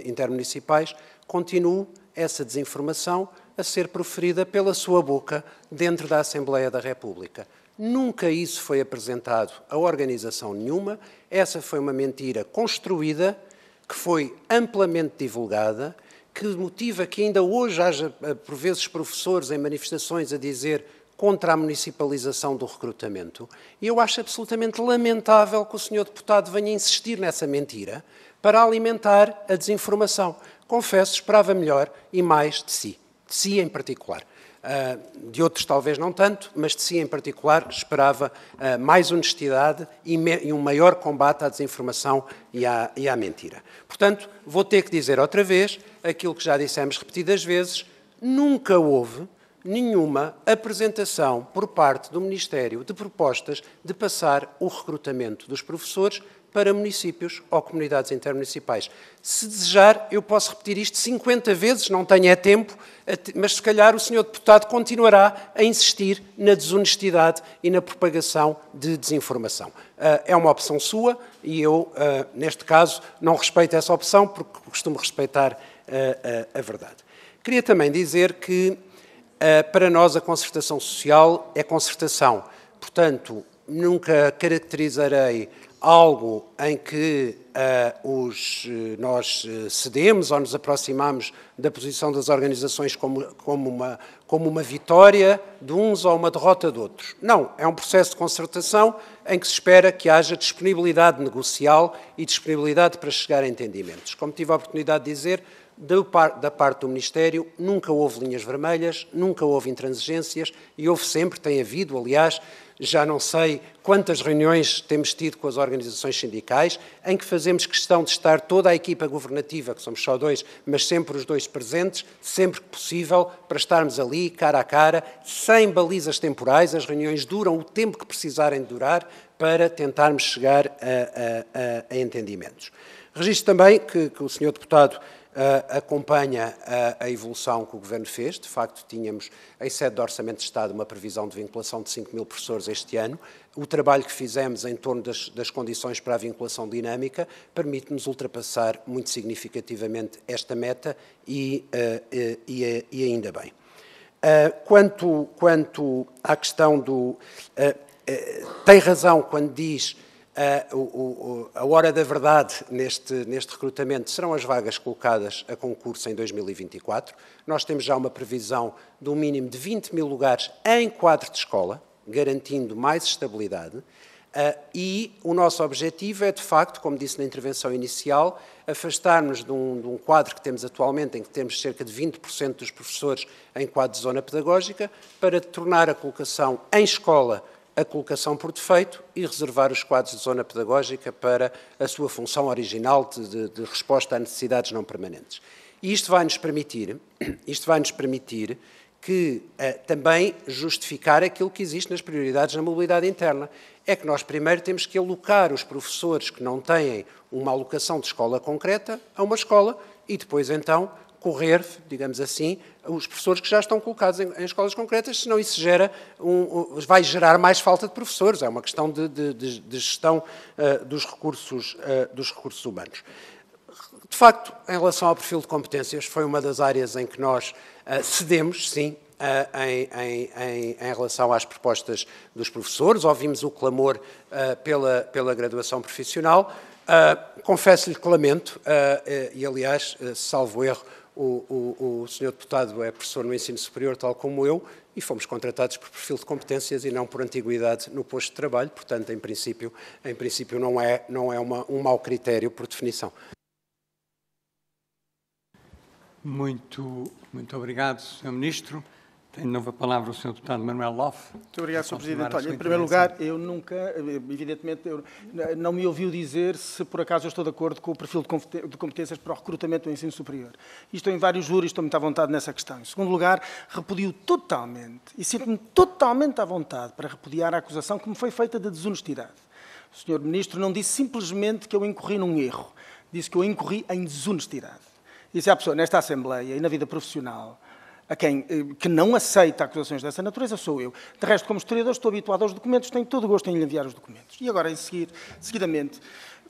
intermunicipais, continua essa desinformação a ser proferida pela sua boca dentro da Assembleia da República. Nunca isso foi apresentado a organização nenhuma, essa foi uma mentira construída que foi amplamente divulgada que motiva que ainda hoje haja, eh, por vezes, professores em manifestações a dizer contra a municipalização do recrutamento. E eu acho absolutamente lamentável que o senhor deputado venha insistir nessa mentira para alimentar a desinformação. Confesso, esperava melhor e mais de si, de si em particular. Uh, de outros talvez não tanto, mas de si em particular esperava uh, mais honestidade e, e, um maior combate à desinformação e à, e à mentira. Portanto, vou ter que dizer outra vez, aquilo que já dissemos repetidas vezes, nunca houve nenhuma apresentação por parte do Ministério de propostas de passar o recrutamento dos professores para municípios ou comunidades intermunicipais. Se desejar, eu posso repetir isto 50 vezes, não tenho é tempo, mas se calhar o senhor deputado continuará a insistir na desonestidade e na propagação de desinformação. Ah, é uma opção sua e eu, ah, neste caso, não respeito essa opção porque costumo respeitar a, a, a verdade. Queria também dizer que, eh, para nós, a concertação social é concertação. Portanto, nunca caracterizarei algo em que eh, os, eh, nós cedemos ou nos aproximamos da posição das organizações como, como, uma, como uma vitória de uns ou uma derrota de outros. Não, é um processo de concertação em que se espera que haja disponibilidade negocial e disponibilidade para chegar a entendimentos. Como tive a oportunidade de dizer, da parte do Ministério nunca houve linhas vermelhas, nunca houve intransigências e houve sempre, tem havido, aliás, já não sei quantas reuniões temos tido com as organizações sindicais, em que fazemos questão de estar toda a equipa governativa, que somos só dois, mas sempre os dois presentes, sempre que possível, para estarmos ali, cara a cara, sem balizas temporais, as reuniões duram o tempo que precisarem de durar para tentarmos chegar a, a, a entendimentos. Registro também que, que o Sr. Deputado uh, acompanha a, ah, a, evolução que o Governo fez. De facto, tínhamos em sede de Orçamento de Estado uma previsão de vinculação de 5 mil professores este ano. O trabalho que fizemos em torno das, das condições para a vinculação dinâmica permite-nos ultrapassar muito significativamente esta meta e, uh, e, e ainda bem. Uh, quanto, quanto à questão do. tem razão quando diz a, o, a hora da verdade neste, neste recrutamento serão as vagas colocadas a concurso em 2024. Nós temos já uma previsão de um mínimo de 20 mil lugares em quadro de escola, garantindo mais estabilidade. Uh, e o nosso objetivo é, de facto, como disse na intervenção inicial, afastarmos de um, de um quadro que temos atualmente, em que temos cerca de 20% dos professores em quadro de zona pedagógica, para tornar a colocação em escola a colocação por defeito e reservar os quadros de zona pedagógica para a sua função original de, de, de resposta a necessidades não permanentes. E isto vai nos permitir, isto vai nos permitir que uh, também justificar aquilo que existe nas prioridades na mobilidade interna. É que nós primeiro temos que alocar os professores que não têm uma alocação de escola concreta a uma escola e depois então correr, digamos assim, os professores que já estão colocados em, em escolas concretas, senão isso gera um, vai gerar mais falta de professores. É uma questão de, de, de gestão uh, dos, recursos, uh, dos recursos humanos. De facto, em relação ao perfil de competências, foi uma das áreas em que nós uh, cedemos, sim, em, em, em, em, relação às propostas dos professores. Ouvimos o clamor pela, pela graduação profissional. Confesso-lhe que lamento, e aliás, salvo erro, o, o, o senhor deputado é professor no ensino superior, tal como eu, e fomos contratados por perfil de competências e não por antiguidade no posto de trabalho, portanto, em princípio, em princípio não é, não é uma, um mau critério por definição. Muito, muito obrigado, senhor Ministro. Em nova palavra o Sr. Deputado Manuel Loff. Muito obrigado, Sr. Presidente. Olha, em primeiro lugar, eu nunca, evidentemente, eu, não me ouviu dizer se por acaso eu estou de acordo com o perfil de competências para o recrutamento do ensino superior. Isto estou em vários juros, estou muito à vontade nessa questão. Em segundo lugar, repudio totalmente e sinto-me totalmente à vontade para repudiar a acusação que me foi feita de desonestidade. O Sr. Ministro não disse simplesmente que eu incorri num erro, disse que eu incorri em desonestidade. se há pessoa, nesta Assembleia e na vida profissional, a quem, eh, que não aceita acusações dessa natureza sou eu. De resto, como historiador, estou habituado aos documentos, tenho todo o gosto em lhe enviar os documentos. E agora, em seguir, seguidamente,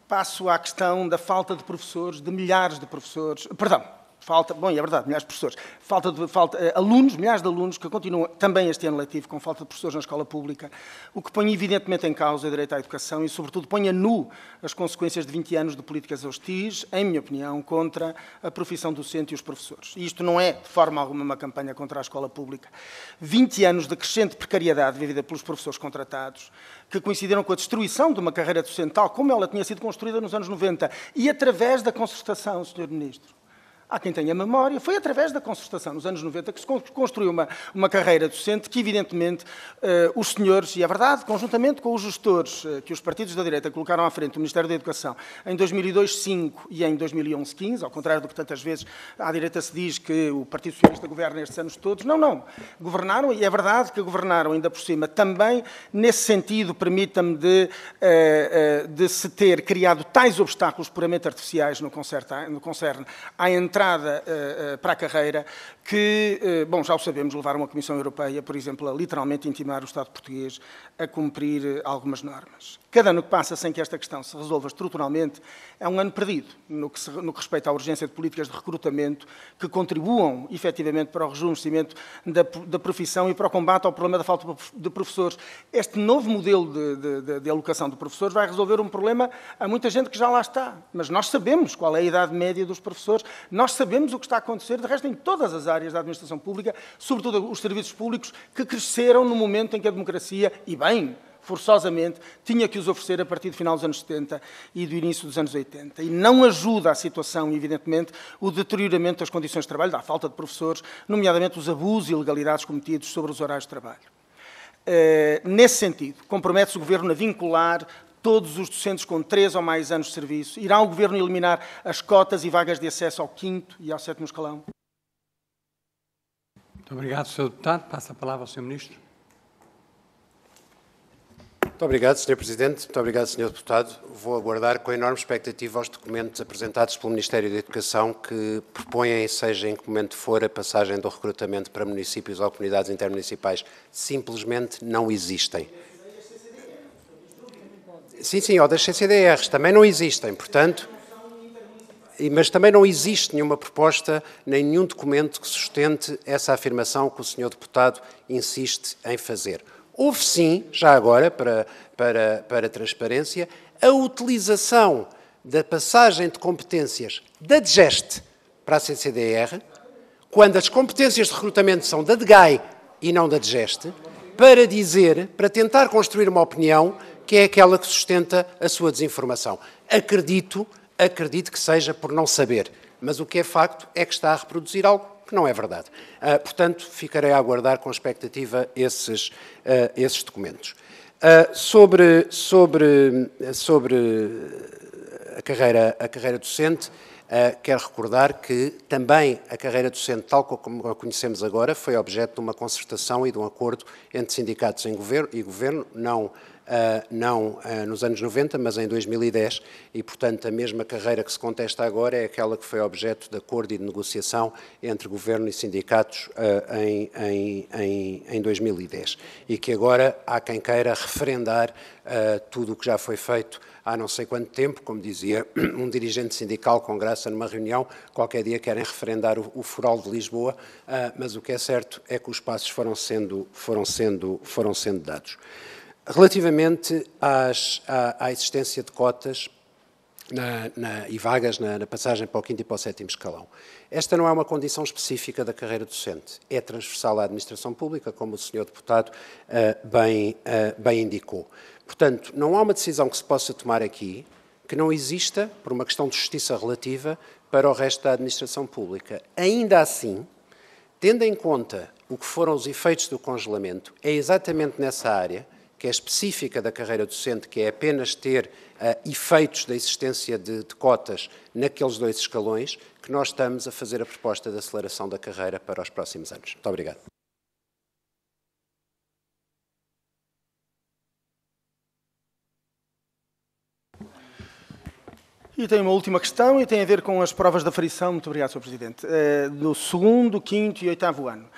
passo à questão da falta de professores, de milhares de professores, perdão, falta, bom, e é verdade, milhares de professores, falta de falta, eh, alunos, milhares de alunos que continuam também este ano letivo com falta de professores na escola pública, o que põe evidentemente em causa o direito à educação e, sobretudo, põe a nu as consequências de 20 anos de políticas hostis, em minha opinião, contra a profissão docente e os professores. E isto não é, de forma alguma, uma campanha contra a escola pública. 20 anos de crescente precariedade vivida pelos professores contratados, que coincidiram com a destruição de uma carreira docente tal como ela tinha sido construída nos anos 90 e através da concertação, Sr. Ministro Há quem tenha memória, foi através da concertação, nos anos 90, que se construiu uma, uma carreira docente que, evidentemente, eh, os senhores, e é verdade, conjuntamente com os gestores eh, que os partidos da direita colocaram à frente do Ministério da Educação em 2002, 5 e em 2011, 15, ao contrário do que tantas vezes à direita se diz que o Partido Socialista governa estes anos todos, não, não. Governaram, e é verdade que governaram ainda por cima, também nesse sentido, permita-me, de, eh, eh de se ter criado tais obstáculos puramente artificiais no concerne, no concerne à entrada entrada eh, eh, para a carreira que, eh, bom, já o sabemos, levaram a Comissão Europeia, por exemplo, a literalmente intimar o Estado português a cumprir algumas normas. Cada ano que passa sem que esta questão se resolva estruturalmente é um ano perdido no que, se, no que respeita à urgência de políticas de recrutamento que contribuam efetivamente para o rejuvenescimento da, da, profissão e para o combate ao problema da falta de professores. Este novo modelo de, de, de alocação de professores vai resolver um problema a muita gente que já lá está. Mas nós sabemos qual é a idade média dos professores, nós sabemos o que está a acontecer, de resto, em todas as áreas da administração pública, sobretudo os serviços públicos, que cresceram no momento em que a democracia, e bem, forçosamente, tinha que os oferecer a partir do final dos anos 70 e do início dos anos 80. E não ajuda a situação, evidentemente, o deterioramento das condições de trabalho, da falta de professores, nomeadamente os abusos e ilegalidades cometidos sobre os horários de trabalho. Eh, nesse sentido, compromete-se o Governo a vincular todos os docentes com três ou mais anos de serviço. Irá o Governo eliminar as cotas e vagas de acesso ao quinto e ao sétimo escalão? Muito obrigado, Sr. Deputado. Passa a palavra ao Sr. Ministro. Muito obrigado, Sr. Presidente. Muito obrigado, Sr. Deputado. Vou aguardar com enorme expectativa os documentos apresentados pelo Ministério da Educação que propõem, seja em que momento for, a passagem do recrutamento para municípios ou comunidades intermunicipais. Simplesmente não existem. Sim, sim, ou das CCDRs. Também não existem, portanto mas também não existe nenhuma proposta, nem nenhum documento que sustente essa afirmação que o senhor deputado insiste em fazer houve sim, já agora, para, para, para transparência, a utilização da passagem de competências da DGEST para a CCDR, quando as competências de recrutamento são da DGAI e não da DGEST, para dizer, para tentar construir uma opinião que é aquela que sustenta a sua desinformação. Acredito, acredito que seja por não saber, mas o que é facto é que está a reproduzir algo que não é verdade. Uh, portanto, ficarei a aguardar com expectativa esses, uh, esses documentos. Uh, sobre, sobre, sobre a, carreira, a carreira docente, quero recordar que também a carreira docente, tal como a conhecemos agora, foi objeto de uma concertação e de um acordo entre sindicatos e governo, não ah, não ah, nos anos 90, mas em 2010, e, portanto, a mesma carreira que se contesta agora é aquela que foi objeto de acordo e de negociação entre governo e sindicatos ah, em, em, em 2010, e que agora há quem queira referendar tudo o que já foi feito há não sei quanto tempo, como dizia um dirigente sindical com graça numa reunião, qualquer dia querem referendar o, o Foral de Lisboa, mas o que é certo é que os passos foram sendo, foram sendo, foram sendo dados. Relativamente às, à, à, existência de cotas na, na, e vagas na, na, passagem para o quinto e para o sétimo escalão, esta não é uma condição específica da carreira docente, é transversal à administração pública, como o senhor deputado uh, bem, uh, bem indicou. Portanto, não há uma decisão que se possa tomar aqui que não exista, por uma questão de justiça relativa, para o resto da administração pública. Ainda assim, tendo em conta o que foram os efeitos do congelamento, é exatamente nessa área que é específica da carreira docente, que é apenas ter uh, efeitos da existência de, de, cotas naqueles dois escalões, que nós estamos a fazer a proposta de aceleração da carreira para os próximos anos. Muito obrigado. E tenho uma última questão e tem a ver com as provas da frição. Muito obrigado, Sr. Presidente. Uh, eh, do segundo, quinto e oitavo ano.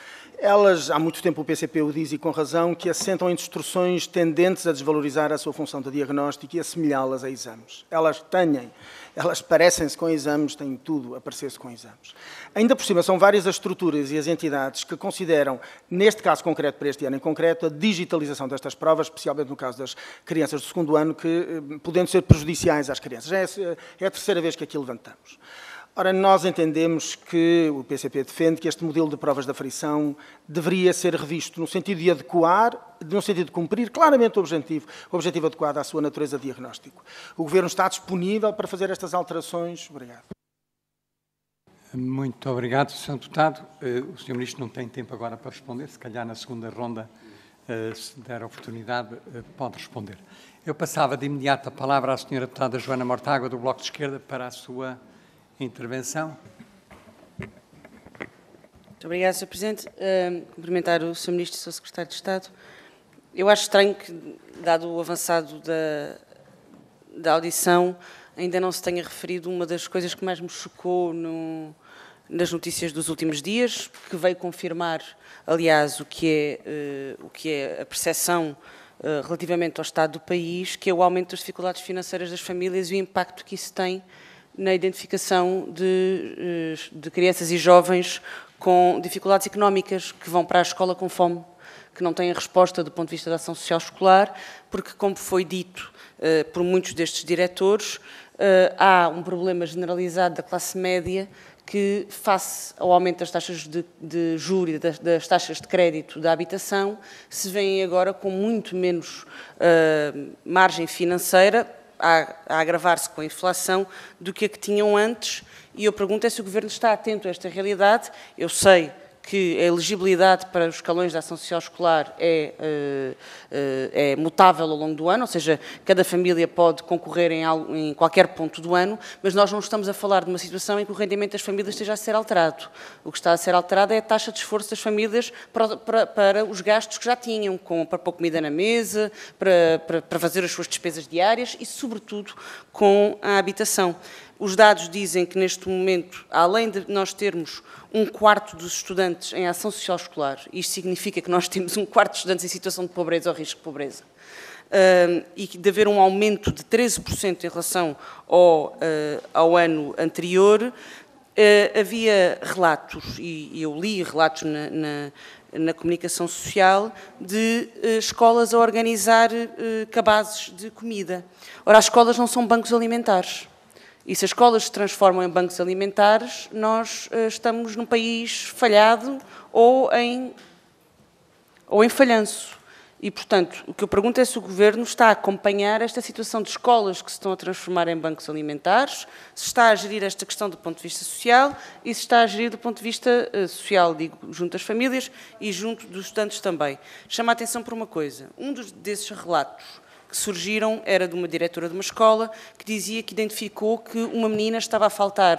Elas, há muito tempo o PCP o diz e com razão, que assentam em destruções tendentes a desvalorizar a sua função de diagnóstico e assemelhá-las a exames. Elas têm, elas parecem-se com exames, têm tudo a parecer-se com exames. Ainda por cima, são várias as estruturas e as entidades que consideram, neste caso concreto, para este ano em concreto, a digitalização destas provas, especialmente no caso das crianças do segundo ano, que eh, podendo ser prejudiciais às crianças. É, é a terceira vez que aqui levantamos. Ora, nós entendemos que o PCP defende que este modelo de provas da frição deveria ser revisto no sentido de adequar, no sentido de cumprir claramente o objetivo, o objetivo adequado à sua natureza de diagnóstico. O Governo está disponível para fazer estas alterações? Obrigado. Muito obrigado, Sr. Deputado. Eh, o Sr. Ministro não tem tempo agora para responder, se calhar na segunda ronda, eh, se der oportunidade, eh, pode responder. Eu passava de imediato a palavra à Sra. Deputada Joana Mortágua, do Bloco de Esquerda, para a sua Intervenção. Muito obrigada, Sr. Presidente. Uh, cumprimentar o Sr. Ministro e o Sr. Secretário de Estado. Eu acho estranho que, dado o avançado da, da audição, ainda não se tenha referido uma das coisas que mais me chocou no, nas notícias dos últimos dias, que veio confirmar, aliás, o que é, uh, o que é a percepção uh, relativamente ao estado do país, que é o aumento das dificuldades financeiras das famílias e o impacto que isso tem na identificação de, eh, de crianças e jovens com dificuldades económicas, que vão para a escola com fome, que não têm a resposta do ponto de vista da ação social escolar, porque, como foi dito eh, por muitos destes diretores, eh, há um problema generalizado da classe média que, face ao aumento das taxas de, de juros e das, das, taxas de crédito da habitação, se vêem agora com muito menos uh, margem financeira a, a agravar-se com a inflação do que a que tinham antes. E eu pergunto é se o Governo está atento a esta realidade. Eu sei que a elegibilidade para os escalões da ação social escolar é, eh, eh, é, mutável ao longo do ano, ou seja, cada família pode concorrer em, qualquer ponto do ano, mas nós não estamos a falar de uma situação em que o rendimento das famílias esteja a ser alterado. O que está a ser alterado é a taxa de esforço das famílias para, para, para os gastos que já tinham, com, para pôr comida na mesa, para, para fazer as suas despesas diárias e, sobretudo, com a habitação. Os dados dizem que, neste momento, além de nós termos um quarto dos estudantes em ação social escolar, isto significa que nós temos um quarto de estudantes em situação de pobreza ou risco de pobreza, hum, e de haver um aumento de 13% em relação ao, hum, ao ano anterior, hum, havia relatos, e eu li relatos na, na, na comunicação social, de escolas a organizar cabazes de comida. Ora, as escolas não são bancos alimentares. E se as escolas se transformam em bancos alimentares, nós eh, estamos num país falhado ou em, ou em falhanço. E, portanto, o que eu pergunto é se o Governo está a acompanhar esta situação de escolas que se estão a transformar em bancos alimentares, se está a gerir esta questão do ponto de vista social e se está a gerir do ponto de vista eh, social, digo, junto às famílias e junto dos estudantes também. Chama a atenção por uma coisa. Um dos, desses relatos que surgiram era de uma diretora de uma escola que dizia que identificou que uma menina estava a faltar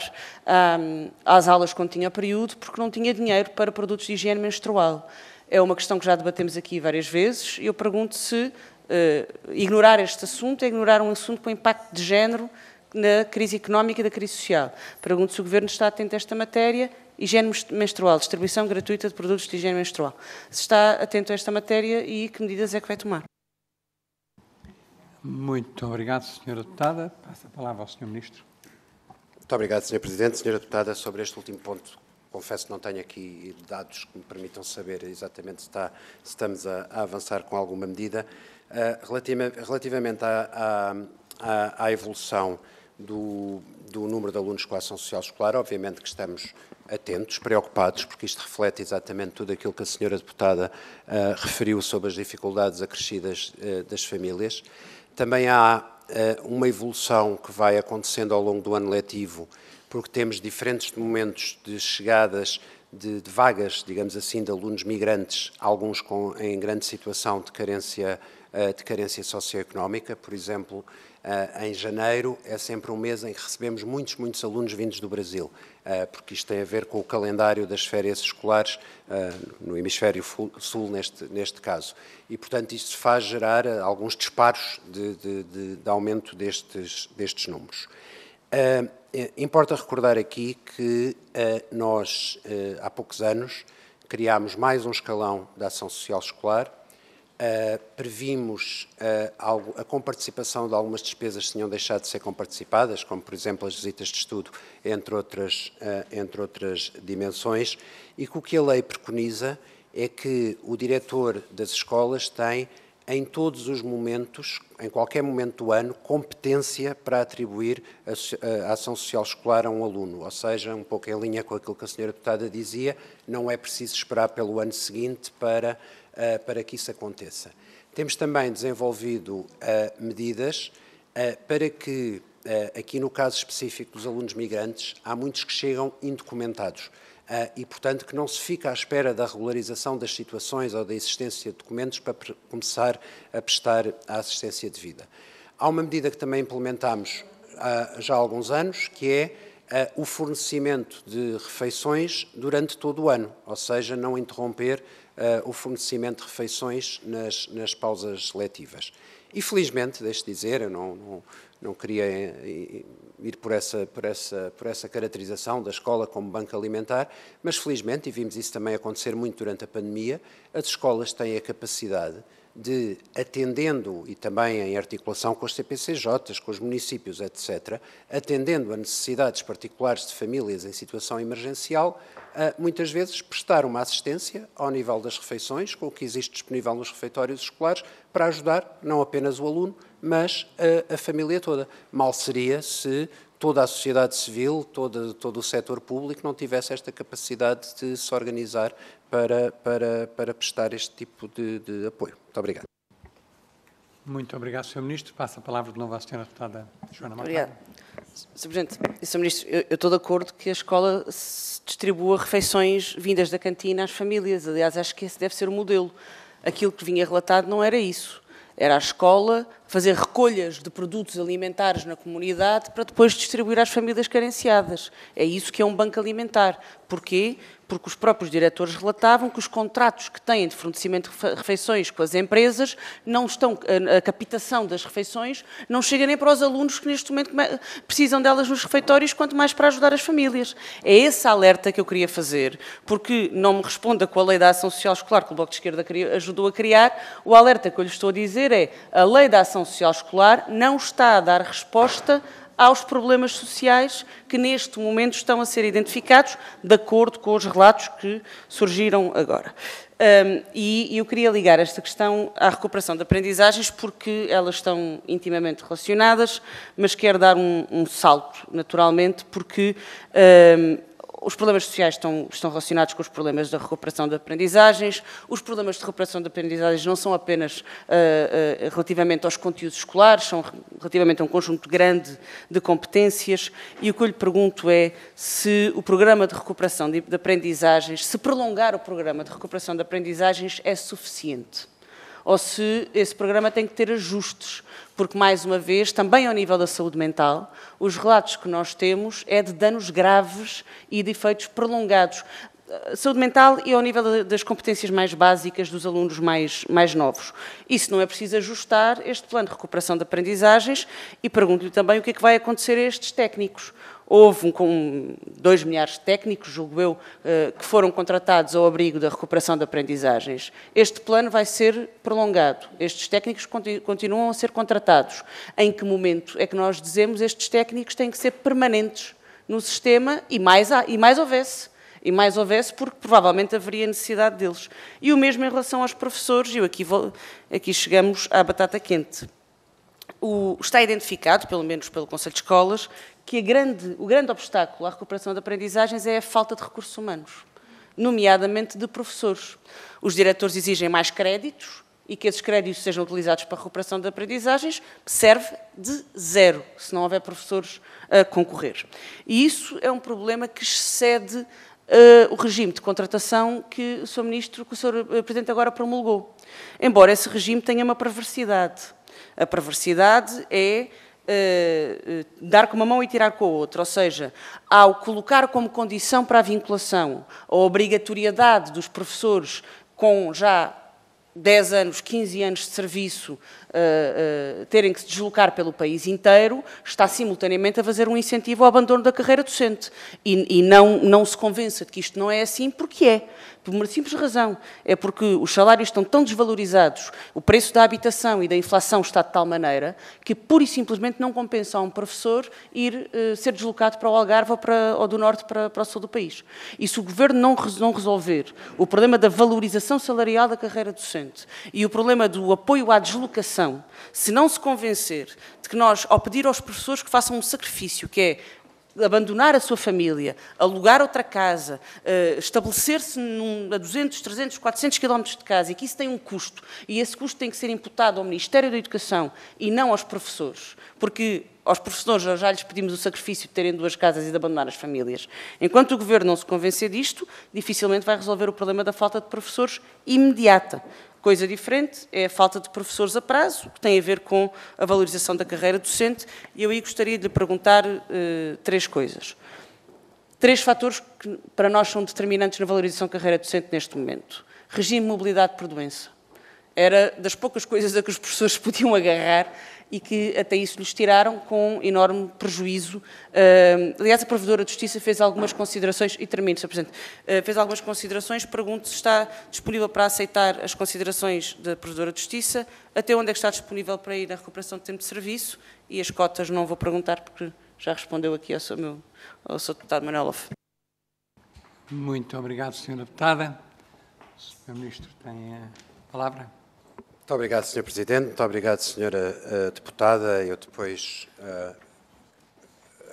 hum, às aulas quando tinha período porque não tinha dinheiro para produtos de higiene menstrual. É uma questão que já debatemos aqui várias vezes e eu pergunto se uh, ignorar este assunto é ignorar um assunto com impacto de género na crise económica e da crise social. Pergunto se o Governo está atento a esta matéria higiene menstrual, distribuição gratuita de produtos de higiene menstrual. Se está atento a esta matéria e que medidas é que vai tomar? Muito obrigado, Senhora Deputada. Passa a palavra ao Senhor Ministro. Muito obrigado, Senhor Presidente. Senhora Deputada, sobre este último ponto, confesso que não tenho aqui dados que me permitam saber exatamente se, está, se estamos a, a, avançar com alguma medida. Uh, relativamente, relativamente à, à, à evolução do, do, número de alunos com a ação social escolar, obviamente que estamos atentos, preocupados, porque isto reflete exatamente tudo aquilo que a senhora deputada uh, referiu sobre as dificuldades acrescidas uh, das famílias. Também há eh, uma evolução que vai acontecendo ao longo do ano letivo, porque temos diferentes momentos de chegadas de, de, vagas, digamos assim, de alunos migrantes, alguns com, em grande situação de carência, eh, de carência socioeconómica, por exemplo, Uh, em janeiro é sempre um mês em que recebemos muitos, muitos alunos vindos do Brasil, uh, porque isto tem a ver com o calendário das férias escolares uh, no hemisfério sul, neste, neste caso. E, portanto, isto faz gerar alguns disparos de, de, de, de aumento destes, destes números. É, importa recordar aqui que nós, há poucos anos, criámos mais um escalão da ação social escolar, Uh, previmos uh, algo, a comparticipação de algumas despesas que tinham deixado de ser comparticipadas, como por exemplo as visitas de estudo, entre outras, uh, entre outras dimensões, e que o que a lei preconiza é que o diretor das escolas tem, em todos os momentos, em qualquer momento do ano, competência para atribuir a, a ação social escolar a um aluno, ou seja, um pouco em linha com aquilo que a senhora deputada dizia, não é preciso esperar pelo ano seguinte para eh, para que isso aconteça. Temos também desenvolvido eh, medidas eh, para que, aqui no caso específico dos alunos migrantes, há muitos que chegam indocumentados. Uh, e, portanto, que não se fica à espera da regularização das situações ou da existência de documentos para começar a prestar a assistência de vida. Há uma medida que também implementámos uh, já há alguns anos, que é uh, o fornecimento de refeições durante todo o ano, ou seja, não interromper uh, o fornecimento de refeições nas, nas pausas letivas. E felizmente, deixo dizer, eu não, não, não queria eh, ir por essa, por, essa, por essa caracterização da escola como banco alimentar, mas felizmente, e vimos isso também acontecer muito durante a pandemia, as escolas têm a capacidade de, atendendo, e também em articulação com os CPCJs, com os municípios, etc., atendendo a necessidades particulares de famílias em situação emergencial, muitas vezes prestar uma assistência ao nível das refeições, com o que existe disponível nos refeitórios escolares, para ajudar não apenas o aluno, mas a, a família toda. Mal seria se toda a sociedade civil, todo, todo o setor público não tivesse esta capacidade de se organizar para, para, para prestar este tipo de, de apoio. Muito obrigado. Muito obrigado, Sr. Ministro. Passa a palavra de novo à Sra. Deputada Joana Marcada. Obrigado. Sr. Presidente, Sr. Ministro, eu, eu, estou de acordo que a escola se distribua refeições vindas da cantina às famílias. Aliás, acho que esse deve ser o modelo. Aquilo que vinha relatado não era isso. Era a escola fazer recolhas de produtos alimentares na comunidade para depois distribuir às famílias carenciadas. É isso que é um banco alimentar. Porquê? Porque os próprios diretores relatavam que os contratos que têm de fornecimento de refeições com as empresas não estão, a captação das refeições não chega nem para os alunos que neste momento precisam delas nos refeitórios, quanto mais para ajudar as famílias. É esse alerta que eu queria fazer, porque não me responda com a lei da ação social escolar que o Bloco de Esquerda ajudou a criar. O alerta que eu lhe estou a dizer é a lei da ação educação social escolar não está a dar resposta aos problemas sociais que neste momento estão a ser identificados, de acordo com os relatos que surgiram agora. Um, e eu queria ligar esta questão à recuperação de aprendizagens, porque elas estão intimamente relacionadas, mas quero dar um, um salto, naturalmente, porque um, os problemas sociais estão, estão, relacionados com os problemas da recuperação de aprendizagens. Os problemas de recuperação de aprendizagens não são apenas uh, uh, relativamente aos conteúdos escolares, são relativamente a um conjunto grande de competências. E o que eu lhe pergunto é se o programa de recuperação de, de aprendizagens, se prolongar o programa de recuperação de aprendizagens é suficiente ou se esse programa tem que ter ajustes, porque, mais uma vez, também ao nível da saúde mental, os relatos que nós temos é de danos graves e de efeitos prolongados. Saúde mental e ao nível das competências mais básicas dos alunos mais, mais novos. Isso não é preciso ajustar este plano de recuperação de aprendizagens e pergunto-lhe também o que é que vai acontecer a estes técnicos Houve um, com dois milhares de técnicos, julgo eu, eh, que foram contratados ao abrigo da recuperação de aprendizagens. Este plano vai ser prolongado. Estes técnicos continuam a ser contratados. Em que momento é que nós dizemos estes técnicos têm que ser permanentes no sistema e mais, há, e mais houvesse? e mais houvesse, porque provavelmente haveria necessidade deles. E o mesmo em relação aos professores, e aqui, aqui chegamos à batata quente o, está identificado, pelo menos pelo Conselho de Escolas, que grande, o grande obstáculo à recuperação de aprendizagens é a falta de recursos humanos, nomeadamente de professores. Os diretores exigem mais créditos e que esses créditos sejam utilizados para a recuperação de aprendizagens serve de zero, se não houver professores a concorrer. E isso é um problema que excede uh, o regime de contratação que o Sr. Ministro, que o Sr. Presidente agora promulgou. Embora esse regime tenha uma perversidade a perversidade é Uh, dar com uma mão e tirar com a outra, ou seja, ao colocar como condição para a vinculação a obrigatoriedade dos professores com já 10 anos, 15 anos de serviço uh, terem que se deslocar pelo país inteiro, está simultaneamente a fazer um incentivo ao abandono da carreira docente. E, e não, não se convença de que isto não é assim, porque é. Por uma simples razão. É porque os salários estão tão desvalorizados, o preço da habitação e da inflação está de tal maneira que pura e simplesmente não compensa a um professor ir uh, ser deslocado para o Algarve ou, para, ou do norte para, para, o sul do país. E se o governo não, não resolver o problema da valorização salarial da carreira docente e o problema do apoio à deslocação, educação, se não se convencer de que nós, ao pedir aos professores que façam um sacrifício, que é abandonar a sua família, alugar outra casa, eh, estabelecer-se a 200, 300, 400 quilómetros de casa e que isso tem um custo e esse custo tem que ser imputado ao Ministério da Educação e não aos professores, porque aos professores já lhes pedimos o sacrifício de terem duas casas e de abandonar as famílias. Enquanto o Governo não se convencer disto, dificilmente vai resolver o problema da falta de professores imediata. Coisa diferente é a falta de professores a prazo, que tem a ver com a valorização da carreira docente, e eu aí gostaria de lhe perguntar eh, três coisas. Três fatores que para nós são determinantes na valorização da carreira docente neste momento. Regime de mobilidade por doença. Era das poucas coisas a que os professores podiam agarrar e que até isso lhes tiraram com enorme prejuízo. aliás, a Provedora de Justiça fez algumas considerações, e termino, Sr. Presidente, ah, fez algumas considerações, pergunto se está disponível para aceitar as considerações da Provedora de Justiça, até onde é que está disponível para ir na recuperação de tempo de serviço, e as cotas não vou perguntar porque já respondeu aqui ao Sr. meu, ao deputado Manuel Muito obrigado, Sra. Deputada. O Sr. Ministro tem a palavra. Muito obrigado, Sr. Presidente. Muito obrigado, Sra. Eh, deputada. Eu depois uh,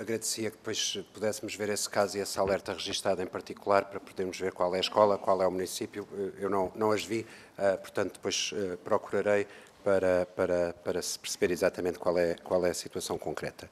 agradecia que depois pudéssemos ver esse caso e essa alerta registrada em particular para podermos ver qual é a escola, qual é o município. Eh, eu não, não as vi, uh, portanto depois uh, procurarei para, para, para se perceber exatamente qual é, qual é a situação concreta.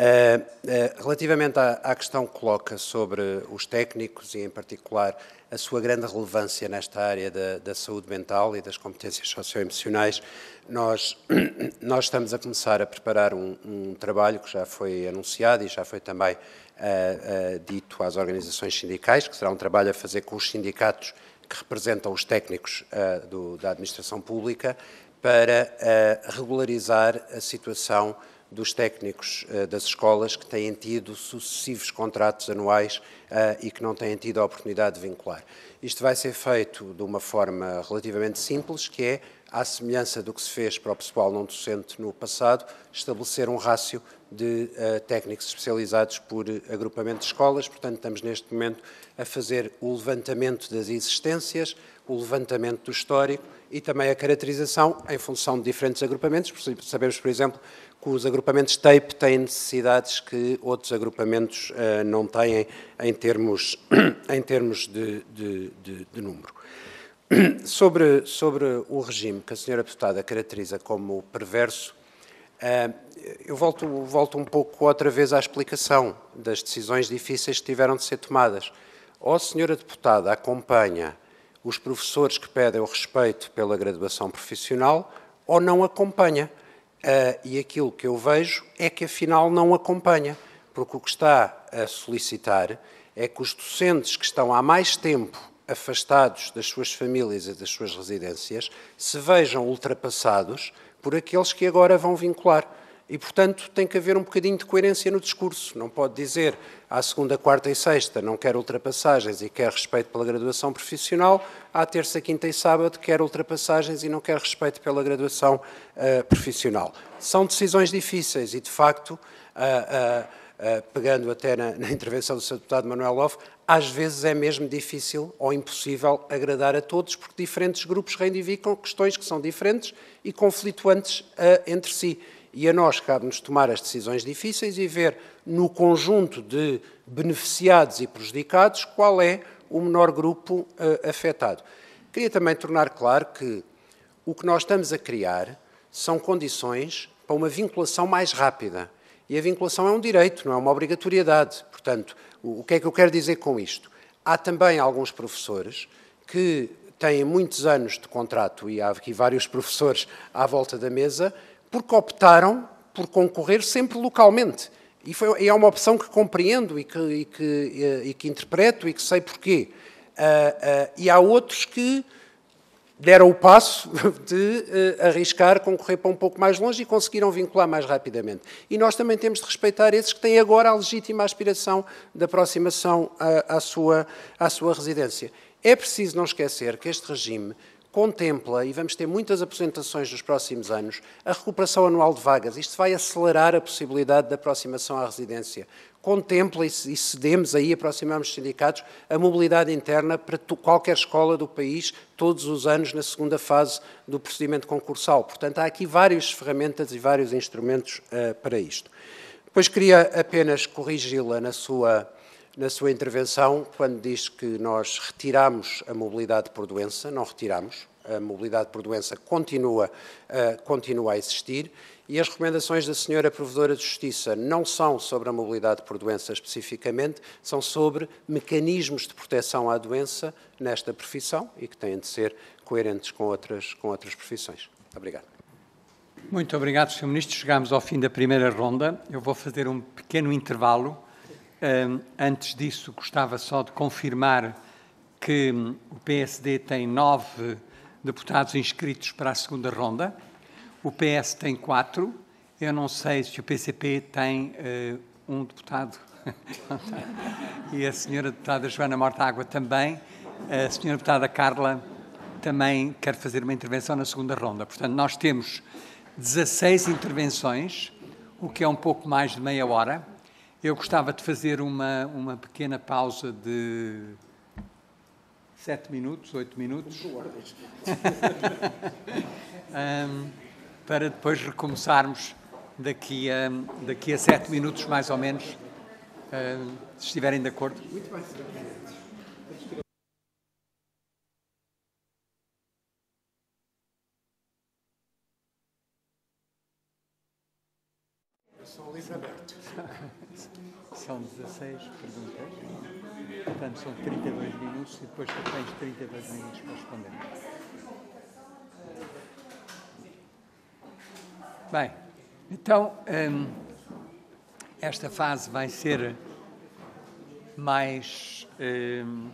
Eh, eh, relativamente à, questão que coloca sobre os técnicos e, em particular, a sua grande relevância nesta área da, da saúde mental e das competências socioemocionais, nós, nós estamos a começar a preparar um, um, trabalho que já foi anunciado e já foi também uh, uh, dito às organizações sindicais, que será um trabalho a fazer com os sindicatos que representam os técnicos uh, do, da administração pública, para regularizar a situação dos técnicos eh, das escolas que têm tido sucessivos contratos anuais eh, e que não têm tido a oportunidade de vincular. Isto vai ser feito de uma forma relativamente simples, que é, à semelhança do que se fez para o pessoal não docente no passado, estabelecer um rácio de eh, técnicos especializados por agrupamento de escolas, portanto, estamos neste momento a fazer o levantamento das existências, o levantamento do histórico e também a caracterização em função de diferentes agrupamentos. Sabemos, por exemplo, que os agrupamentos TAPE têm necessidades que outros agrupamentos uh, não têm em termos, em termos de, de, de, de número. Sobre, sobre o regime que a senhora deputada caracteriza como perverso, uh, eu volto, volto um pouco outra vez à explicação das decisões difíceis que tiveram de ser tomadas. Ou a senhora deputada acompanha os professores que pedem o respeito pela graduação profissional ou não acompanha. Ah, e aquilo que eu vejo é que afinal não acompanha, porque o que está a solicitar é que os docentes que estão há mais tempo afastados das suas famílias e das suas residências se vejam ultrapassados por aqueles que agora vão vincular. E, portanto, tem que haver um bocadinho de coerência no discurso. Não pode dizer à segunda, quarta e sexta não quer ultrapassagens e quer respeito pela graduação profissional, à terça, quinta e sábado quer ultrapassagens e não quer respeito pela graduação uh, profissional. São decisões difíceis e, de facto, uh, uh, pegando até na, na intervenção do Sr. Deputado Manuel Love, às vezes é mesmo difícil ou impossível agradar a todos, porque diferentes grupos reivindicam questões que são diferentes e conflituantes entre si. E a nós cabe-nos tomar as decisões difíceis e ver, no conjunto de beneficiados e prejudicados, qual é o menor grupo uh, afetado. Queria também tornar claro que o que nós estamos a criar são condições para uma vinculação mais rápida. E a vinculação é um direito, não é uma obrigatoriedade. Portanto, o, o que é que eu quero dizer com isto? Há também alguns professores que têm muitos anos de contrato, e há aqui vários professores à volta da mesa, porque optaram por concorrer sempre localmente. E, foi, e é uma opção que compreendo e que, e, que, eh, e que, interpreto e que sei porquê. Uh, uh, e há outros que deram o passo de uh, arriscar concorrer para um pouco mais longe e conseguiram vincular mais rapidamente. E nós também temos de respeitar esses que têm agora a legítima aspiração de aproximação à, à sua, à sua residência. É preciso não esquecer que este regime contempla, e vamos ter muitas apresentações nos próximos anos, a recuperação anual de vagas. Isto vai acelerar a possibilidade de aproximação à residência. Contempla e cedemos aí, aproximamos sindicatos, a mobilidade interna para qualquer escola do país, todos os anos, na segunda fase do procedimento concursal. Portanto, há aqui várias ferramentas e vários instrumentos uh, para isto. Depois queria apenas corrigi-la na sua na sua intervenção quando diz que nós retiramos a mobilidade por doença, não retiramos, a mobilidade por doença continua, uh, continua a existir e as recomendações da senhora Provedora de Justiça não são sobre a mobilidade por doença especificamente, são sobre mecanismos de proteção à doença nesta profissão e que têm de ser coerentes com outras, com outras profissões. Obrigado. Muito obrigado, Sr. Ministro. Chegamos ao fim da primeira ronda. Eu vou fazer um pequeno intervalo Antes disso, gostava só de confirmar que hum, o PSD tem nove deputados inscritos para a segunda ronda, o PS tem quatro, eu não sei se o PCP tem uh, um deputado. e a senhora deputada Joana Água também. A senhora deputada Carla também quer fazer uma intervenção na segunda ronda. Portanto, nós temos 16 intervenções, o que é um pouco mais de meia hora. Eu gostava de fazer uma, uma pequena pausa de sete minutos, oito minutos, um, para depois recomeçarmos daqui a, daqui a sete minutos, mais ou menos, um, se estiverem de acordo. Muito bem. Sou livre aberto. São 16 perguntas, portanto são 32 minutos e depois tu tens 32 minutos para responder. Bem, então hum, esta fase vai ser mais, hum,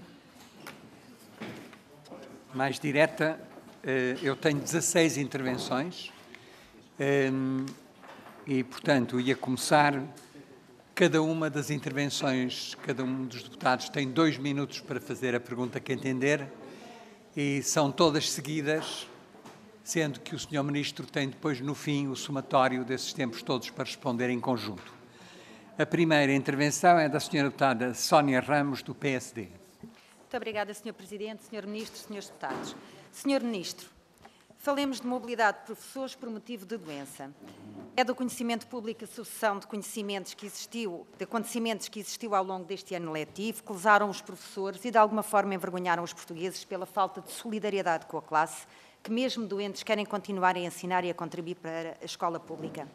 mais direta. Eh, eu tenho 16 intervenções hum, e, portanto, ia começar Cada uma das intervenções, cada um dos deputados tem dois minutos para fazer a pergunta que entender e são todas seguidas, sendo que o Sr. Ministro tem depois no fim o somatório desses tempos todos para responder em conjunto. A primeira intervenção é da Sra. Deputada Sónia Ramos, do PSD. Muito obrigada, Sr. Presidente, Sr. Ministro, Srs. Deputados. Sr. Ministro, Falemos de mobilidade de professores por motivo de doença. É do conhecimento público a sucessão de conhecimentos que existiu, de acontecimentos que existiu ao longo deste ano letivo, que lesaram os professores e de alguma forma envergonharam os portugueses pela falta de solidariedade com a classe, que mesmo doentes querem continuar a ensinar e a contribuir para a escola pública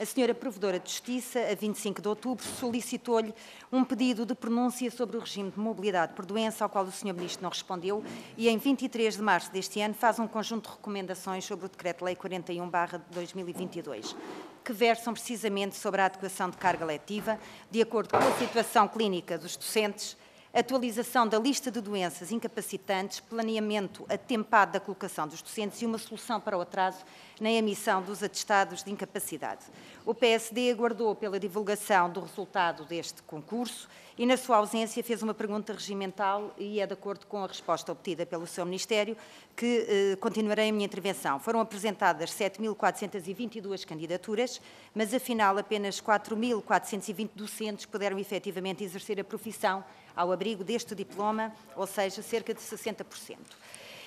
a senhora Provedora de Justiça, a 25 de outubro, solicitou-lhe um pedido de pronúncia sobre o regime de mobilidade por doença, ao qual o senhor Ministro não respondeu, e em 23 de março deste ano faz um conjunto de recomendações sobre o Decreto-Lei 41-2022, que versam precisamente sobre a adequação de carga letiva, de acordo com a situação clínica dos docentes, atualização da lista de doenças incapacitantes, planeamento atempado da colocação dos docentes e uma solução para o atraso na emissão dos atestados de incapacidade. O PSD aguardou pela divulgação do resultado deste concurso e, na sua ausência, fez uma pergunta regimental e é de acordo com a resposta obtida pelo seu Ministério que eh, continuarei a minha intervenção. Foram apresentadas 7.422 candidaturas, mas afinal apenas 4.420 docentes puderam efetivamente exercer a profissão ao abrigo deste diploma, ou seja, cerca de 60%.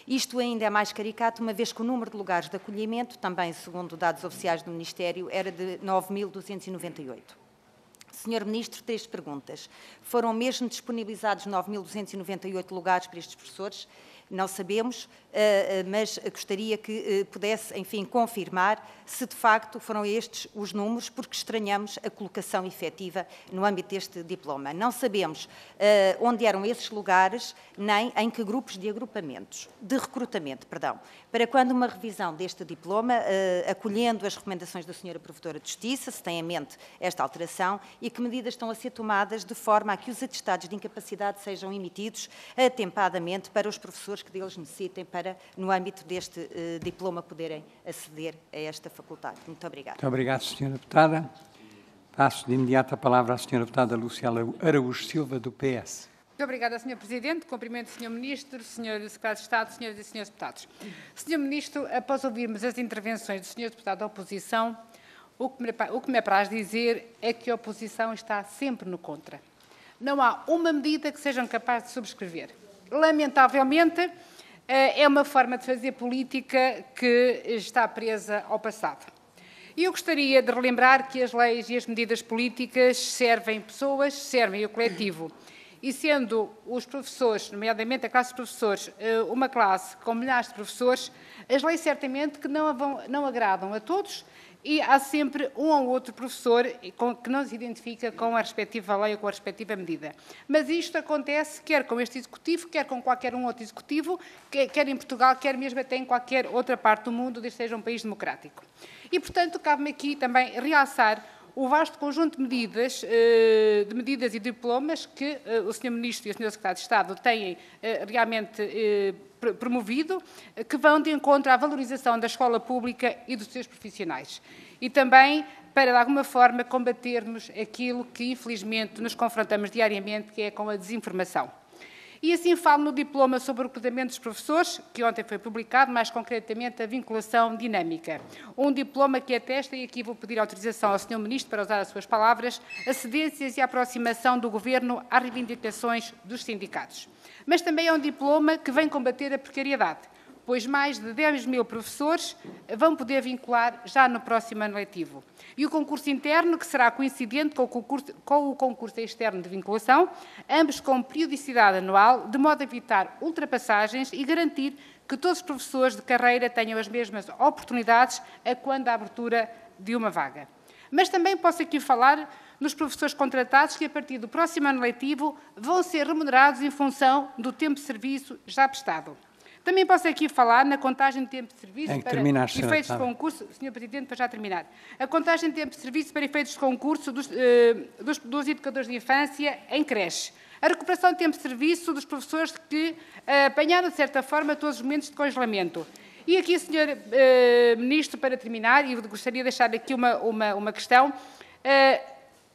Isto ainda é mais caricato, uma vez que o número de lugares de acolhimento, também segundo dados oficiais do Ministério, era de 9.298. Senhor Ministro, três perguntas. Foram mesmo disponibilizados 9.298 lugares para estes professores? não sabemos, eh, eh, mas gostaria que eh, pudesse, enfim, confirmar se de facto foram estes os números, porque estranhamos a colocação efetiva no âmbito deste diploma. Não sabemos onde eram esses lugares, nem em que grupos de agrupamentos, de recrutamento, perdão. Para quando uma revisão deste diploma, acolhendo as recomendações da senhora Provedora de Justiça, se tem em mente esta alteração, e que medidas estão a ser tomadas de forma a que os atestados de incapacidade sejam emitidos atempadamente para os professores que deles necessitem para, no âmbito deste uh, diploma, poderem aceder a esta faculdade. Muito obrigada. Muito obrigado, Sra. Deputada. Passo de imediato a palavra à Sra. Deputada Lúcia Araújo Silva, do PS. Muito obrigada, Sr. Presidente. Cumprimento o Sr. Ministro, Sr. Secretário de Estado, Sras. e Srs. Deputados. Sr. Ministro, após ouvirmos as intervenções do Sr. Deputado da Oposição, o que, me, o que me apraz dizer é que a oposição está sempre no contra. Não há uma medida que sejam capazes de subscrever. Lamentavelmente, eh, é uma forma de fazer política que está presa ao passado. E eu gostaria de relembrar que as leis e as medidas políticas servem pessoas, servem o coletivo. E sendo os professores, nomeadamente a classe de professores, eh, uma classe com milhares de professores, as leis certamente que não, não agradam a todos, e há sempre um ou outro professor que não se identifica com a respectiva lei ou com a respectiva medida. Mas isto acontece quer com este executivo, quer com qualquer um outro executivo, quer em Portugal, quer mesmo até em qualquer outra parte do mundo, desde que seja um país democrático. E, portanto, cabe-me aqui também realçar o vasto conjunto de medidas, eh, de medidas e diplomas que eh, o Sr. Ministro e o Sr. Secretário de Estado têm eh, realmente promovido, que vão de encontro à valorização da escola pública e dos seus profissionais. E também para, de alguma forma, combatermos aquilo que, infelizmente, nos confrontamos diariamente, que é com a desinformação. E assim falo no diploma sobre o recrutamento dos professores, que ontem foi publicado, mais concretamente a vinculação dinâmica. Um diploma que atesta, e aqui vou pedir autorização ao Sr. Ministro para usar as suas palavras, as cedências e a aproximação do Governo às reivindicações dos sindicatos. Mas também é um diploma que vem combater a precariedade pois mais de 10 mil professores vão poder vincular já no próximo ano letivo. E o concurso interno, que será coincidente com o concurso, com o concurso externo de vinculação, ambos com periodicidade anual, de modo a evitar ultrapassagens e garantir que todos os professores de carreira tenham as mesmas oportunidades a quando a abertura de uma vaga. Mas também posso aqui falar nos professores contratados que, a partir do próximo ano letivo, vão ser remunerados em função do tempo de serviço já prestado. Também posso aqui falar na contagem de tempo de serviço Tem para efeitos de concurso, Sr. Presidente, para já terminar. A contagem de tempo de serviço para efeitos de concurso dos, eh, dos, dos educadores de infância em creche. A recuperação de tempo de serviço dos professores que eh, apanharam, de certa forma, todos os momentos de congelamento. E aqui, Sr. Eh, ministro, para terminar, e gostaria de deixar aqui uma, uma, uma questão. Eh,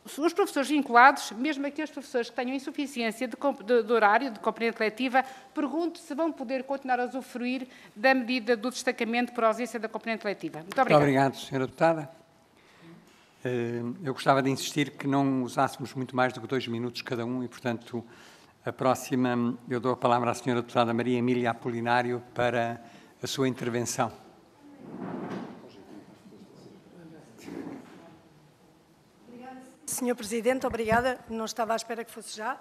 os professores vinculados, mesmo aqueles professores que tenham insuficiência de, de, de horário, de companhia coletiva, pergunto se vão poder continuar a usufruir da medida do destacamento por ausência da companhia coletiva. Muito obrigado. Muito obrigado, Sra. Deputada. Eh, eu gostava de insistir que não usássemos muito mais do que dois minutos cada um e, portanto, a próxima eu dou a palavra à Sra. Deputada Maria Emília Apolinário para a sua intervenção. Senhor Presidente, obrigada. Não estava à espera que fosse já.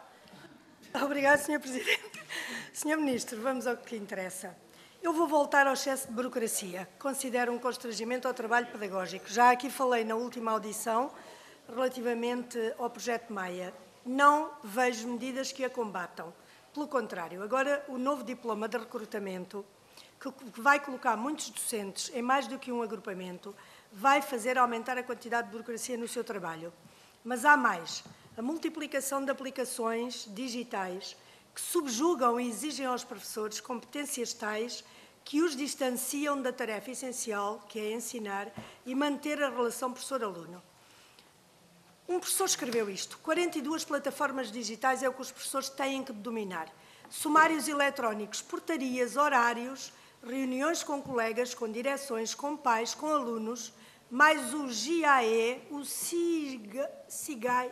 Obrigada, Senhor Presidente. Senhor Ministro, vamos ao que interessa. Eu vou voltar ao excesso de burocracia. Considero um constrangimento ao trabalho pedagógico. Já aqui falei na última audição relativamente ao projeto Maia. Não vejo medidas que a combatam. Pelo contrário, agora o novo diploma de recrutamento, que vai colocar muitos docentes em mais do que um agrupamento, vai fazer aumentar a quantidade de burocracia no seu trabalho. Mas há mais. A multiplicação de aplicações digitais que subjugam e exigem aos professores competências tais que os distanciam da tarefa essencial, que é ensinar e manter a relação professor-aluno. Um professor escreveu isto. 42 plataformas digitais é o que os professores têm que dominar. Sumários eletrónicos, portarias, horários, reuniões com colegas, com direções, com pais, com alunos, mais o GAE, o CIGA, SIGAI,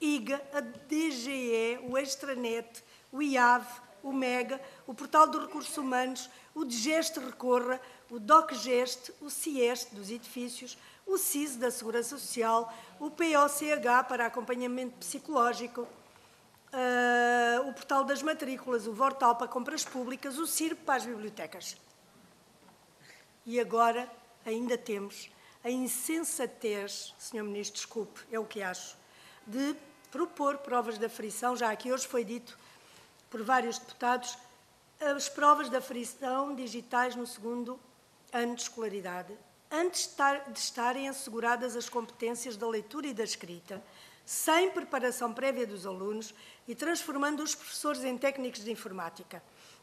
IGA, a DGE, o Extranet, o IAV, o MEGA, o Portal dos Recursos Humanos, o DGEST Recorra, o DOCGEST, o CIEST dos edifícios, o CIS da Segurança Social, o POCH para acompanhamento psicológico, uh, o Portal das Matrículas, o Vortal para compras públicas, o CIRP para as bibliotecas. E agora ainda temos a insensatez, Sr. Ministro, desculpe, é o que acho, de propor provas da frição, já aqui hoje foi dito por vários deputados, as provas da frição digitais no segundo ano de escolaridade, antes de estarem asseguradas as competências da leitura e da escrita, sem preparação prévia dos alunos e transformando os professores em técnicos de informática.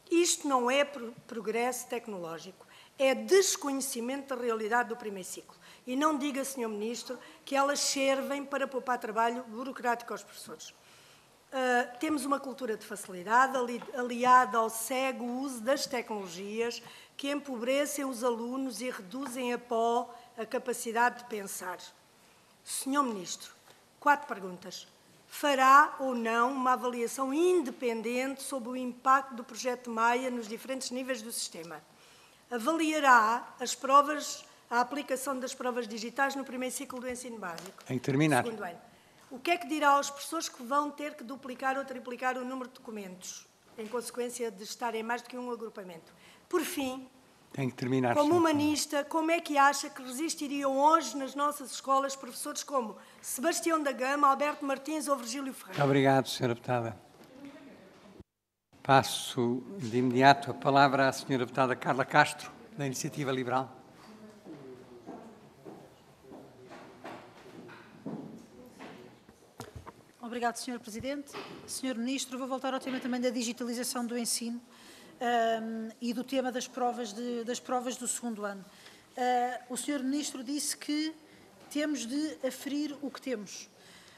Isto não é progresso tecnológico, é desconhecimento da realidade do primeiro ciclo. E não diga, Sr. Ministro, que elas servem para poupar trabalho burocrático aos professores. Uh, temos uma cultura de facilidade ali, aliada ao cego uso das tecnologias que empobrecem os alunos e reduzem a pó a capacidade de pensar. Senhor Ministro, quatro perguntas. Fará ou não uma avaliação independente sobre o impacto do projeto Maia nos diferentes níveis do sistema? Avaliará as provas a aplicação das provas digitais no primeiro ciclo do ensino básico. Tem que terminar. Segundo ano. O que é que dirá aos professores que vão ter que duplicar ou triplicar o número de documentos, em consequência de estarem mais do que um agrupamento? Por fim, Tem que terminar, como humanista, como é que acha que resistiriam hoje nas nossas escolas professores como Sebastião da Gama, Alberto Martins ou Virgílio Ferreira? Obrigado, Sra. Deputada. Passo de imediato a palavra à Sra. Deputada Carla Castro, da Iniciativa Liberal. Obrigado, Sr. Presidente. Sr. Ministro, vou voltar ao tema também da digitalização do ensino um, e do tema das provas, de, das provas do segundo ano. Uh, o Sr. Ministro disse que temos de aferir o que temos.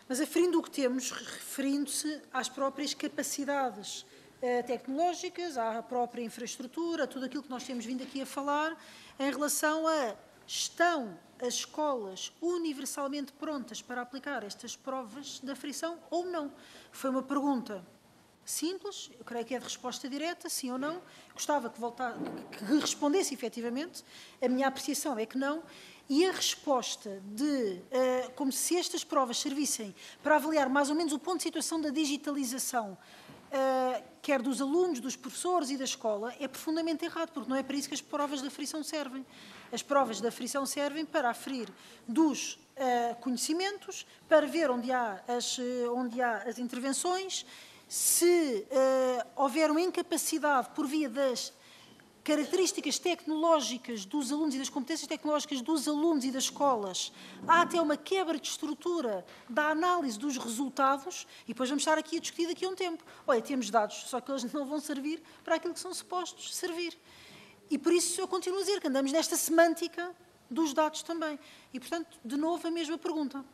Mas aferindo o que temos, referindo-se às próprias capacidades uh, tecnológicas, à própria infraestrutura, tudo aquilo que nós temos vindo aqui a falar, em relação a Estão as escolas universalmente prontas para aplicar estas provas da frição ou não? Foi uma pergunta simples, eu creio que é de resposta direta, sim ou não. Gostava que, que respondesse efetivamente. A minha apreciação é que não. E a resposta de uh, como se estas provas servissem para avaliar mais ou menos o ponto de situação da digitalização eh, quer dos alunos, dos professores e da escola, é profundamente errado, porque não é para isso que as provas da frição servem. As provas da frição servem para aferir dos uh, conhecimentos, para ver onde há as, eh, onde há as intervenções, se houver uma incapacidade por via das características tecnológicas dos alunos e das competências tecnológicas dos alunos e das escolas. Há até uma quebra de estrutura da análise dos resultados e depois vamos estar aqui a discutir daqui a um tempo. Olha, temos dados, só que eles não vão servir para aquilo que são supostos servir. E por isso eu continuo a dizer que andamos nesta semântica dos dados também. E, portanto, de novo a mesma pergunta.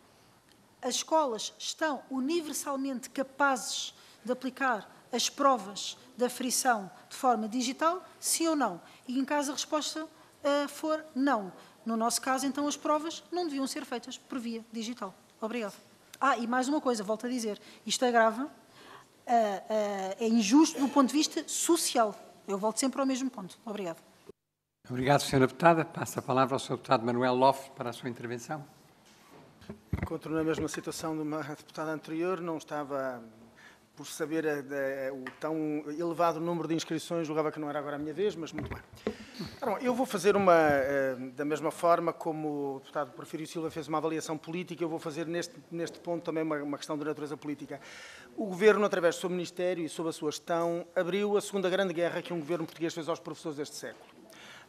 As escolas estão universalmente capazes de aplicar as provas da frição de forma digital, sim ou não? E em caso a resposta uh, for não. No nosso caso, então, as provas não deviam ser feitas por via digital. Obrigado. Ah, e mais uma coisa, volto a dizer, isto agrava, uh, uh, é injusto do ponto de vista social. Eu volto sempre ao mesmo ponto. Obrigado. Obrigado, Sra. Deputada. Passa a palavra ao Sr. Deputado Manuel Loff para a sua intervenção. Continuo na mesma situação de uma deputada anterior, não estava por saber a, eh, a, eh, o tão elevado número de inscrições, julgava que não era agora a minha vez, mas muito bem. Então, eu vou fazer uma, eh, da mesma forma como o deputado Porfírio Silva fez uma avaliação política, eu vou fazer neste, neste ponto também uma, uma questão de natureza política. O Governo, através do seu Ministério e sob a sua gestão, abriu a segunda grande guerra que um Governo português fez aos professores deste século.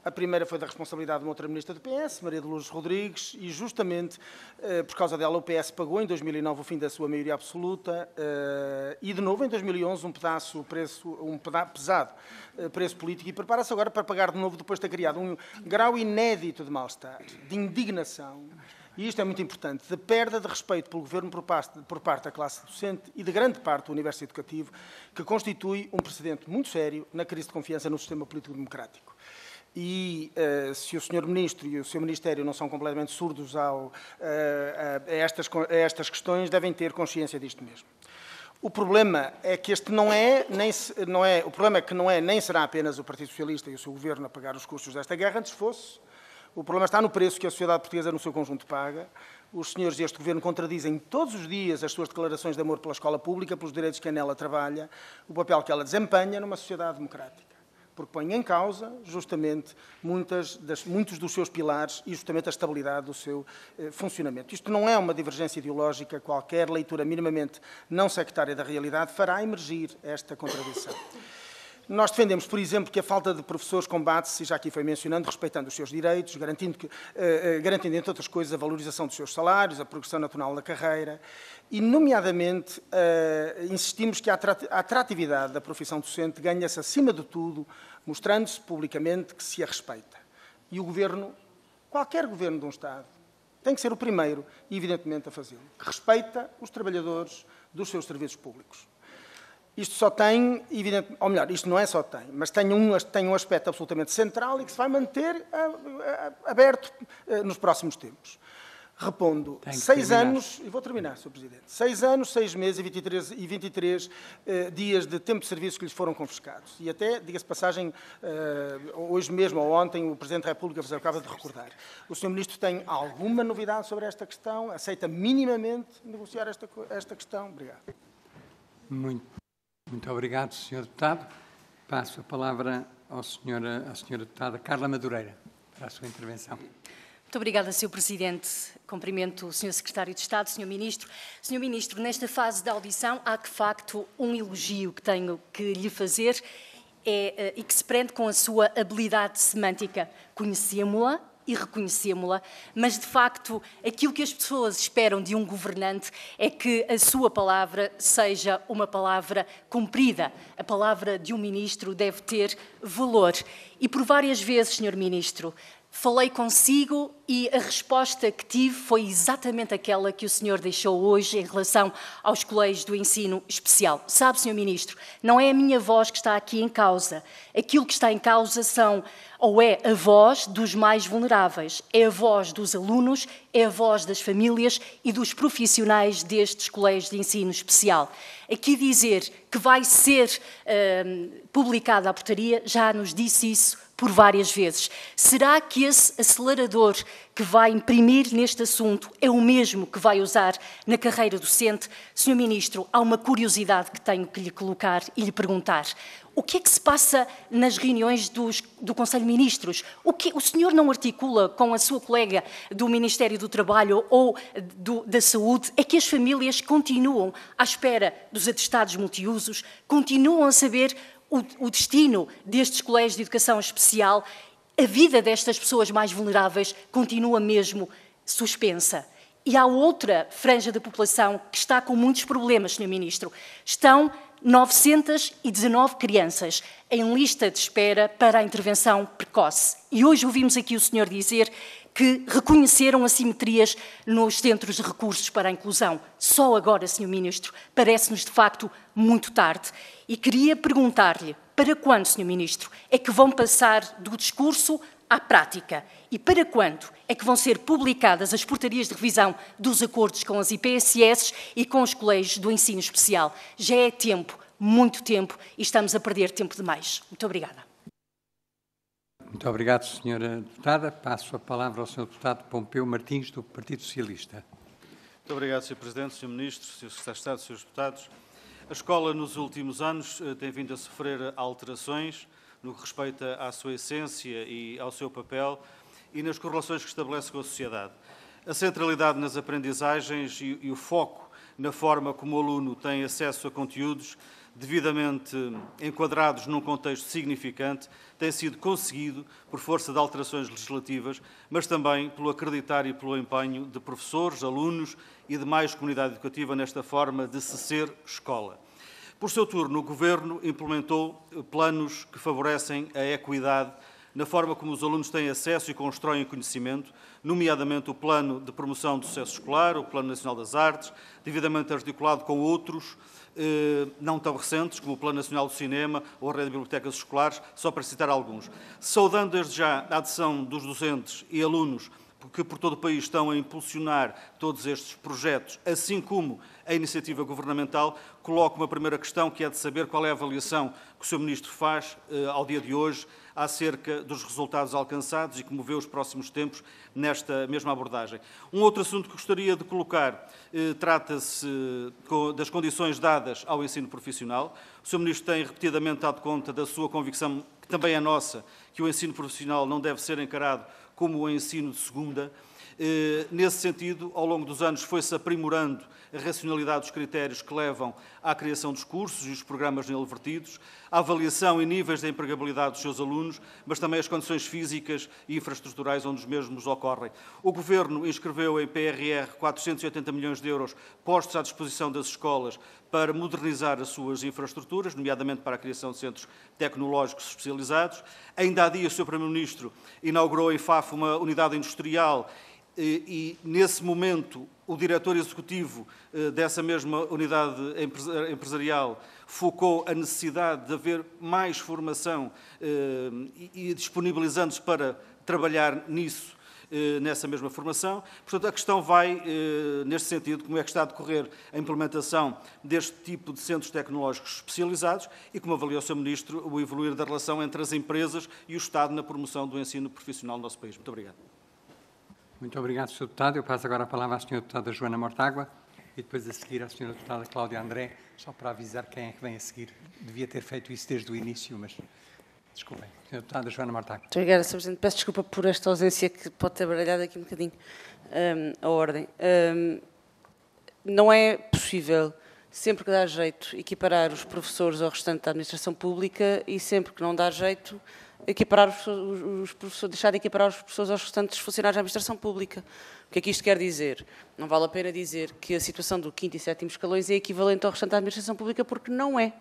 A primeira foi da responsabilidade de uma outra ministra do PS, Maria de Lourdes Rodrigues, e justamente eh, por causa dela o PS pagou em 2009 o fim da sua maioria absoluta eh, e, de novo, em 2011 um pedaço, preço, um pedaço pesado eh, preço político e prepara-se agora para pagar de novo depois de ter criado um grau inédito de mal-estar, de indignação e isto é muito importante, de perda de respeito pelo governo por parte, por parte, da classe docente e de grande parte do universo educativo, que constitui um precedente muito sério na crise de confiança no sistema político-democrático e uh, se o Sr. Ministro e o seu Ministério não são completamente surdos ao, uh, a, estas, a estas questões, devem ter consciência disto mesmo. O problema é que este não é, nem não é, o problema é que não é nem será apenas o Partido Socialista e o seu governo a pagar os custos desta guerra, antes fosse. O problema está no preço que a sociedade portuguesa no seu conjunto paga. Os senhores deste governo contradizem todos os dias as suas declarações de amor pela escola pública, pelos direitos que nela trabalha, o papel que ela desempenha numa sociedade democrática porque põe em causa justamente das, muitos dos seus pilares e justamente a estabilidade do seu eh, funcionamento. Isto não é uma divergência ideológica, qualquer leitura minimamente não sectária da realidade fará emergir esta contradição. Nós defendemos, por exemplo, que a falta de professores combate-se, já aqui foi mencionando, respeitando os seus direitos, garantindo, que, eh, eh, garantindo, entre outras coisas, a valorização dos seus salários, a progressão natural da carreira e, nomeadamente, eh, insistimos que a atratividade da profissão docente ganha-se, acima de tudo, mostrando-se publicamente que se a respeita. E o Governo, qualquer Governo de um Estado, tem que ser o primeiro, evidentemente, a fazê-lo. Respeita os trabalhadores dos seus serviços públicos. Isto só tem, ou melhor, isto não é só tem, mas tem um, tem um aspecto absolutamente central e que se vai manter eh, eh, aberto eh, nos próximos tempos. Repondo, seis anos, e vou terminar, Sr. Presidente, seis anos, seis meses e 23, e 23 eh, dias de tempo de serviço que lhes foram confiscados. E até, diga-se passagem, eh, hoje mesmo ou ontem, o Presidente da República vos acaba de recordar. O Sr. Ministro tem alguma novidade sobre esta questão? Aceita minimamente negociar esta, esta questão? Obrigado. Muito muito obrigado, Sr. Deputado. Passo a palavra ao senhora, à Sra. Deputada Carla Madureira para a sua intervenção. Muito obrigada, Sr. Presidente. Cumprimento o Sr. Secretário de Estado, Sr. Ministro. Sr. Ministro, nesta fase da audição há de facto um elogio que tenho que lhe fazer é, eh, e que se prende com a sua habilidade semântica. Conhecemos-la e reconhecemos-la, mas de facto aquilo que as pessoas esperam de um governante é que a sua palavra seja uma palavra cumprida. A palavra de um ministro deve ter valor. E por várias vezes, Sr. Ministro, Falei consigo e a resposta que tive foi exatamente aquela que o senhor deixou hoje em relação aos colégios do ensino especial. Sabe, senhor ministro, não é a minha voz que está aqui em causa. Aquilo que está em causa são ou é a voz dos mais vulneráveis, é a voz dos alunos, é a voz das famílias e dos profissionais destes colégios de ensino especial. Aqui dizer que vai ser uh, publicada a portaria, já nos disse isso por várias vezes. Será que esse acelerador que vai imprimir neste assunto é o mesmo que vai usar na carreira docente? Senhor Ministro, há uma curiosidade que tenho que lhe colocar e lhe perguntar. O que é que se passa nas reuniões dos, do Conselho de Ministros? O, que, o senhor não articula com a sua colega do Ministério do Trabalho ou do, da Saúde? É que as famílias continuam à espera dos atestados multiusos, continuam a saber o, o destino destes colégios de educação especial, a vida destas pessoas mais vulneráveis continua mesmo suspensa. E há outra franja da população que está com muitos problemas, Sr. Ministro. Estão 919 crianças em lista de espera para a intervenção precoce. E hoje ouvimos aqui o senhor dizer que reconheceram assimetrias nos centros de recursos para a inclusão. Só agora, Sr. Ministro, parece-nos de facto muito tarde. E queria perguntar-lhe para quando, Sr. Ministro, é que vão passar do discurso à prática e para quando é que vão ser publicadas as portarias de revisão dos acordos com as IPSS e com os colégios do ensino especial. Já é tempo, muito tempo, e estamos a perder tempo demais. Muito obrigada. Muito obrigado, Senhora Deputada. Passo a palavra ao Senhor Deputado Pompeu Martins, do Partido Socialista. Muito obrigado, Sr. Presidente, Sr. Ministro, Sr. Secretário de Estado, Srs. Deputados. A escola, nos últimos anos, eh, tem vindo a sofrer alterações no que respeita à sua essência e ao seu papel e nas correlações que estabelece com a sociedade. A centralidade nas aprendizagens e, e o foco na forma como o aluno tem acesso a conteúdos devidamente enquadrados num contexto significante, tem sido conseguido por força de alterações legislativas, mas também pelo acreditar e pelo empenho de professores, alunos e demais comunidade educativa nesta forma de se ser escola. Por seu turno, o Governo implementou planos que favorecem a equidade na forma como os alunos têm acesso e constroem conhecimento, nomeadamente o Plano de Promoção do Sucesso Escolar, o Plano Nacional das Artes, devidamente articulado com outros, eh, não tão recentes, como o Plano Nacional do Cinema ou a Rede de Bibliotecas Escolares, só para citar alguns. Saudando desde já a adesão dos docentes e alunos que por todo o país estão a impulsionar todos estes projetos, assim como a iniciativa governamental, coloco uma primeira questão que é de saber qual é a avaliação que o Sr. Ministro faz eh, ao dia de hoje acerca dos resultados alcançados e que moveu os próximos tempos nesta mesma abordagem. Um outro assunto que gostaria de colocar eh, trata-se das condições dadas ao ensino profissional. O Sr. Ministro tem repetidamente dado conta da sua convicção, que também é nossa, que o ensino profissional não deve ser encarado como o ensino de segunda, eh, nesse sentido, ao longo dos anos foi-se aprimorando a racionalidade dos critérios que levam à criação dos cursos e os programas nele vertidos, a avaliação e níveis de empregabilidade dos seus alunos, mas também as condições físicas e infraestruturais onde os mesmos ocorrem. O Governo inscreveu em PRR 480 milhões de euros postos à disposição das escolas para modernizar as suas infraestruturas, nomeadamente para a criação de centros tecnológicos especializados. Ainda há dias, o Sr. Primeiro-Ministro inaugurou em FAF uma unidade industrial e, nesse momento, o diretor executivo eh, dessa mesma unidade empresarial focou a necessidade de haver mais formação eh, e disponibilizando-se para trabalhar nisso eh, nessa mesma formação. Portanto, a questão vai neste sentido, como é que está a decorrer a implementação deste tipo de centros tecnológicos especializados e, como avaliou o Sr. Ministro, o evoluir da relação entre as empresas e o Estado na promoção do ensino profissional no nosso país. Muito obrigado. Muito obrigado, Sr. Deputado. Eu passo agora a palavra à Sra. Deputada Joana Mortágua e depois a seguir à Sra. Deputada Cláudia André, só para avisar quem é que vem a seguir. Devia ter feito isso desde o início, mas desculpem. Sra. Deputada Joana Mortágua. Muito obrigada, Sr. Presidente. Peço desculpa por esta ausência que pode ter baralhado aqui um bocadinho um, a ordem. Um, não é possível sempre que dá jeito, equiparar os professores ao restante da administração pública e sempre que não dá jeito, equiparar os, os, professores, deixar de equiparar os professores aos restantes funcionários da administração pública. O que é que isto quer dizer? Não vale a pena dizer que a situação do quinto e sétimo escalões é equivalente ao restante da administração pública, porque não é.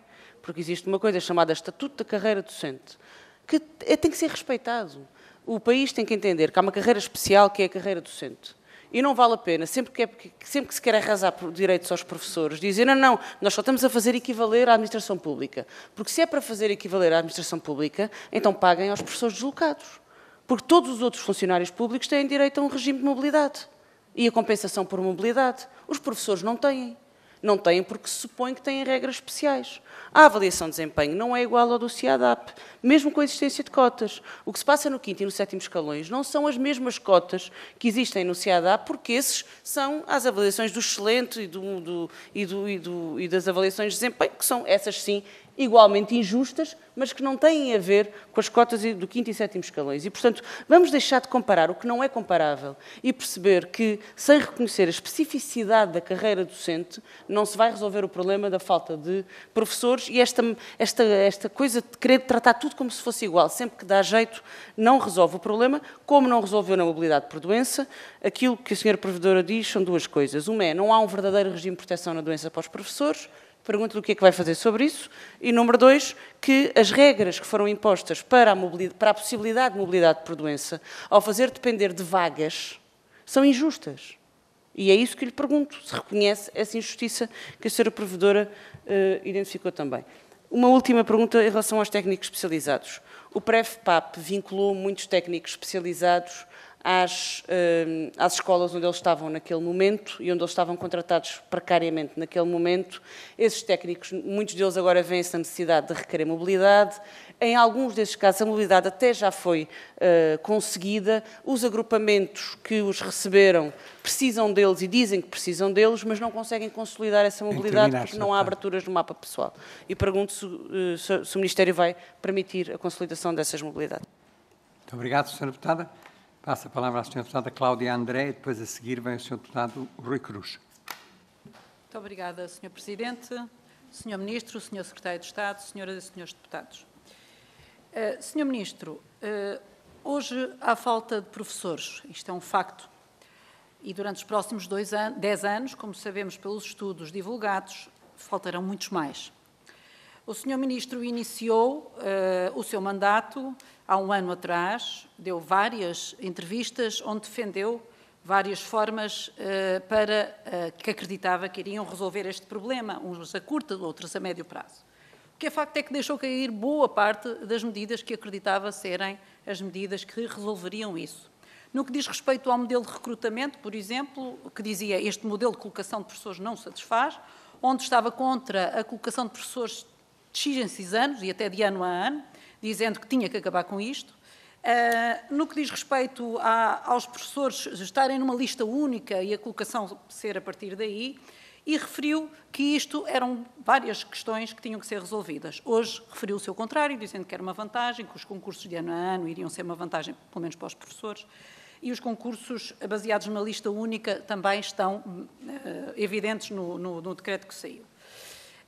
Porque existe uma coisa chamada Estatuto da Carreira Docente, que é, tem que ser respeitado. O país tem que entender que há uma carreira especial que é a carreira docente. E não vale a pena, sempre que, é, sempre que se quer arrasar direitos aos professores, dizer, não, não, nós só estamos a fazer equivaler à administração pública. Porque se é para fazer equivaler à administração pública, então paguem aos professores deslocados. Porque todos os outros funcionários públicos têm direito a um regime de mobilidade e a compensação por mobilidade. Os professores não têm. Não têm porque se supõe que têm regras especiais. A avaliação de desempenho não é igual ao do CIADAP, mesmo com a existência de cotas. O que se passa no quinto e no sétimo escalões não são as mesmas cotas que existem no CIADAP, porque esses são as avaliações do excelente e, do, do, e, do, e, e das avaliações de desempenho, que são essas sim igualmente injustas, mas que não têm a ver com as cotas do quinto e sétimo escalões. E, portanto, vamos deixar de comparar o que não é comparável e perceber que, sem reconhecer a especificidade da carreira docente, não se vai resolver o problema da falta de professores e esta, esta, esta coisa de querer tratar tudo como se fosse igual, sempre que dá jeito, não resolve o problema, como não resolveu na mobilidade por doença. Aquilo que a senhora provedora diz são duas coisas. Uma é, não há um verdadeiro regime de proteção na doença para os professores, pergunto-lhe o que é que vai fazer sobre isso. E número dois, que as regras que foram impostas para a, para a possibilidade de mobilidade por doença, ao fazer depender de vagas, são injustas. E é isso que lhe pergunto, se reconhece essa injustiça que a senhora provedora uh, identificou também. Uma última pergunta em relação aos técnicos especializados. O pref vinculou muitos técnicos especializados às, hum, às, escolas onde eles estavam naquele momento e onde eles estavam contratados precariamente naquele momento. Esses técnicos, muitos deles agora vêm essa necessidade de requerer mobilidade. Em alguns desses casos, a mobilidade até já foi uh, conseguida. Os agrupamentos que os receberam precisam deles e dizem que precisam deles, mas não conseguem consolidar essa mobilidade porque não há aberturas no mapa pessoal. E pergunto se, hum, se, se o Ministério vai permitir a consolidação dessas mobilidades. Muito obrigado, Sra. Deputada. Passa a palavra à Sra. Deputada Cláudia André e depois a seguir vem o Sr. Deputado Rui Cruz. Muito obrigada, Sr. Presidente, Sr. Ministro, Sr. Secretário de Estado, Senhoras e Srs. Deputados. Uh, eh, Sr. Ministro, uh, hoje há falta de professores, isto é um facto. E durante os próximos dois an dez anos, como sabemos pelos estudos divulgados, faltarão muitos mais. O Sr. Ministro iniciou uh, o seu mandato há um ano atrás, deu várias entrevistas onde defendeu várias formas uh, para uh, que acreditava que iriam resolver este problema, uns a curto, outros a médio prazo. O que é facto é que deixou cair boa parte das medidas que acreditava serem as medidas que resolveriam isso. No que diz respeito ao modelo de recrutamento, por exemplo, que dizia este modelo de colocação de professores não satisfaz, onde estava contra a colocação de professores de X em X anos e até de ano a ano, dizendo que tinha que acabar com isto. Uh, no que diz respeito a, aos professores estarem numa lista única e a colocação ser a partir daí, e referiu que isto eram várias questões que tinham que ser resolvidas. Hoje referiu o seu contrário, dizendo que era uma vantagem, que os concursos de ano a ano iriam ser uma vantagem, pelo menos para os professores, e os concursos baseados numa lista única também estão uh, evidentes no, no, no decreto que saiu.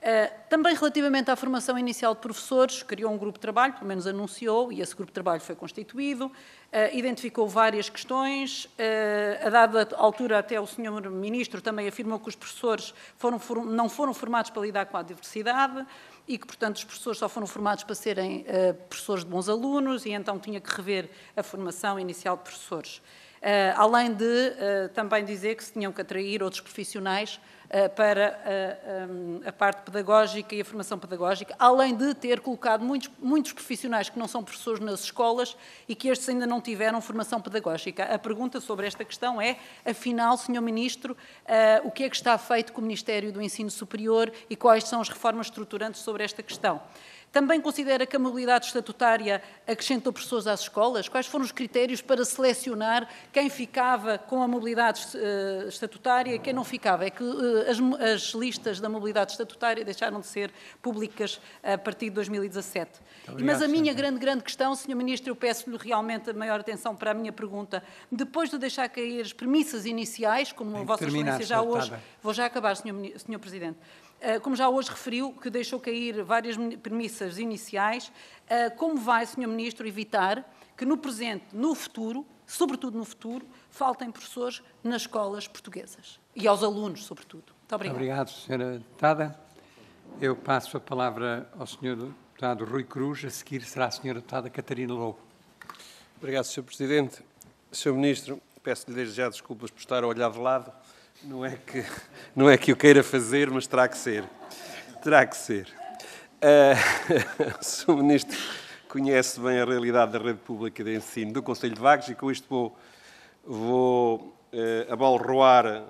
Eh, também relativamente à formação inicial de professores, criou um grupo de trabalho, pelo menos anunciou, e esse grupo de trabalho foi constituído, eh, identificou várias questões, eh, a dada altura até o Sr. Ministro também afirmou que os professores foram, não foram formados para lidar com a diversidade, e que, portanto, os professores só foram formados para serem professores de bons alunos e então tinha que rever a formação inicial de professores. Eh, além de eh, também dizer que se tinham que atrair outros profissionais eh, para a, ehm, a parte pedagógica e a formação pedagógica, além de ter colocado muitos, muitos profissionais que não são professores nas escolas e que estes ainda não tiveram formação pedagógica. A pergunta sobre esta questão é, afinal, Sr. Ministro, uh, o que é que está feito com o Ministério do Ensino Superior e quais são as reformas estruturantes sobre esta questão? Também considera que a mobilidade estatutária acrescentou pessoas às escolas? Quais foram os critérios para selecionar quem ficava com a mobilidade eh, estatutária e quem não ficava? É que eh, as, as listas da mobilidade estatutária deixaram de ser públicas eh, a partir de 2017. Obrigado, Mas a minha senhora. grande, grande questão, Sr. Ministro, eu peço-lhe realmente a maior atenção para a minha pergunta. Depois de deixar cair as premissas iniciais, como a Vossa Excelência já tá hoje... Vou já acabar, Sr. Presidente. Ah, como já hoje referiu, que deixou cair várias premissas iniciais, ah, como vai, Sr. Ministro, evitar que no presente, no futuro, sobretudo no futuro, faltem professores nas escolas portuguesas e aos alunos, sobretudo? Muito obrigado. Obrigado, Sra. Deputada. Eu passo a palavra ao Sr. Deputado Rui Cruz, a seguir será a Sra. Deputada Catarina Lobo. Obrigado, Sr. Presidente. Sr. Ministro, peço-lhe desde já desculpas por estar a olhar de lado não é que, não é que eu queira fazer, mas terá que ser. Terá que ser. Uh, o Sr. Ministro conhece bem a realidade da rede pública de ensino do Conselho de Vagos e com isto vou, vou uh, abalroar uh,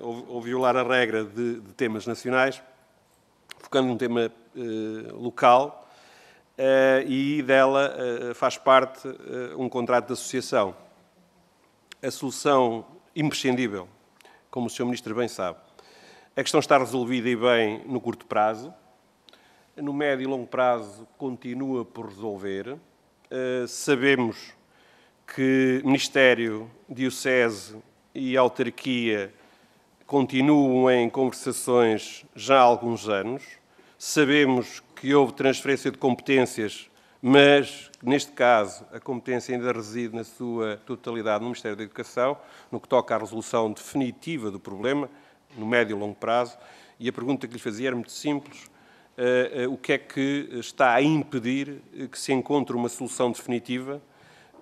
ou, ou, violar a regra de, de temas nacionais, focando num tema uh, local e dela faz parte um contrato de associação. A solução imprescindível como o Sr. Ministro bem sabe. A questão está resolvida e bem no curto prazo. No médio e longo prazo continua por resolver. Eh, sabemos que Ministério, Diocese e Autarquia continuam em conversações já há alguns anos. Sabemos que houve transferência de competências mas neste caso a competência ainda reside na sua totalidade no Ministério da Educação, no que toca à resolução definitiva do problema, no médio e longo prazo, e a pergunta que lhe fazia era muito simples. Uh, uh, o que é que está a impedir eh, que se encontre uma solução definitiva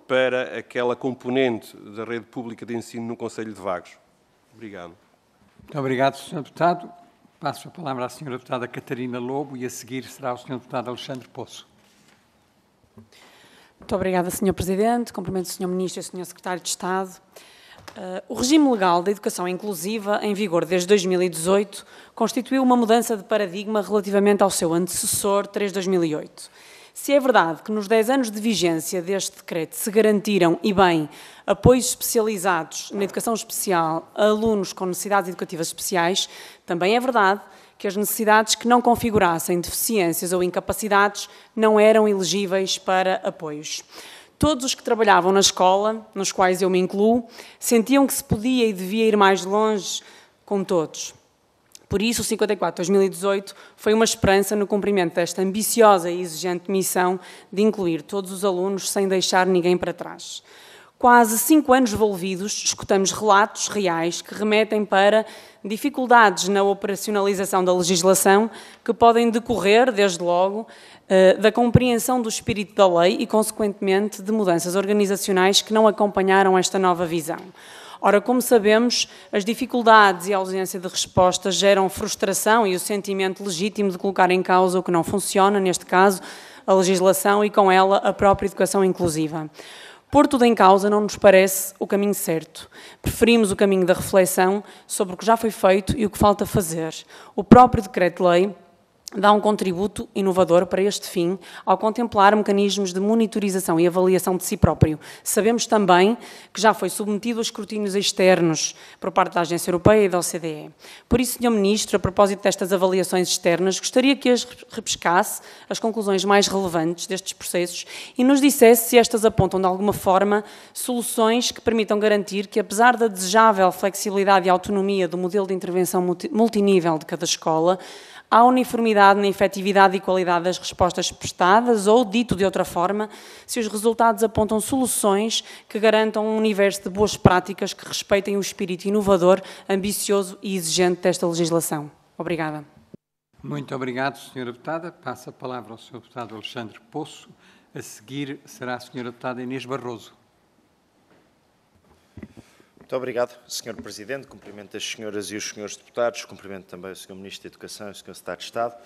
para aquela componente da rede pública de ensino no Conselho de Vagos? Obrigado. Muito obrigado, Sr. Deputado. Passo a palavra à Sra. Deputada Catarina Lobo e a seguir será o Sr. Deputado Alexandre Poço. Muito obrigada, Sr. Presidente. Cumprimento o Sr. Ministro e o Sr. Secretário de Estado. Uh, o regime legal da educação inclusiva, em vigor desde 2018, constituiu uma mudança de paradigma relativamente ao seu antecessor, 3-2008. Se é verdade que nos 10 anos de vigência deste decreto se garantiram, e bem, apoios especializados na educação especial a alunos com necessidades educativas especiais, também é verdade que que as necessidades que não configurassem deficiências ou incapacidades não eram elegíveis para apoios. Todos os que trabalhavam na escola, nos quais eu me incluo, sentiam que se podia e devia ir mais longe com todos. Por isso, o 54-2018 foi uma esperança no cumprimento desta ambiciosa e exigente missão de incluir todos os alunos sem deixar ninguém para trás quase cinco anos envolvidos, escutamos relatos reais que remetem para dificuldades na operacionalização da legislação que podem decorrer, desde logo, eh, da compreensão do espírito da lei e, consequentemente, de mudanças organizacionais que não acompanharam esta nova visão. Ora, como sabemos, as dificuldades e a ausência de respostas geram frustração e o sentimento legítimo de colocar em causa o que não funciona, neste caso, a legislação e com ela a própria educação inclusiva. Por tudo em causa não nos parece o caminho certo. Preferimos o caminho da reflexão sobre o que já foi feito e o que falta fazer. O próprio Decreto-Lei dá um contributo inovador para este fim ao contemplar mecanismos de monitorização e avaliação de si próprio. Sabemos também que já foi submetido a escrutínios externos por parte da Agência Europeia e da OCDE. Por isso, Sr. Ministro, a propósito destas avaliações externas, gostaria que as repescasse as conclusões mais relevantes destes processos e nos dissesse se estas apontam de alguma forma soluções que permitam garantir que, apesar da desejável flexibilidade e autonomia do modelo de intervenção multinível de cada escola, Há uniformidade na efetividade e qualidade das respostas prestadas, ou, dito de outra forma, se os resultados apontam soluções que garantam um universo de boas práticas que respeitem o espírito inovador, ambicioso e exigente desta legislação. Obrigada. Muito obrigado, Sra. Deputada. Passa a palavra ao Sr. Deputado Alexandre Poço. A seguir será a Sra. Deputada Inês Barroso. Muito obrigado, Sr. Presidente. Cumprimento as senhoras e os senhores deputados. Cumprimento também o Sr. Ministro da Educação e o Sr. Secretário de Estado.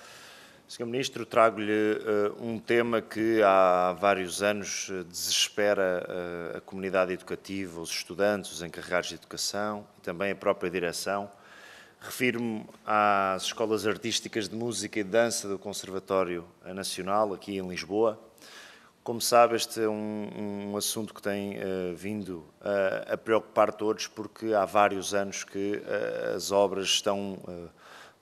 Sr. Ministro, trago-lhe uh, um tema que há vários anos eh, desespera uh, a comunidade educativa, os estudantes, os encarregados de educação e também a própria direção. Refiro-me às escolas artísticas de música e dança do Conservatório Nacional, aqui em Lisboa como sabe, este é um, um assunto que tem uh, vindo uh, a preocupar todos, porque há vários anos que uh, as obras estão eh,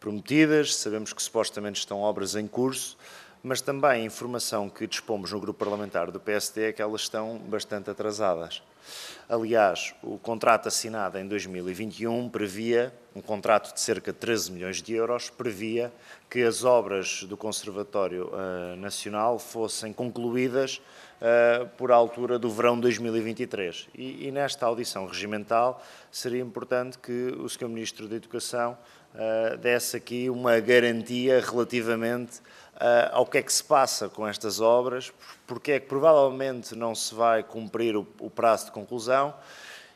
prometidas, sabemos que supostamente estão obras em curso, mas também a informação que dispomos no grupo parlamentar do PSD é que elas estão bastante atrasadas. Aliás, o contrato assinado em 2021 previa, um contrato de cerca de 13 milhões de euros, previa que as obras do Conservatório uh, Nacional fossem concluídas uh, por altura do verão de 2023. E, e nesta audição regimental seria importante que o Sr. Ministro da Educação uh, desse aqui uma garantia relativamente eh, ao que é que se passa com estas obras, porque é que provavelmente não se vai cumprir o, o prazo de conclusão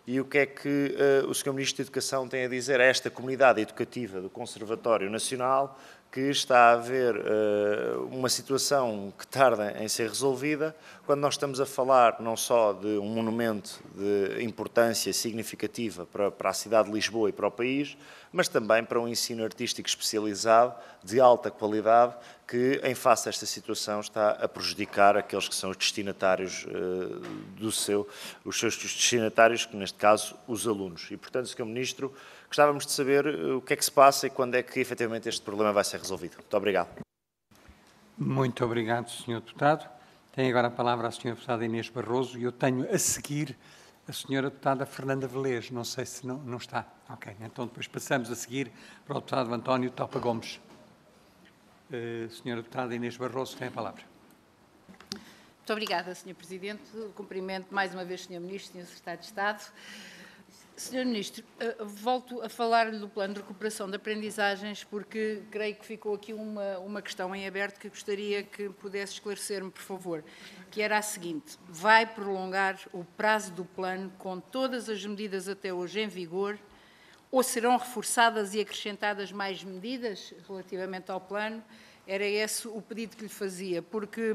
e o que é que uh, o Sr. Ministro da Educação tem a dizer a esta comunidade educativa do Conservatório Nacional que está a haver uh, uma situação que tarda em ser resolvida, quando nós estamos a falar não só de um monumento de importância significativa para, para a cidade de Lisboa e para o país, mas também para um ensino artístico especializado de alta qualidade que, em face a esta situação, está a prejudicar aqueles que são os destinatários uh, do seu, os seus destinatários, que neste caso os alunos. E, portanto, Sr. Ministro, Gostávamos de saber eh, o que é que se passa e quando é que efetivamente este problema vai ser resolvido. Muito obrigado. Muito obrigado, Sr. Deputado. Tem agora a palavra a Sra. Deputada Inês Barroso e eu tenho a seguir a Sra. Deputada Fernanda Velez. Não sei se não, não está. Ok, então depois passamos a seguir para o Deputado António Topa Gomes. Uh, eh, Sra. Deputada Inês Barroso tem a palavra. Muito obrigada, Sr. Presidente. Cumprimento mais uma vez o Sr. Ministro e o Sr. Secretário de Estado. Senhor Ministro, eh, volto a falar-lhe do plano de recuperação de aprendizagens, porque creio que ficou aqui uma, uma questão em aberto que gostaria que pudesse esclarecer-me, por favor, que era a seguinte: vai prolongar o prazo do plano com todas as medidas até hoje em vigor ou serão reforçadas e acrescentadas mais medidas relativamente ao plano? Era esse o pedido que lhe fazia, porque,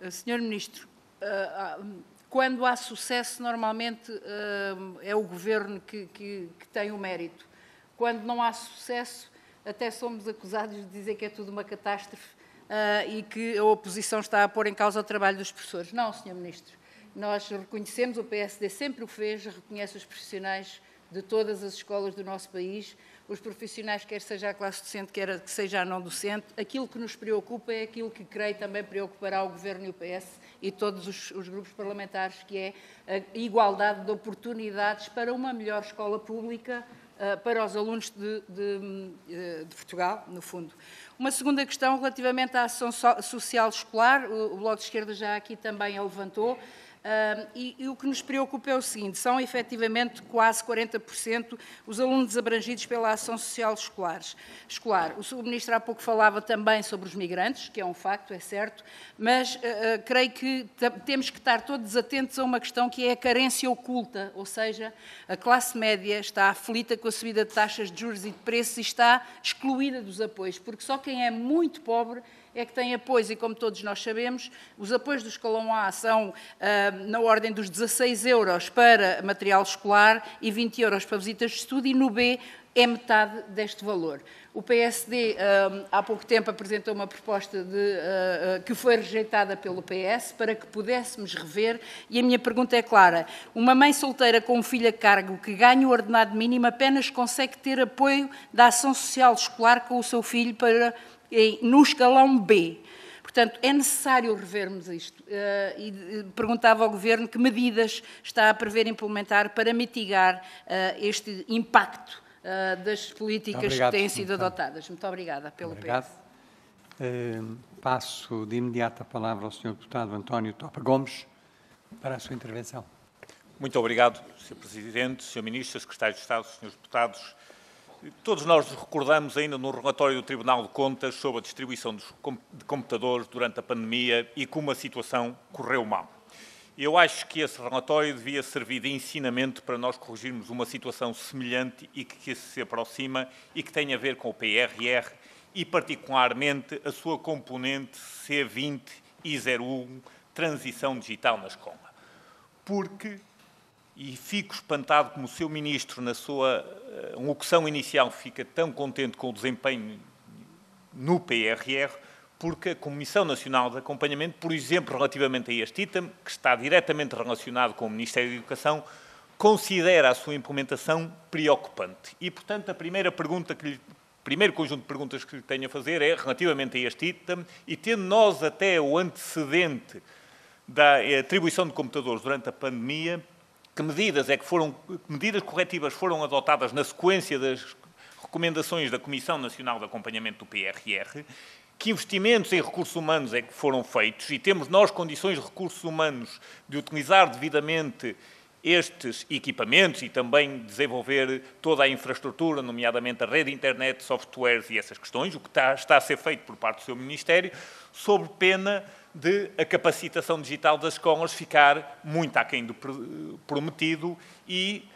eh, Senhor Ministro, eh, ah, quando há sucesso, normalmente eh, é o governo que, que, que tem o mérito. Quando não há sucesso, até somos acusados de dizer que é tudo uma catástrofe eh, e que a oposição está a pôr em causa o trabalho dos professores. Não, Sr. Ministro. Nós reconhecemos, o PSD sempre o fez, reconhece os profissionais de todas as escolas do nosso país os profissionais, quer seja a classe docente, quer que seja a não docente, aquilo que nos preocupa é aquilo que creio também preocupará o Governo e o PS e todos os, os grupos parlamentares, que é a igualdade de oportunidades para uma melhor escola pública uh, para os alunos de, de, eh, de, Portugal, no fundo. Uma segunda questão relativamente à ação so social escolar, o, o Bloco de Esquerda já aqui também a levantou. Uh, e, e, o que nos preocupa é o seguinte: são efetivamente quase 40% os alunos abrangidos pela ação social escolares, escolar. O ministro há pouco falava também sobre os migrantes, que é um facto, é certo, mas uh, uh, creio que temos que estar todos atentos a uma questão que é a carência oculta, ou seja, a classe média está aflita com a subida de taxas de juros e de preços e está excluída dos apoios, porque só quem é muito pobre é que tem apoios, e como todos nós sabemos, os apoios do escalão A são uh, na ordem dos 16 euros para material escolar e 20 euros para visitas de estudo, e no B é metade deste valor. O PSD ah, há pouco tempo apresentou uma proposta de, ah, que foi rejeitada pelo PS para que pudéssemos rever e a minha pergunta é clara. Uma mãe solteira com um filho a cargo que ganha o ordenado mínimo apenas consegue ter apoio da ação social escolar com o seu filho para no escalão B. Portanto, é necessário revermos isto. Eh, e eh, perguntava ao Governo que medidas está a prever implementar para mitigar eh, este impacto das políticas que têm sido muito adotadas. Muito obrigada pelo Obrigado. passo de imediato a palavra ao Sr. Deputado António Topa Gomes para a sua intervenção. Muito obrigado, Sr. Presidente, Sr. Ministro, Secretário de Estado, Srs. Deputados. Todos nós recordamos ainda no relatório do Tribunal de Contas sobre a distribuição de computadores durante a pandemia e como a situação correu mal. Eu acho que esse relatório devia servir de ensinamento para nós corrigirmos uma situação semelhante e que se aproxima e que tem a ver com o PRR e, particularmente, a sua componente C20 e 01, transição digital na escola. Porque e fico espantado como o seu ministro, na sua eh, locução inicial, fica tão contente com o desempenho no PRR, porque a Comissão Nacional de Acompanhamento, por exemplo, relativamente a este item, que está diretamente relacionado com o Ministério da Educação, considera a sua implementação preocupante. E, portanto, a primeira pergunta que lhe, primeiro conjunto de perguntas que lhe tenho a fazer é relativamente a este item, e tendo nós até o antecedente da eh, atribuição de computadores durante a pandemia, que medidas é que foram, medidas corretivas foram adotadas na sequência das recomendações da Comissão Nacional de Acompanhamento do PRR, que investimentos em recursos humanos é que foram feitos e temos nós condições de recursos humanos de utilizar devidamente estes equipamentos e também desenvolver toda a infraestrutura, nomeadamente a rede de internet, softwares e essas questões, o que está, está a ser feito por parte do seu Ministério, sob pena de a capacitação digital das escolas ficar muito aquém do prometido e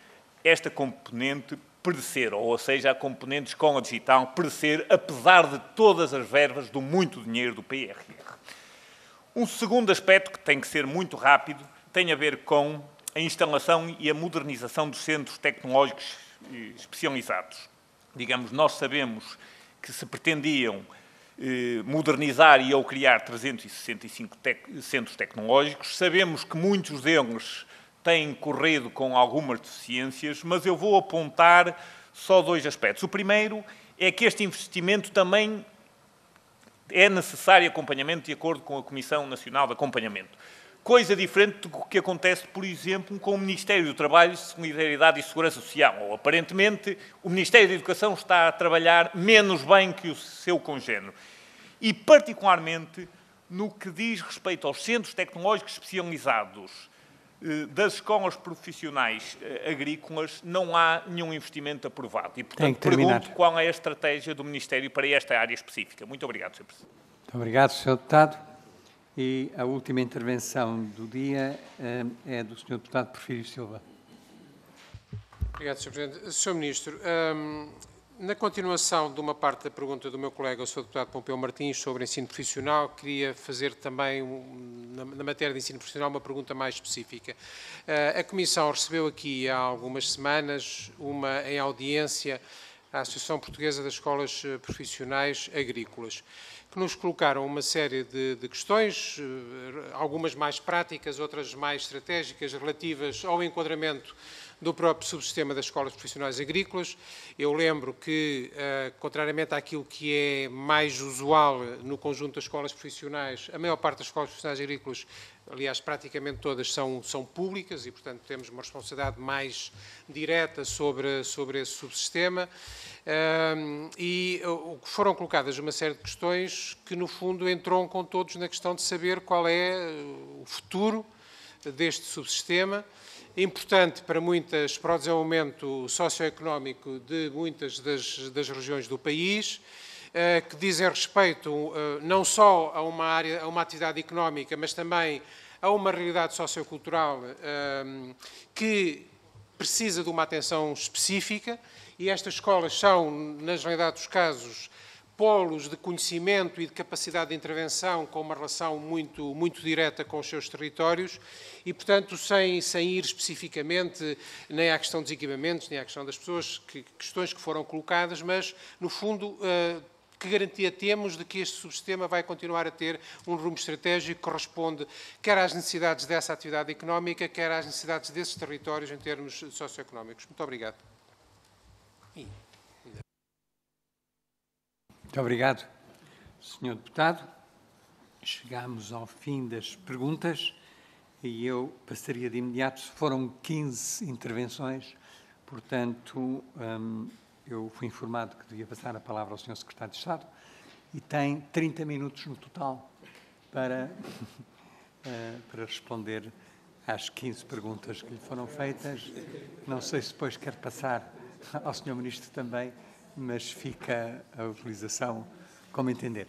esta componente perecer, ou seja, a componente escola digital perecer, apesar de todas as verbas do muito dinheiro do PRR. Um segundo aspecto que tem que ser muito rápido tem a ver com a instalação e a modernização dos centros tecnológicos especializados. Digamos, nós sabemos que se pretendiam eh, modernizar e ao criar 365 tec centros tecnológicos. Sabemos que muitos deles têm corrido com algumas deficiências, mas eu vou apontar só dois aspectos. O primeiro é que este investimento também é necessário acompanhamento de acordo com a Comissão Nacional de Acompanhamento. Coisa diferente do que acontece, por exemplo, com o Ministério do Trabalho, Solidariedade e Segurança Social. Ou, aparentemente, o Ministério da Educação está a trabalhar menos bem que o seu congênero. E, particularmente, no que diz respeito aos centros tecnológicos especializados eh, das escolas profissionais eh, agrícolas, não há nenhum investimento aprovado. E, portanto, pergunto qual é a estratégia do Ministério para esta área específica. Muito obrigado, Sr. Presidente. Muito obrigado, Sr. Deputado. E a última intervenção do dia eh, é do Sr. Deputado Porfírio Silva. Obrigado, Sr. Presidente. Sr. Ministro, ehm, na continuação de uma parte da pergunta do meu colega, o Sr. Deputado Pompeu Martins, sobre ensino profissional, queria fazer também, na matéria de ensino profissional, uma pergunta mais específica. Eh, a Comissão recebeu aqui há algumas semanas, uma em audiência, a Associação Portuguesa das Escolas eh, Profissionais Agrícolas que nos colocaram uma série de, de questões, eh, algumas mais práticas, outras mais estratégicas, relativas ao enquadramento do próprio subsistema das escolas profissionais agrícolas. Eu lembro que, eh, contrariamente àquilo que é mais usual no conjunto das escolas profissionais, a maior parte das escolas profissionais agrícolas aliás, praticamente todas são, são públicas e, portanto, temos uma responsabilidade mais direta sobre, sobre esse subsistema. e foram colocadas uma série de questões que, no fundo, com todos na questão de saber qual é eh, o futuro deste subsistema importante para muitas para o desenvolvimento socioeconómico de muitas das, das regiões do país eh, que dizem respeito eh, não só a uma, área, a uma atividade económica, mas também a uma realidade sociocultural ehm, que precisa de uma atenção específica e estas escolas são, na realidade dos casos, polos de conhecimento e de capacidade de intervenção com uma relação muito, muito direta com os seus territórios e, portanto, sem, sem ir especificamente nem à questão dos equipamentos, nem à questão das pessoas, que, questões que foram colocadas, mas, no fundo, eh, que garantia temos de que este subsistema vai continuar a ter um rumo estratégico que corresponde quer às necessidades dessa atividade económica, quer às necessidades desses territórios em termos socioeconómicos? Muito obrigado. Muito obrigado, Senhor Deputado. Chegamos ao fim das perguntas e eu passaria de imediato, foram 15 intervenções, portanto, hum, eu fui informado que devia passar a palavra ao Sr. Secretário de Estado e tem 30 minutos no total para, eh, para responder às 15 perguntas que lhe foram feitas. Não sei se depois quer passar ao Sr. Ministro também, mas fica a utilização como entender.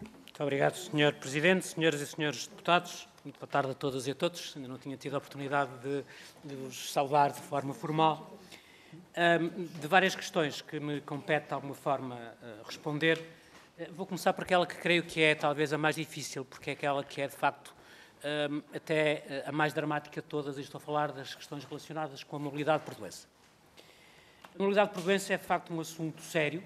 Muito obrigado, Sr. Presidente, Sras. e Srs. Deputados. Muito boa tarde a todas e a todos. Ainda não tinha tido a oportunidade de, de vos saudar de forma formal de várias questões que me compete de alguma forma ah, responder. Eh, vou começar por aquela que creio que é talvez a mais difícil, porque é aquela que é de facto até eh, a mais dramática de todas, e estou a falar das questões relacionadas com a mobilidade por doença. A mobilidade por doença é de facto um assunto sério,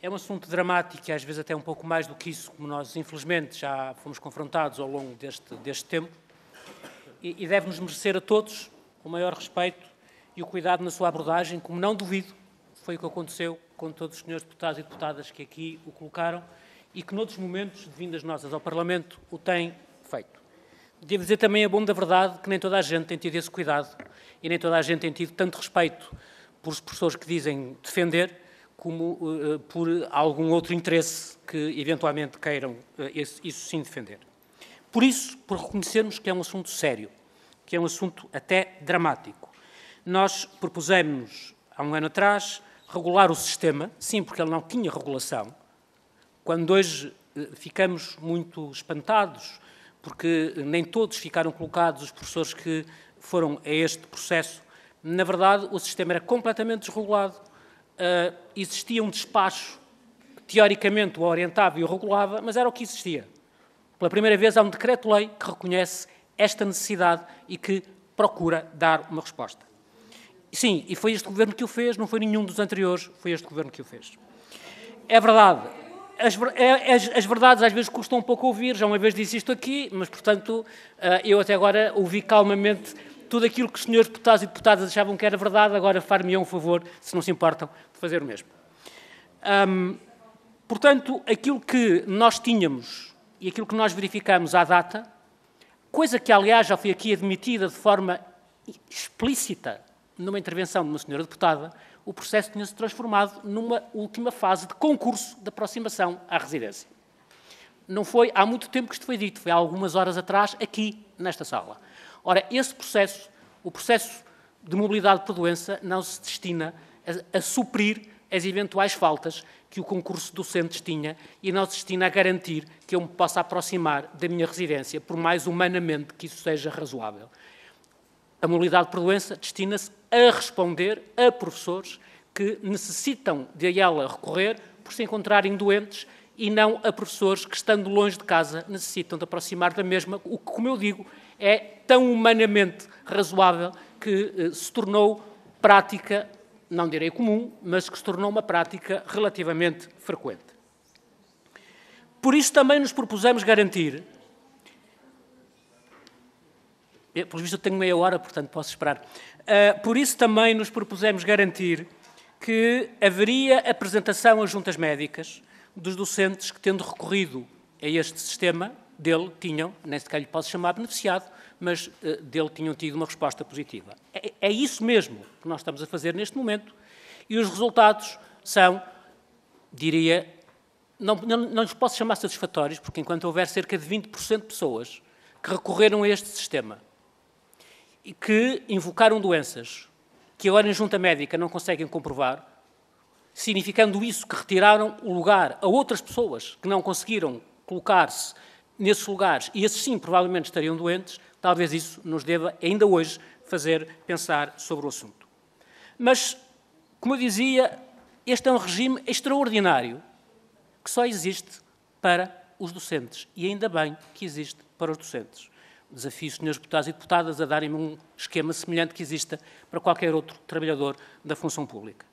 é um assunto dramático e às vezes até um pouco mais do que isso, como nós infelizmente já fomos confrontados ao longo deste, deste tempo, e, e deve-nos merecer a todos o maior respeito e o cuidado na sua abordagem, como não duvido, foi o que aconteceu com todos os senhores deputados e deputadas que aqui o colocaram e que noutros momentos, devindo as nossas ao Parlamento, o têm feito. Devo dizer também a bom da verdade que nem toda a gente tem tido esse cuidado e nem toda a gente tem tido tanto respeito por os pessoas que dizem defender como uh, por algum outro interesse que eventualmente queiram uh, esse, isso sim defender. Por isso, por reconhecermos que é um assunto sério, que é um assunto até dramático, nós propusemos, há um ano atrás, regular o sistema, sim, porque ele não tinha regulação. Quando hoje eh, ficamos muito espantados, porque nem todos ficaram colocados os professores que foram a este processo, na verdade o sistema era completamente desregulado. Uh, existia um despacho, teoricamente o orientava e o regulava, mas era o que existia. Pela primeira vez há um decreto-lei que reconhece esta necessidade e que procura dar uma resposta. Sim, e foi este governo que o fez, não foi nenhum dos anteriores, foi este governo que o fez. É verdade. As, é, as, as verdades às vezes custam um pouco ouvir, já uma vez disse isto aqui, mas portanto eh, eu até agora ouvi calmamente tudo aquilo que os senhores deputados e deputadas achavam que era verdade, agora far-me-ão um favor, se não se importam, de fazer o mesmo. Hum, portanto, aquilo que nós tínhamos e aquilo que nós verificamos à data, coisa que aliás já foi aqui admitida de forma explícita numa intervenção de uma senhora deputada, o processo tinha se transformado numa última fase de concurso de aproximação à residência. Não foi há muito tempo que isto foi dito, foi há algumas horas atrás, aqui nesta sala. Ora, esse processo, o processo de mobilidade por doença, não se destina a, a suprir as eventuais faltas que o concurso docentes tinha e não se destina a garantir que eu me possa aproximar da minha residência, por mais humanamente que isso seja razoável. A mobilidade por doença destina-se a responder a professores que necessitam de a ela recorrer por se encontrarem doentes e não a professores que, estando longe de casa, necessitam de aproximar da mesma, o que, como eu digo, é tão humanamente razoável que eh, se tornou prática, não direi comum, mas que se tornou uma prática relativamente frequente. Por isso também nos propusemos garantir eu, pelo visto, tenho meia hora, portanto posso esperar. Uh, por isso também nos propusemos garantir que haveria apresentação às juntas médicas dos docentes que, tendo recorrido a este sistema, dele tinham, neste caso lhe posso chamar beneficiado, mas uh, dele tinham tido uma resposta positiva. É, é isso mesmo que nós estamos a fazer neste momento e os resultados são, diria, não, não, não lhes posso chamar satisfatórios, porque enquanto houver cerca de 20% de pessoas que recorreram a este sistema, que invocaram doenças que agora em junta médica não conseguem comprovar, significando isso que retiraram o lugar a outras pessoas que não conseguiram colocar-se nesses lugares, e esses sim provavelmente estariam doentes, talvez isso nos deva ainda hoje fazer pensar sobre o assunto. Mas, como eu dizia, este é um regime extraordinário que só existe para os docentes, e ainda bem que existe para os docentes desafio os senhores deputados e deputadas a darem-me um esquema semelhante que exista para qualquer outro trabalhador da função pública.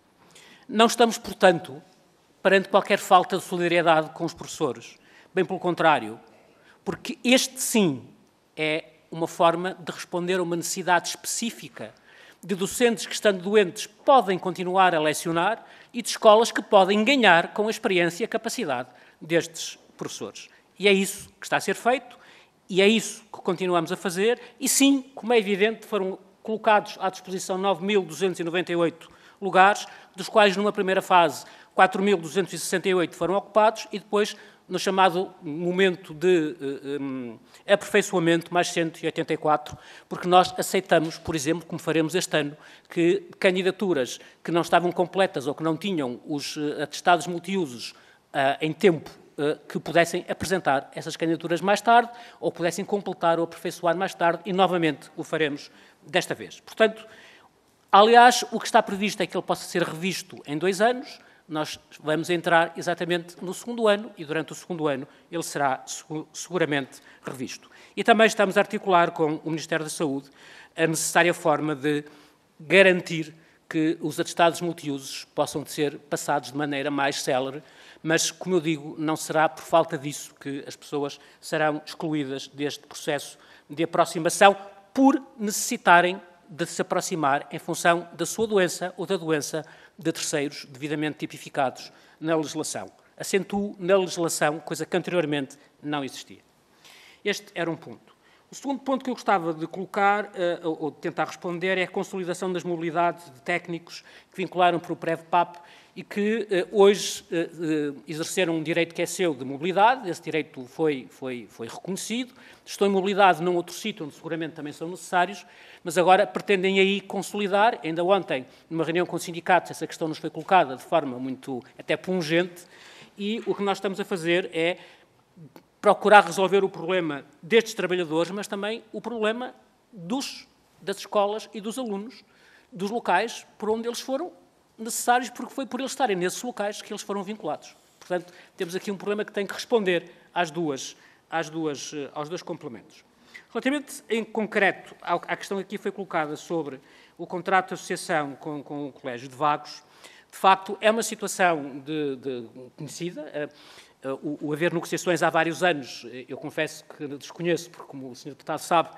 Não estamos, portanto, perante qualquer falta de solidariedade com os professores. Bem pelo contrário, porque este sim é uma forma de responder a uma necessidade específica de docentes que, estando doentes, podem continuar a lecionar e de escolas que podem ganhar com a experiência e a capacidade destes professores. E é isso que está a ser feito e é isso que continuamos a fazer. E sim, como é evidente, foram colocados à disposição 9.298 lugares, dos quais, numa primeira fase, 4.268 foram ocupados e depois, no chamado momento de um, eh, aperfeiçoamento, mais 184, porque nós aceitamos, por exemplo, como faremos este ano, que candidaturas que não estavam completas ou que não tinham os eh, atestados multiusos uh, em tempo eh, que pudessem apresentar essas candidaturas mais tarde ou pudessem completar ou aperfeiçoar mais tarde e novamente o faremos desta vez. Portanto, aliás, o que está previsto é que ele possa ser revisto em dois anos. Nós vamos entrar exatamente no segundo ano e durante o segundo ano ele será seguramente revisto. E também estamos a articular com o Ministério da Saúde a necessária forma de garantir que os atestados multiusos possam ser passados de maneira mais célere mas, como eu digo, não será por falta disso que as pessoas serão excluídas deste processo de aproximação por necessitarem de se aproximar em função da sua doença ou da doença de terceiros devidamente tipificados na legislação. Acentuo na legislação, coisa que anteriormente não existia. Este era um ponto. O segundo ponto que eu gostava de colocar, eh, ou de tentar responder, é a consolidação das mobilidades de técnicos que vincularam para o PrevPAP e que eh, hoje eh, eh, exerceram um direito que é seu de mobilidade, esse direito foi, foi, foi reconhecido, estão em mobilidade num outro sítio onde seguramente também são necessários, mas agora pretendem aí consolidar, ainda ontem, numa reunião com os sindicatos, essa questão nos foi colocada de forma muito até pungente, e o que nós estamos a fazer é procurar resolver o problema destes trabalhadores, mas também o problema dos, das escolas e dos alunos, dos locais por onde eles foram necessários porque foi por eles estarem nesses locais que eles foram vinculados. Portanto, temos aqui um problema que tem que responder às duas, às duas, eh, aos dois complementos. Relativamente em concreto à questão que aqui foi colocada sobre o contrato de associação com, com o Colégio de Vagos, de facto é uma situação de, de conhecida. Eh, eh, o, o haver negociações há vários anos, eu confesso que desconheço, porque como o Sr. Deputado sabe,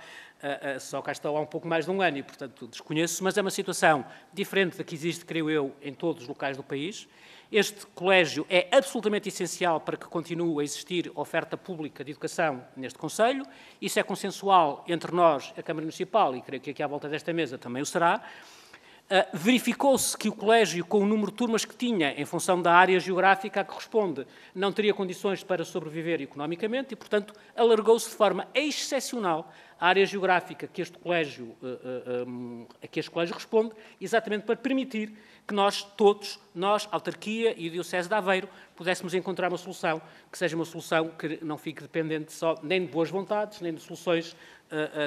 ah, ah, só cá estou há um pouco mais de um ano e, portanto, desconheço, mas é uma situação diferente da que existe, creio eu, em todos os locais do país. Este colégio é absolutamente essencial para que continue a existir oferta pública de educação neste Conselho. Isso é consensual entre nós, a Câmara Municipal, e creio que aqui à volta desta mesa também o será. Ah, verificou-se que o colégio, com o número de turmas que tinha, em função da área geográfica a que responde, não teria condições para sobreviver economicamente e, portanto, alargou-se de forma excepcional área geográfica que este colégio, eh, eh, eh, a que este colégio responde, exatamente para permitir que nós todos, nós, autarquia e o Diocese de Aveiro, pudéssemos encontrar uma solução que seja uma solução que não fique dependente só nem de boas vontades, nem de soluções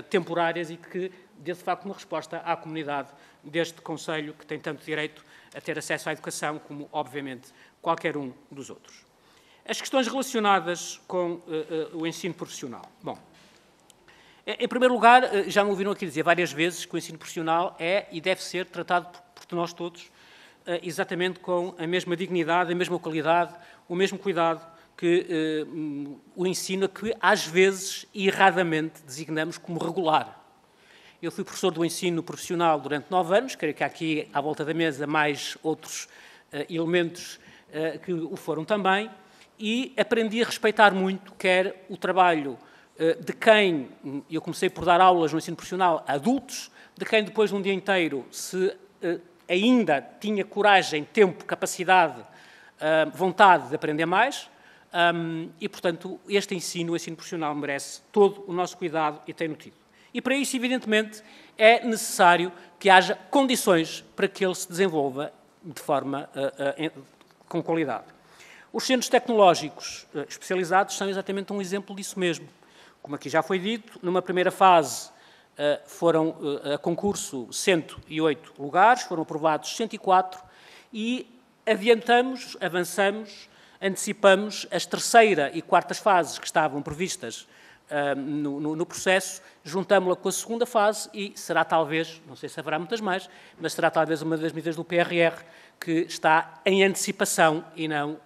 temporárias e que dê de facto uma resposta à comunidade deste Conselho que tem tanto direito a ter acesso à educação como, obviamente, qualquer um dos outros. As questões relacionadas com uh, uh, o ensino profissional. Bom, é, em primeiro lugar, eh, já me ouviram aqui dizer várias vezes que o ensino profissional é e deve ser tratado por nós todos eh, exatamente com a mesma dignidade, a mesma qualidade, o mesmo cuidado que eh, o ensino que às vezes erradamente designamos como regular. Eu fui professor do ensino profissional durante nove anos, creio que há aqui à volta da mesa mais outros uh, elementos uh, que o foram também, e aprendi a respeitar muito quer o trabalho eh, de quem, eu comecei por dar aulas no ensino profissional a adultos, de quem depois de um dia inteiro se eh, ainda tinha coragem, tempo, capacidade, eh, vontade de aprender mais, ehm, e, portanto, este ensino, o ensino profissional, merece todo o nosso cuidado e tem-no E para isso, evidentemente, é necessário que haja condições para que ele se desenvolva de forma com qualidade. Os centros tecnológicos especializados são exatamente um exemplo disso mesmo. Como aqui já foi dito, numa primeira fase eh, foram eh, a concurso 108 lugares, foram aprovados 104 e adiantamos, avançamos, antecipamos as terceira e quartas fases que estavam previstas eh, no, processo, juntámo-la com a segunda fase e será talvez, não sei se haverá muitas mais, mas será talvez uma das medidas do PRR que está em antecipação e não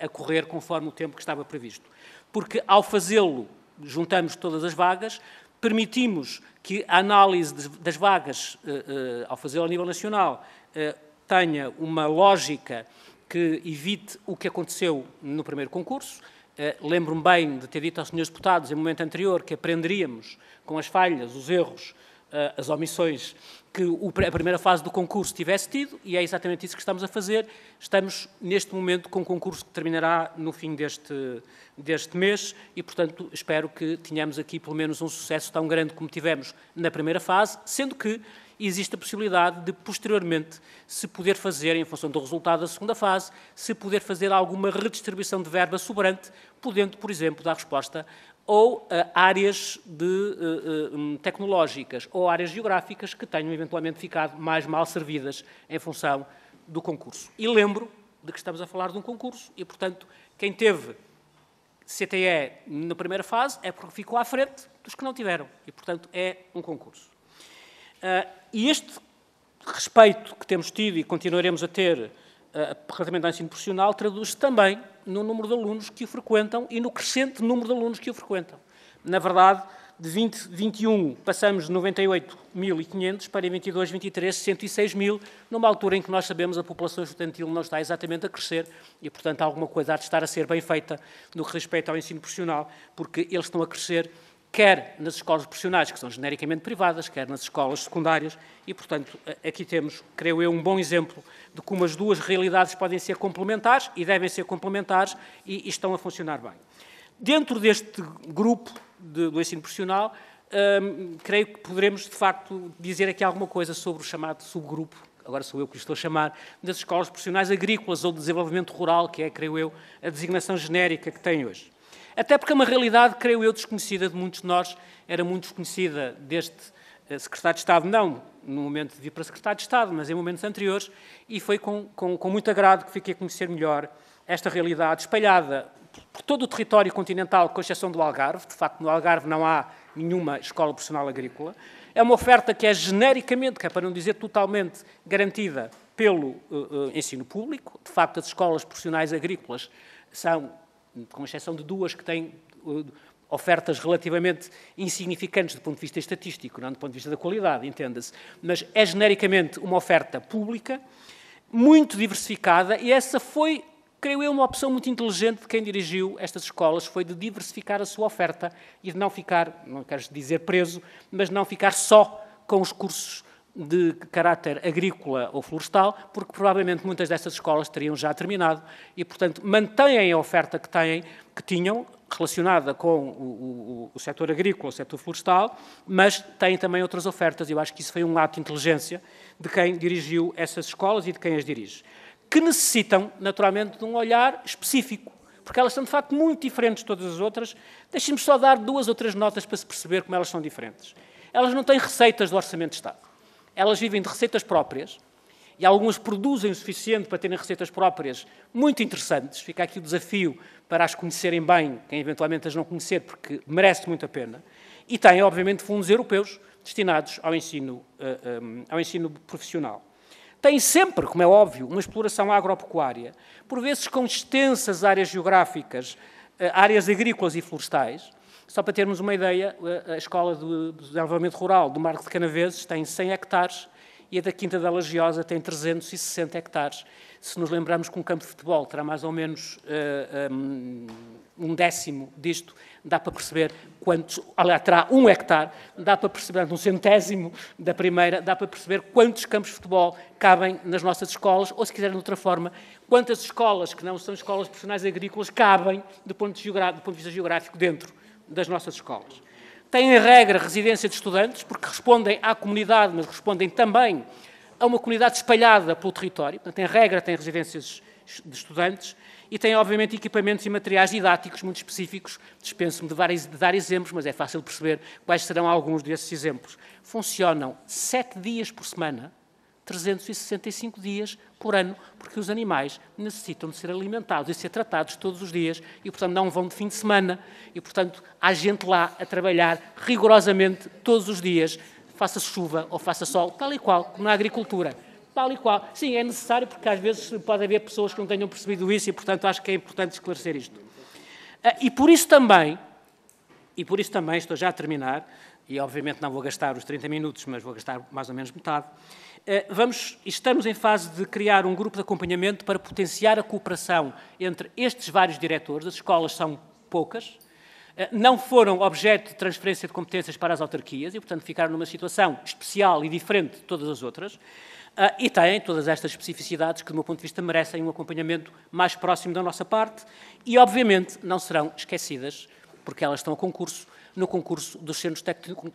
a correr conforme o tempo que estava previsto. Porque ao fazê-lo juntamos todas as vagas, permitimos que a análise das vagas, eh, eh, ao fazer ao nível nacional, eh, tenha uma lógica que evite o que aconteceu no primeiro concurso. Lembro-me bem de ter dito aos senhores deputados, em momento anterior, que aprenderíamos com as falhas, os erros eh, as omissões que a primeira fase do concurso tivesse tido, e é exatamente isso que estamos a fazer. Estamos, neste momento, com um concurso que terminará no fim deste, deste mês e, portanto, espero que tenhamos aqui pelo menos um sucesso tão grande como tivemos na primeira fase, sendo que existe a possibilidade de, posteriormente, se poder fazer, em função do resultado da segunda fase, se poder fazer alguma redistribuição de verba sobrante, podendo, por exemplo, dar resposta ou eh, áreas de, eh, eh, hum, tecnológicas ou áreas geográficas que tenham eventualmente ficado mais mal servidas em função do concurso. E lembro de que estamos a falar de um concurso e, portanto, quem teve CTE na primeira fase é porque ficou à frente dos que não tiveram e, portanto, é um concurso. e este respeito que temos tido e continuaremos a ter relativamente ao ensino profissional traduz-se também no número de alunos que o frequentam e no crescente número de alunos que o frequentam. Na verdade, de 2021 passamos de 98.500 para 22, 23, 106 mil, numa altura em que nós sabemos a população estudantil não está exatamente a crescer e, portanto, há alguma coisa a estar a ser bem feita no que respeita ao ensino profissional, porque eles estão a crescer quer nas escolas profissionais, que são genericamente privadas, quer nas escolas secundárias, e, portanto, aqui temos, creio eu, um bom exemplo de como as duas realidades podem ser complementares e devem ser complementares e, e estão a funcionar bem. Dentro deste grupo de, do ensino profissional, hum, creio que poderemos, de facto, dizer aqui alguma coisa sobre o chamado subgrupo agora sou eu que lhe estou a chamar, das escolas profissionais agrícolas ou de desenvolvimento rural, que é, creio eu, a designação genérica que tem hoje até porque é uma realidade, creio eu, desconhecida de muitos de nós, era muito desconhecida deste eh, secretário de Estado, não no momento de vir para secretário de Estado, mas em momentos anteriores, e foi com, com, com muito agrado que fiquei a conhecer melhor esta realidade espalhada por todo o território continental, com exceção do Algarve. De facto, no Algarve não há nenhuma escola profissional agrícola. É uma oferta que é genericamente, que é para não dizer totalmente, garantida pelo uh, uh, ensino público. De facto, as escolas profissionais agrícolas são com exceção de duas que têm uh, ofertas relativamente insignificantes do ponto de vista estatístico, não é? do ponto de vista da qualidade, entenda-se, mas é genericamente uma oferta pública, muito diversificada, e essa foi, creio eu, uma opção muito inteligente de quem dirigiu estas escolas, foi de diversificar a sua oferta e de não ficar, não quero dizer preso, mas não ficar só com os cursos de caráter agrícola ou florestal, porque provavelmente muitas dessas escolas teriam já terminado e, portanto, mantêm a oferta que têm, que tinham relacionada com o, o, o setor agrícola, o setor florestal, mas têm também outras ofertas. E Eu acho que isso foi um ato de inteligência de quem dirigiu essas escolas e de quem as dirige, que necessitam, naturalmente, de um olhar específico porque elas são de facto muito diferentes de todas as outras. Deixem-me só dar duas ou três notas para se perceber como elas são diferentes. Elas não têm receitas do Orçamento de Estado. Elas vivem de receitas próprias e algumas produzem o suficiente para terem receitas próprias muito interessantes. Fica aqui o desafio para as conhecerem bem, quem eventualmente as não conhecer, porque merece muito a pena. E têm, obviamente, fundos europeus destinados ao ensino, eh, eh, ao ensino profissional. Tem sempre, como é óbvio, uma exploração agropecuária, por vezes com extensas áreas geográficas, eh, áreas agrícolas e florestais, só para termos uma ideia, a Escola de Desenvolvimento Rural do Marco de Canaveses tem 100 hectares e a da Quinta da Lagiosa tem 360 hectares. Se nos lembrarmos que um campo de futebol terá mais ou menos uh, um, décimo disto, dá para perceber quantos, aliás, terá um hectare, dá para perceber, um centésimo da primeira, dá para perceber quantos campos de futebol cabem nas nossas escolas, ou se quiserem de outra forma, quantas escolas que não são escolas profissionais agrícolas cabem do ponto de, do ponto de vista geográfico dentro das nossas escolas. Têm, em regra, residência de estudantes, porque respondem à comunidade, mas respondem também a uma comunidade espalhada pelo território. Portanto, em regra, têm residências de estudantes e têm, obviamente, equipamentos e materiais didáticos muito específicos. Dispenso-me de, de dar exemplos, mas é fácil perceber quais serão alguns desses exemplos. Funcionam sete dias por semana, 365 dias por ano, porque os animais necessitam de ser alimentados e ser tratados todos os dias e, portanto, não vão de fim de semana e, portanto, há gente lá a trabalhar rigorosamente todos os dias, faça chuva ou faça sol, tal e qual como na agricultura. Tal e qual. Sim, é necessário porque às vezes pode haver pessoas que não tenham percebido isso e, portanto, acho que é importante esclarecer isto. Ah, e por isso também, e por isso também estou já a terminar, e obviamente não vou gastar os 30 minutos, mas vou gastar mais ou menos metade. Eh, vamos, estamos em fase de criar um grupo de acompanhamento para potenciar a cooperação entre estes vários diretores, as escolas são poucas, eh, não foram objeto de transferência de competências para as autarquias e, portanto, ficaram numa situação especial e diferente de todas as outras eh, e têm todas estas especificidades que, do meu ponto de vista, merecem um acompanhamento mais próximo da nossa parte e, obviamente, não serão esquecidas, porque elas estão a concurso no concurso dos centros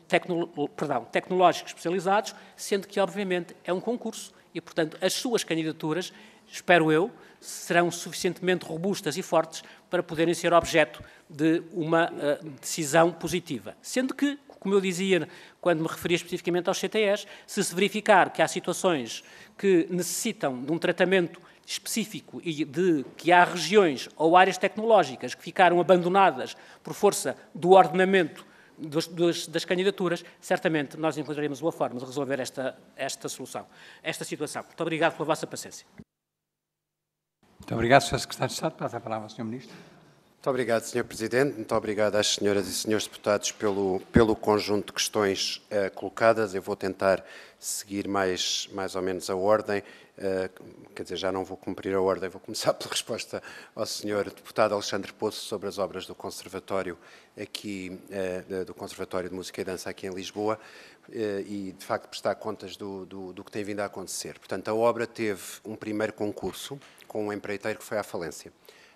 tecno, perdão, tecnológicos especializados, sendo que, obviamente, é um concurso e, portanto, as suas candidaturas, espero eu, serão suficientemente robustas e fortes para poderem ser objeto de uma uh, decisão positiva. Sendo que, como eu dizia quando me referia especificamente aos CTEs, se se verificar que há situações que necessitam de um tratamento específico e de que há regiões ou áreas tecnológicas que ficaram abandonadas por força do ordenamento dos, dos, das candidaturas, certamente nós encontraremos uma forma de resolver esta, esta solução, esta situação. Muito obrigado pela vossa paciência. Muito obrigado, Sr. Secretário de Estado. Passa a palavra ao Sr. Ministro. Muito obrigado, Sr. Presidente. Muito obrigado às senhoras e senhores deputados pelo, pelo conjunto de questões uh, colocadas. Eu vou tentar seguir mais, mais ou menos a ordem. Uh, quer dizer, já não vou cumprir a ordem. Vou começar pela resposta ao Sr. Deputado Alexandre Poço sobre as obras do Conservatório aqui, uh, do Conservatório de Música e Dança aqui em Lisboa e, de facto, prestar contas do, do, do que tem vindo a acontecer. Portanto, a obra teve um primeiro concurso com um empreiteiro que foi à falência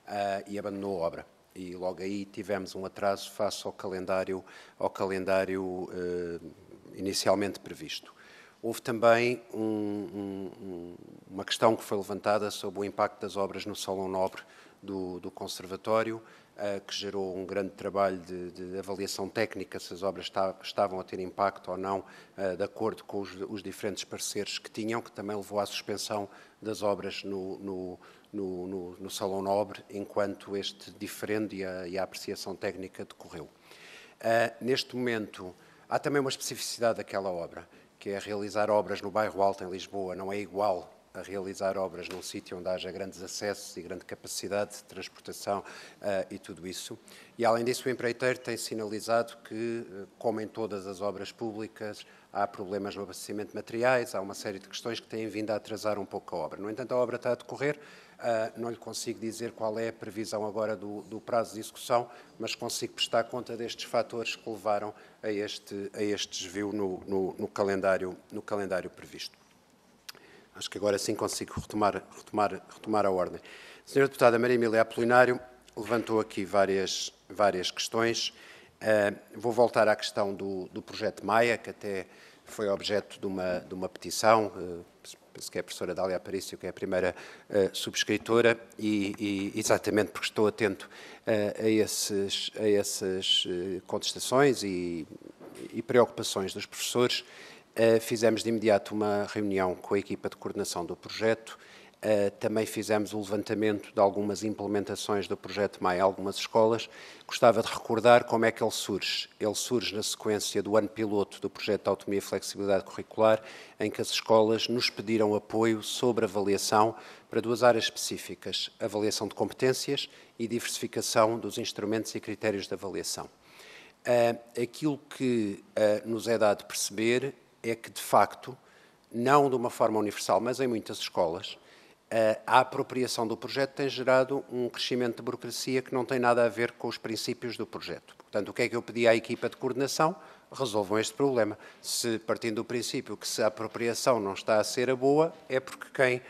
uh, e abandonou a obra. E logo aí tivemos um atraso face ao calendário, ao calendário uh, inicialmente previsto. Houve também um, um, uma questão que foi levantada sobre o impacto das obras no Salão Nobre do, do Conservatório, uh, que gerou um grande trabalho de, de avaliação técnica se as obras está, estavam a ter impacto ou não, uh, de acordo com os, os, diferentes parceiros que tinham, que também levou à suspensão das obras no, no no, no, no Salão Nobre, enquanto este diferendo e a, e a apreciação técnica decorreu. Uh, neste momento, há também uma especificidade daquela obra, que é realizar obras no bairro Alto, em Lisboa, não é igual a realizar obras num sítio onde haja grandes acessos e grande capacidade de transportação uh, e tudo isso. E, além disso, o empreiteiro tem sinalizado que, ah, como em todas as obras públicas, há problemas no abastecimento de materiais, há uma série de questões que têm vindo a atrasar um pouco a obra. No entanto, a obra está a decorrer, Uh, não lhe consigo dizer qual é a previsão agora do, do, prazo de execução, mas consigo prestar conta destes fatores que levaram a este, a este desvio no, no, no, calendário, no calendário previsto. Acho que agora sim consigo retomar, retomar, retomar a ordem. A senhora deputada Maria Emília Apolinário levantou aqui várias, várias questões. Uh, vou voltar à questão do, do projeto Maia, que até foi objeto de uma, de uma petição uh, penso que é a professora Dália Aparício, que é a primeira uh, subscritora, e, e, exatamente porque estou atento uh, a, esses, a essas eh, contestações e, e, preocupações dos professores, fizemos de imediato uma reunião com a equipa de coordenação do projeto Uh, também fizemos o levantamento de algumas implementações do projeto MAI a algumas escolas. Gostava de recordar como é que ele surge. Ele surge na sequência do ano piloto do projeto de autonomia e flexibilidade curricular, em que as escolas nos pediram apoio sobre avaliação para duas áreas específicas: avaliação de competências e diversificação dos instrumentos e critérios de avaliação. Uh, aquilo que uh, nos é dado perceber é que, de facto, não de uma forma universal, mas em muitas escolas, a apropriação do projeto tem gerado um crescimento de burocracia que não tem nada a ver com os princípios do projeto. Portanto, o que é que eu pedi à equipa de coordenação? Resolvam este problema. Se partindo do princípio que se a apropriação não está a ser a boa, é porque quem,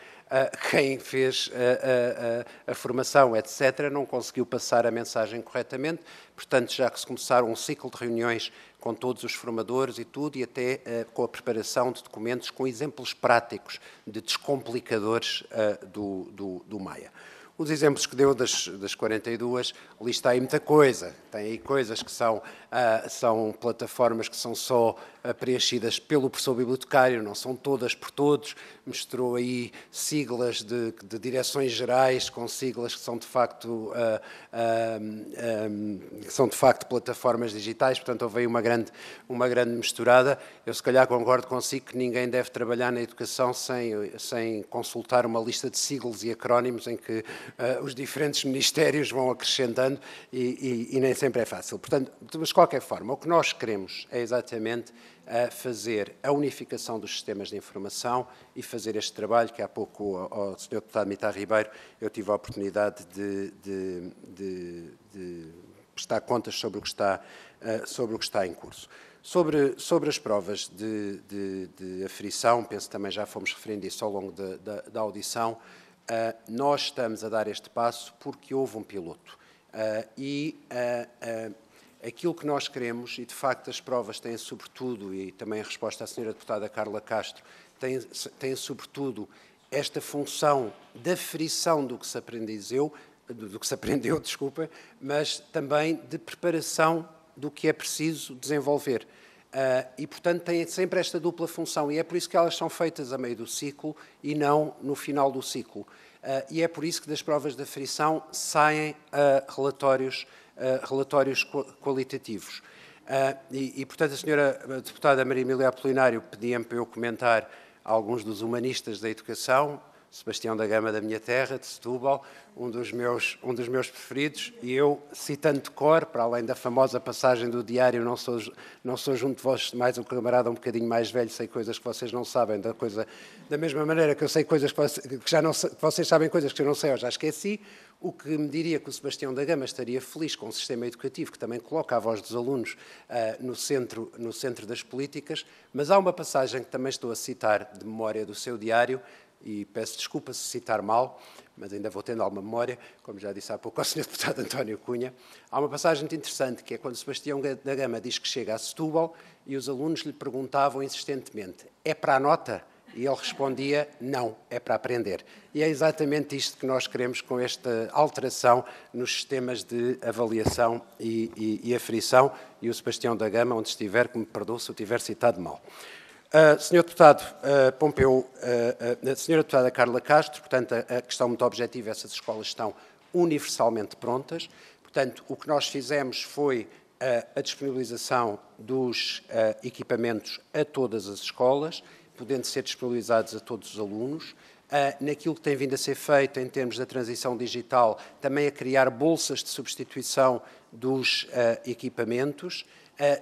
quem fez a, a, a formação, etc., não conseguiu passar a mensagem corretamente. Portanto, já que se começaram um ciclo de reuniões com todos os formadores e tudo, e até uh, com a preparação de documentos com exemplos práticos de descomplicadores uh, do, do, do Maia. Os exemplos que deu das, das 42, ali está aí muita coisa. Tem aí coisas que são, ah, são plataformas que são só ah, preenchidas pelo professor bibliotecário, não são todas por todos. Mostrou aí siglas de, de direções gerais com siglas que são de facto, ah, são de facto plataformas digitais, portanto houve aí uma grande, uma grande misturada. Eu se calhar concordo consigo que ninguém deve trabalhar na educação sem, sem consultar uma lista de siglas e acrónimos em que uh, os diferentes ministérios vão acrescentando e, e, e, nem sempre é fácil. Portanto, mas de qualquer forma, o que nós queremos é exatamente uh, fazer a unificação dos sistemas de informação e fazer este trabalho que há pouco ao, ao Sr. Deputado Mitar Ribeiro eu tive a oportunidade de, de, de, de prestar contas sobre o que está, uh, sobre o que está em curso. Sobre, sobre as provas de, de, de, aferição, penso também já fomos referindo isso ao longo da, da audição, Uh, nós estamos a dar este passo porque houve um piloto. Uh, e uh, aquilo que nós queremos, e de facto as provas têm sobretudo, e também a resposta à senhora deputada Carla Castro, têm, têm sobretudo esta função da aferição do que se aprendeu, do que se aprendeu, desculpa, mas também de preparação do que é preciso desenvolver. Uh, e, portanto, têm sempre esta dupla função, e é por isso que elas são feitas a meio do ciclo e não no final do ciclo. Uh, e é por isso que das provas da frição saem uh, relatórios, relatórios qualitativos. E, e, portanto, a senhora a deputada Maria Emília Apolinário pedia-me para eu comentar alguns dos humanistas da educação, Sebastião da Gama da minha terra, de Setúbal, um dos meus, um dos meus preferidos, e eu, citando de cor, para além da famosa passagem do diário Não sou, não sou junto de vós mais um camarada um bocadinho mais velho, sei coisas que vocês não sabem, da, coisa, da mesma maneira que eu sei coisas que, vocês, que já não, que vocês sabem coisas que eu não sei ou já esqueci, o que me diria que o Sebastião da Gama estaria feliz com um sistema educativo que também coloca a voz dos alunos uh, no, centro, no centro das políticas, mas há uma passagem que também estou a citar de memória do seu diário, e peço desculpa se citar mal, mas ainda vou tendo alguma memória, como já disse há pouco ao Sr. Deputado António Cunha. Há uma passagem muito interessante, que é quando Sebastião da Gama diz que chega a Setúbal e os alunos lhe perguntavam insistentemente: é para a nota? E ele respondia: não, é para aprender. E é exatamente isto que nós queremos com esta alteração nos sistemas de avaliação e, e, e aferição. E o Sebastião da Gama, onde estiver, que me perdoe se eu tiver citado mal. Ah, senhor Sr. Deputado uh, Pompeu, uh, ah, uh, Sra. Deputada Carla Castro, portanto, a, a questão muito objetiva, essas escolas estão universalmente prontas. Portanto, o que nós fizemos foi a disponibilização dos equipamentos a todas as escolas, podendo ser disponibilizados a todos os alunos. naquilo que tem vindo a ser feito em termos da transição digital, também a criar bolsas de substituição dos equipamentos.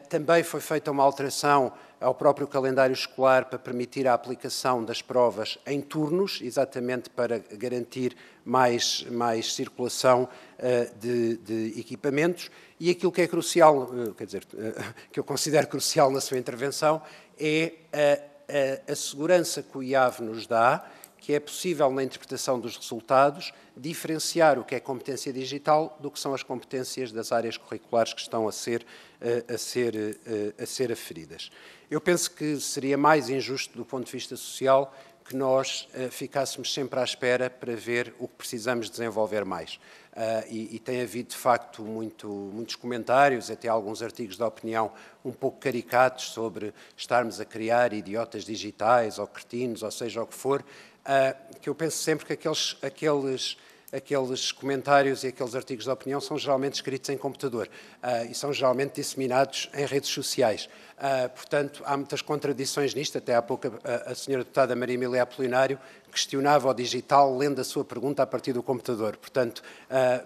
também foi feita uma alteração ao próprio calendário escolar para permitir a aplicação das provas em turnos, exatamente para garantir mais, mais circulação uh, de, de, equipamentos. E aquilo que é crucial, uh, quer dizer, uh, que eu considero crucial na sua intervenção, é a, a, a segurança que o IAV nos dá que é possível, na interpretação dos resultados, diferenciar o que é competência digital do que são as competências das áreas curriculares que estão a ser, eh, a ser, eh, a ser aferidas. Eu penso que seria mais injusto, do ponto de vista social, que nós eh, ficássemos sempre à espera para ver o que precisamos desenvolver mais. Uh, e, e, tem havido, de facto, muito, muitos comentários, até alguns artigos de opinião um pouco caricatos sobre estarmos a criar idiotas digitais ou cretinos, ou seja o que for uh, que eu penso sempre que aqueles, aqueles, aqueles comentários e aqueles artigos de opinião são geralmente escritos em computador uh, e são geralmente disseminados em redes sociais. Uh, portanto, há muitas contradições nisto. Até há pouco a, a senhora deputada Maria Emília Apolinário questionava o digital lendo a sua pergunta a partir do computador. Portanto,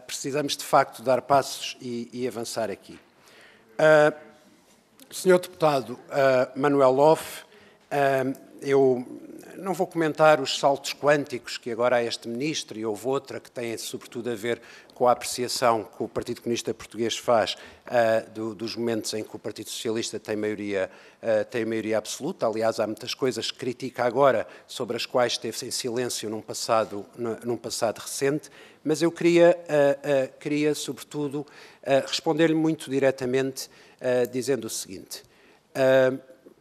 precisamos de facto dar passos e, e avançar aqui. Senhor deputado Manuel Loff, eu não vou comentar os saltos quânticos que agora há este ministro e houve outra que tem sobretudo a ver com a apreciação que o Partido Comunista Português faz uh, do, dos momentos em que o Partido Socialista tem maioria, uh, tem maioria absoluta. Aliás, há muitas coisas que critica agora sobre as quais esteve em silêncio num passado, num passado recente, mas eu queria, uh, queria sobretudo, responder-lhe muito diretamente dizendo o seguinte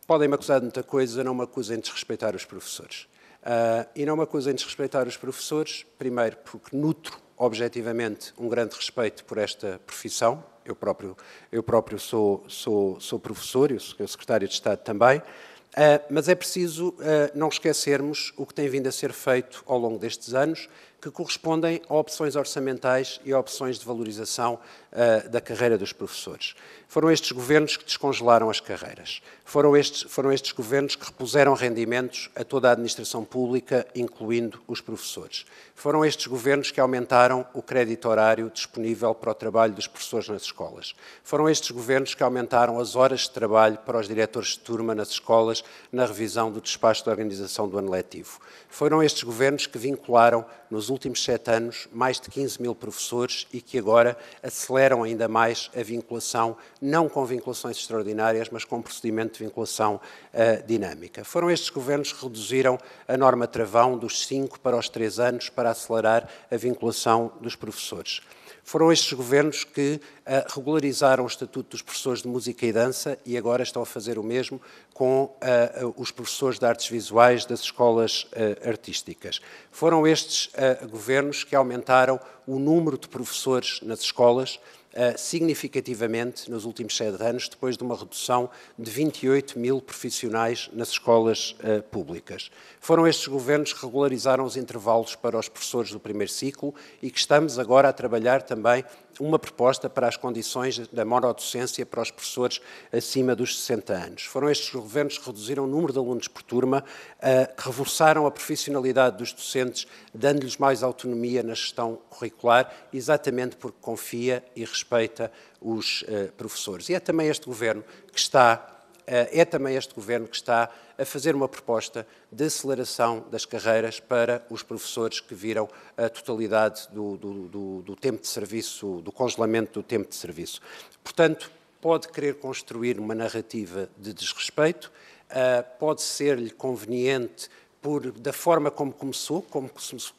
Podem-me acusar de muita coisa, não me acusem de desrespeitar os professores. Uh, e não me acusem de desrespeitar os professores, primeiro porque nutro objetivamente um grande respeito por esta profissão. Eu próprio, eu próprio sou, sou, sou professor, e sou secretário de Estado também. Uh, mas é preciso uh, não esquecermos o que tem vindo a ser feito ao longo destes anos, que correspondem a opções orçamentais e a opções de valorização ah, da carreira dos professores. Foram estes governos que descongelaram as carreiras. Foram estes, foram estes governos que repuseram rendimentos a toda a administração pública, incluindo os professores. Foram estes governos que aumentaram o crédito horário disponível para o trabalho dos professores nas escolas. Foram estes governos que aumentaram as horas de trabalho para os diretores de turma nas escolas na revisão do despacho da de organização do ano letivo. Foram estes governos que vincularam, nos últimos sete anos, mais de 15 mil professores e que agora aceleram alteram ainda mais a vinculação, não com vinculações extraordinárias, mas com procedimento de vinculação uh, dinâmica. Foram estes governos que reduziram a norma travão dos 5 para os 3 anos para acelerar a vinculação dos professores. Foram estes governos que eh, regularizaram o Estatuto dos Professores de Música e Dança e agora estão a fazer o mesmo com uh, os professores de artes visuais das escolas uh, artísticas. Foram estes uh, governos que aumentaram o número de professores nas escolas eh, significativamente nos últimos sete anos, depois de uma redução de 28 mil profissionais nas escolas eh, públicas. Foram estes governos que regularizaram os intervalos para os professores do primeiro ciclo e que estamos agora a trabalhar também uma proposta para as condições da monodocência para os professores acima dos 60 anos. Foram estes governos que reduziram o número de alunos por turma, eh, que reforçaram a profissionalidade dos docentes, dando-lhes mais autonomia na gestão curricular, exatamente porque confia e respeita os eh, professores. E é também este governo que está eh, é também este governo que está a fazer uma proposta de aceleração das carreiras para os professores que viram a totalidade do, do, do, do tempo de serviço, do congelamento do tempo de serviço. Portanto, pode querer construir uma narrativa de desrespeito, eh, pode ser-lhe conveniente por, da forma como começou, como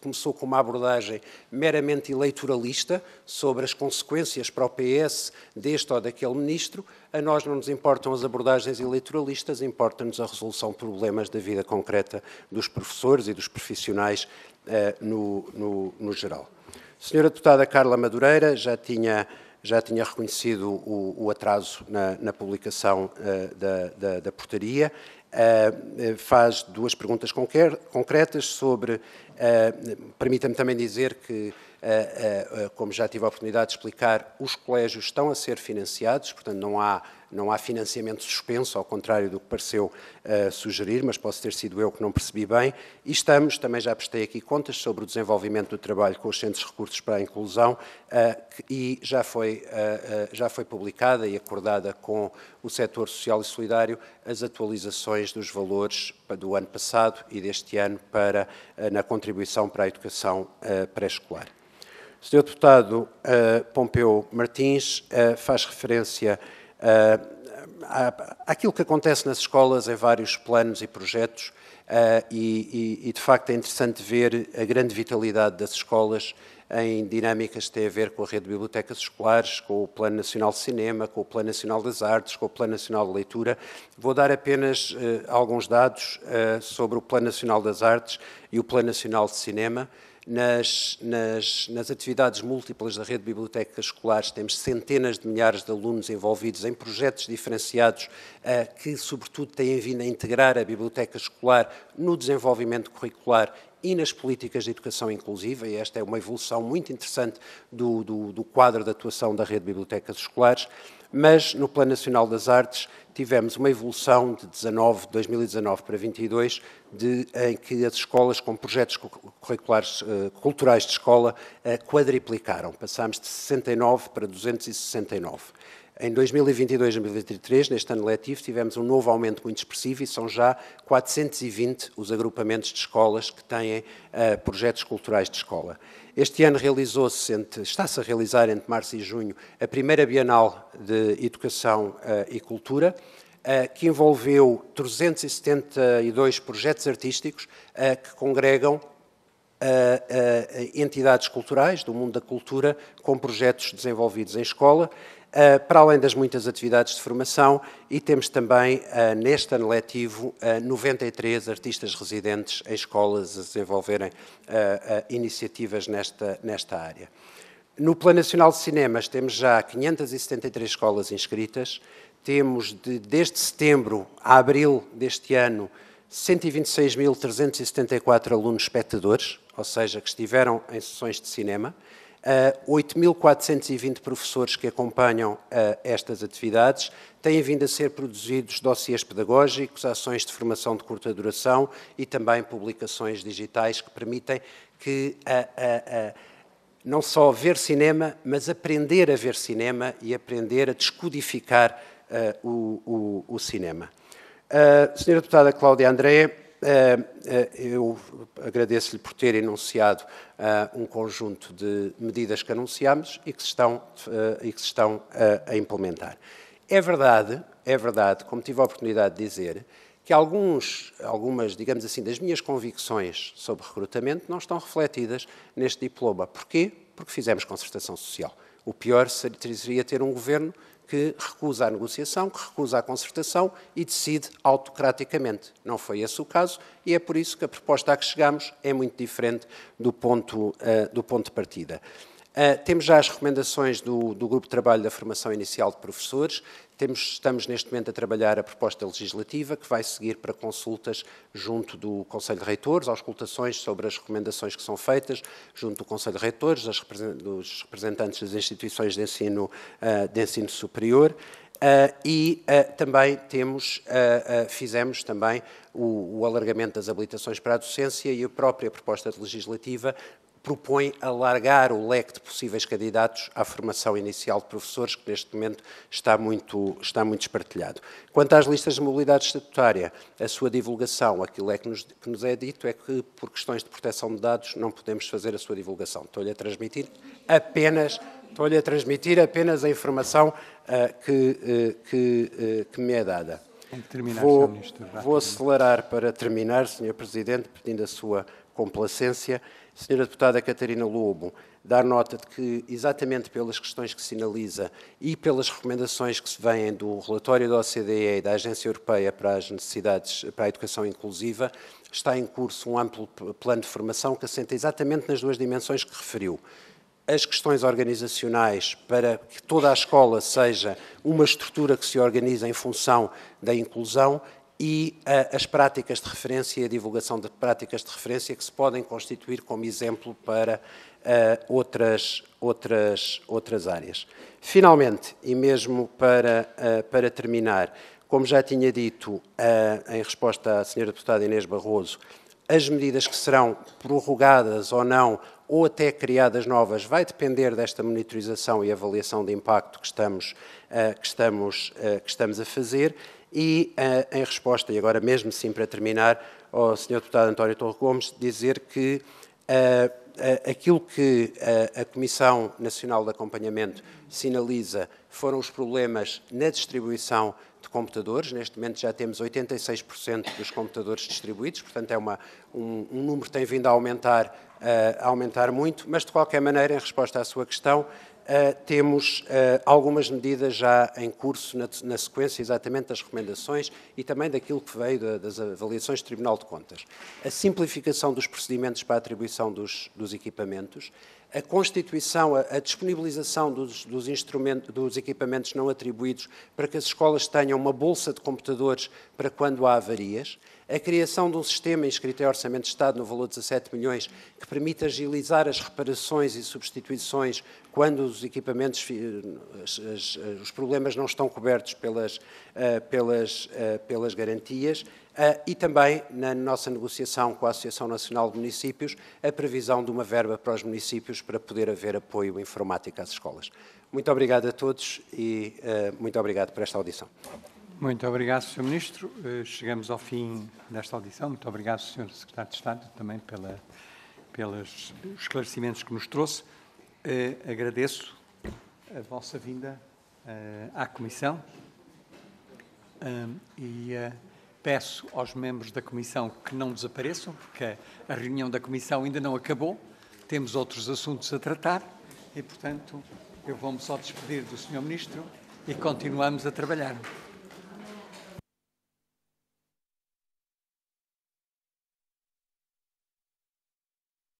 começou com uma abordagem meramente eleitoralista sobre as consequências para o PS deste ou daquele ministro, a nós não nos importam as abordagens eleitoralistas, importa-nos a resolução de problemas da vida concreta dos professores e dos profissionais uh, no, no, no, geral. Senhora deputada Carla Madureira já tinha, já tinha reconhecido o, o atraso na, na publicação uh, da, da, da portaria eh, eh, faz duas perguntas concretas sobre. Eh, permita-me também dizer que, como já tive a oportunidade de explicar, os colégios estão a ser financiados, portanto, não há não há financiamento suspenso, ao contrário do que pareceu uh, sugerir, mas posso ter sido eu que não percebi bem. E estamos, também já prestei aqui contas sobre o desenvolvimento do trabalho com os Centros de Recursos para a Inclusão uh, e já foi, uh, já foi publicada e acordada com o setor social e solidário as atualizações dos valores do ano passado e deste ano para, na contribuição para a educação pré-escolar. O Sr. Deputado Pompeu Martins faz referência ah, ah, aquilo que acontece nas escolas em vários planos e projetos, ah, e, e, e de facto é interessante ver a grande vitalidade das escolas em dinâmicas que têm a ver com a rede de bibliotecas escolares, com o Plano Nacional de Cinema, com o Plano Nacional das Artes, com o Plano Nacional de Leitura. Vou dar apenas uh, alguns dados uh, sobre o Plano Nacional das Artes e o Plano Nacional de Cinema. Nas, nas, nas, atividades múltiplas da rede de bibliotecas escolares, temos centenas de milhares de alunos envolvidos em projetos diferenciados uh, que, sobretudo, têm vindo a integrar a biblioteca escolar no desenvolvimento curricular e nas políticas de educação inclusiva, e esta é uma evolução muito interessante do, do, do quadro de atuação da rede de bibliotecas escolares, mas no Plano Nacional das Artes tivemos uma evolução de 19, 2019 para 22, de, em que as escolas com projetos curriculares uh, culturais de escola uh, quadriplicaram. Passámos de 69 para 269. Em 2022 e 2023, neste ano letivo, tivemos um novo aumento muito expressivo e são já 420 os agrupamentos de escolas que têm uh, projetos culturais de escola. Este ano realizou-se, está-se a realizar entre março e junho, a primeira Bienal de Educação uh, e Cultura, uh, que envolveu 372 projetos artísticos que congregam entidades culturais do mundo da cultura com projetos desenvolvidos em escola eh, para além das muitas atividades de formação, e temos também, eh, neste ano letivo, 93 eh, artistas residentes em escolas a desenvolverem iniciativas nesta, nesta área. No Plano Nacional de Cinemas temos já 573 escolas inscritas, temos de, desde setembro a abril deste ano 126.374 alunos espectadores, ou seja, que estiveram em sessões de cinema, 8.420 professores que acompanham estas atividades têm vindo a ser produzidos dossiês pedagógicos, ações de formação de curta duração e também publicações digitais que permitem que não só ver cinema, mas aprender a ver cinema e aprender a descodificar o, o, o, cinema. Uh, Senhora Deputada Cláudia André, eh, eh, eu agradeço-lhe por ter enunciado eh, um conjunto de medidas que anunciámos e que se estão, e que se estão a implementar. É verdade, é verdade, como tive a oportunidade de dizer, que alguns, algumas, digamos assim, das minhas convicções sobre recrutamento não estão refletidas neste diploma. Porquê? Porque fizemos concertação social. O pior seria ter um governo que recusa a negociação, que recusa a concertação e decide autocraticamente. Não foi esse o caso e é por isso que a proposta a que chegamos é muito diferente do ponto, uh, do ponto de partida. Uh, temos já as recomendações do, do, Grupo de Trabalho da Formação Inicial de Professores. Temos, estamos neste momento a trabalhar a proposta legislativa que vai seguir para consultas junto do Conselho de Reitores, auscultações sobre as recomendações que são feitas junto do Conselho de Reitores, das, dos representantes das instituições de ensino, uh, de ensino superior. Uh, e uh, também temos, uh, fizemos também o, o, alargamento das habilitações para a docência e a própria proposta legislativa propõe alargar o leque de possíveis candidatos à formação inicial de professores, que neste momento está muito, está muito espartilhado. Quanto às listas de mobilidade estatutária, a sua divulgação, aquilo é que nos, que nos é dito é que, por questões de proteção de dados, não podemos fazer a sua divulgação. Estou-lhe a transmitir apenas Estou-lhe a transmitir apenas a informação uh, que, uh, que, uh, que, me é dada. terminar, vou, Vou acelerar para terminar, Sr. Presidente, pedindo a sua complacência. Senhora Deputada Catarina Lobo, dar nota de que, exatamente pelas questões que sinaliza e pelas recomendações que se vêm do relatório da OCDE e da Agência Europeia para as Necessidades para a Educação Inclusiva, está em curso um amplo plano de formação que assenta exatamente nas duas dimensões que referiu. As questões organizacionais para que toda a escola seja uma estrutura que se organiza em função da inclusão e uh, as práticas de referência e a divulgação de práticas de referência que se podem constituir como exemplo para uh, outras, outras, outras áreas. Finalmente, e mesmo para, uh, para terminar, como já tinha dito em resposta à Sra. Deputada Inês Barroso, as medidas que serão prorrogadas ou não, ou até criadas novas, vai depender desta monitorização e avaliação de impacto que estamos, que estamos, que estamos a fazer e, eh, em resposta, e agora mesmo sim para terminar, ao Sr. Deputado António Torre Gomes, dizer que eh, eh, aquilo que a Comissão Nacional de Acompanhamento sinaliza foram os problemas na distribuição de computadores. Neste momento já temos 86% dos computadores distribuídos, portanto é uma, um, um número que tem vindo a aumentar, a aumentar muito, mas de qualquer maneira, em resposta à sua questão, eh, temos eh, algumas medidas já em curso, na, sequência exatamente das recomendações e também daquilo que veio das avaliações do Tribunal de Contas. A simplificação dos procedimentos para a atribuição dos, dos equipamentos, a constituição, a, a disponibilização dos, dos, instrumentos, dos equipamentos não atribuídos para que as escolas tenham uma bolsa de computadores para quando há avarias, a criação de um sistema inscrito em Orçamento de Estado no valor de 17 milhões que permite agilizar as reparações e substituições quando os equipamentos, os problemas não estão cobertos pelas, eh, pelas, eh, pelas garantias ah, e também na nossa negociação com a Associação Nacional de Municípios, a previsão de uma verba para os municípios para poder haver apoio informático às escolas. Muito obrigado a todos e ah, muito obrigado por esta audição. Muito obrigado, Sr. Ministro. Ah, chegamos ao fim desta audição. Muito obrigado, Sr. Secretário de Estado, também pela, pelos esclarecimentos que nos trouxe. Agradeço a vossa vinda à Comissão e peço aos membros da Comissão que não desapareçam, porque a reunião da Comissão ainda não acabou, temos outros assuntos a tratar e, portanto, eu vou-me só despedir do Sr. Ministro e continuamos a trabalhar.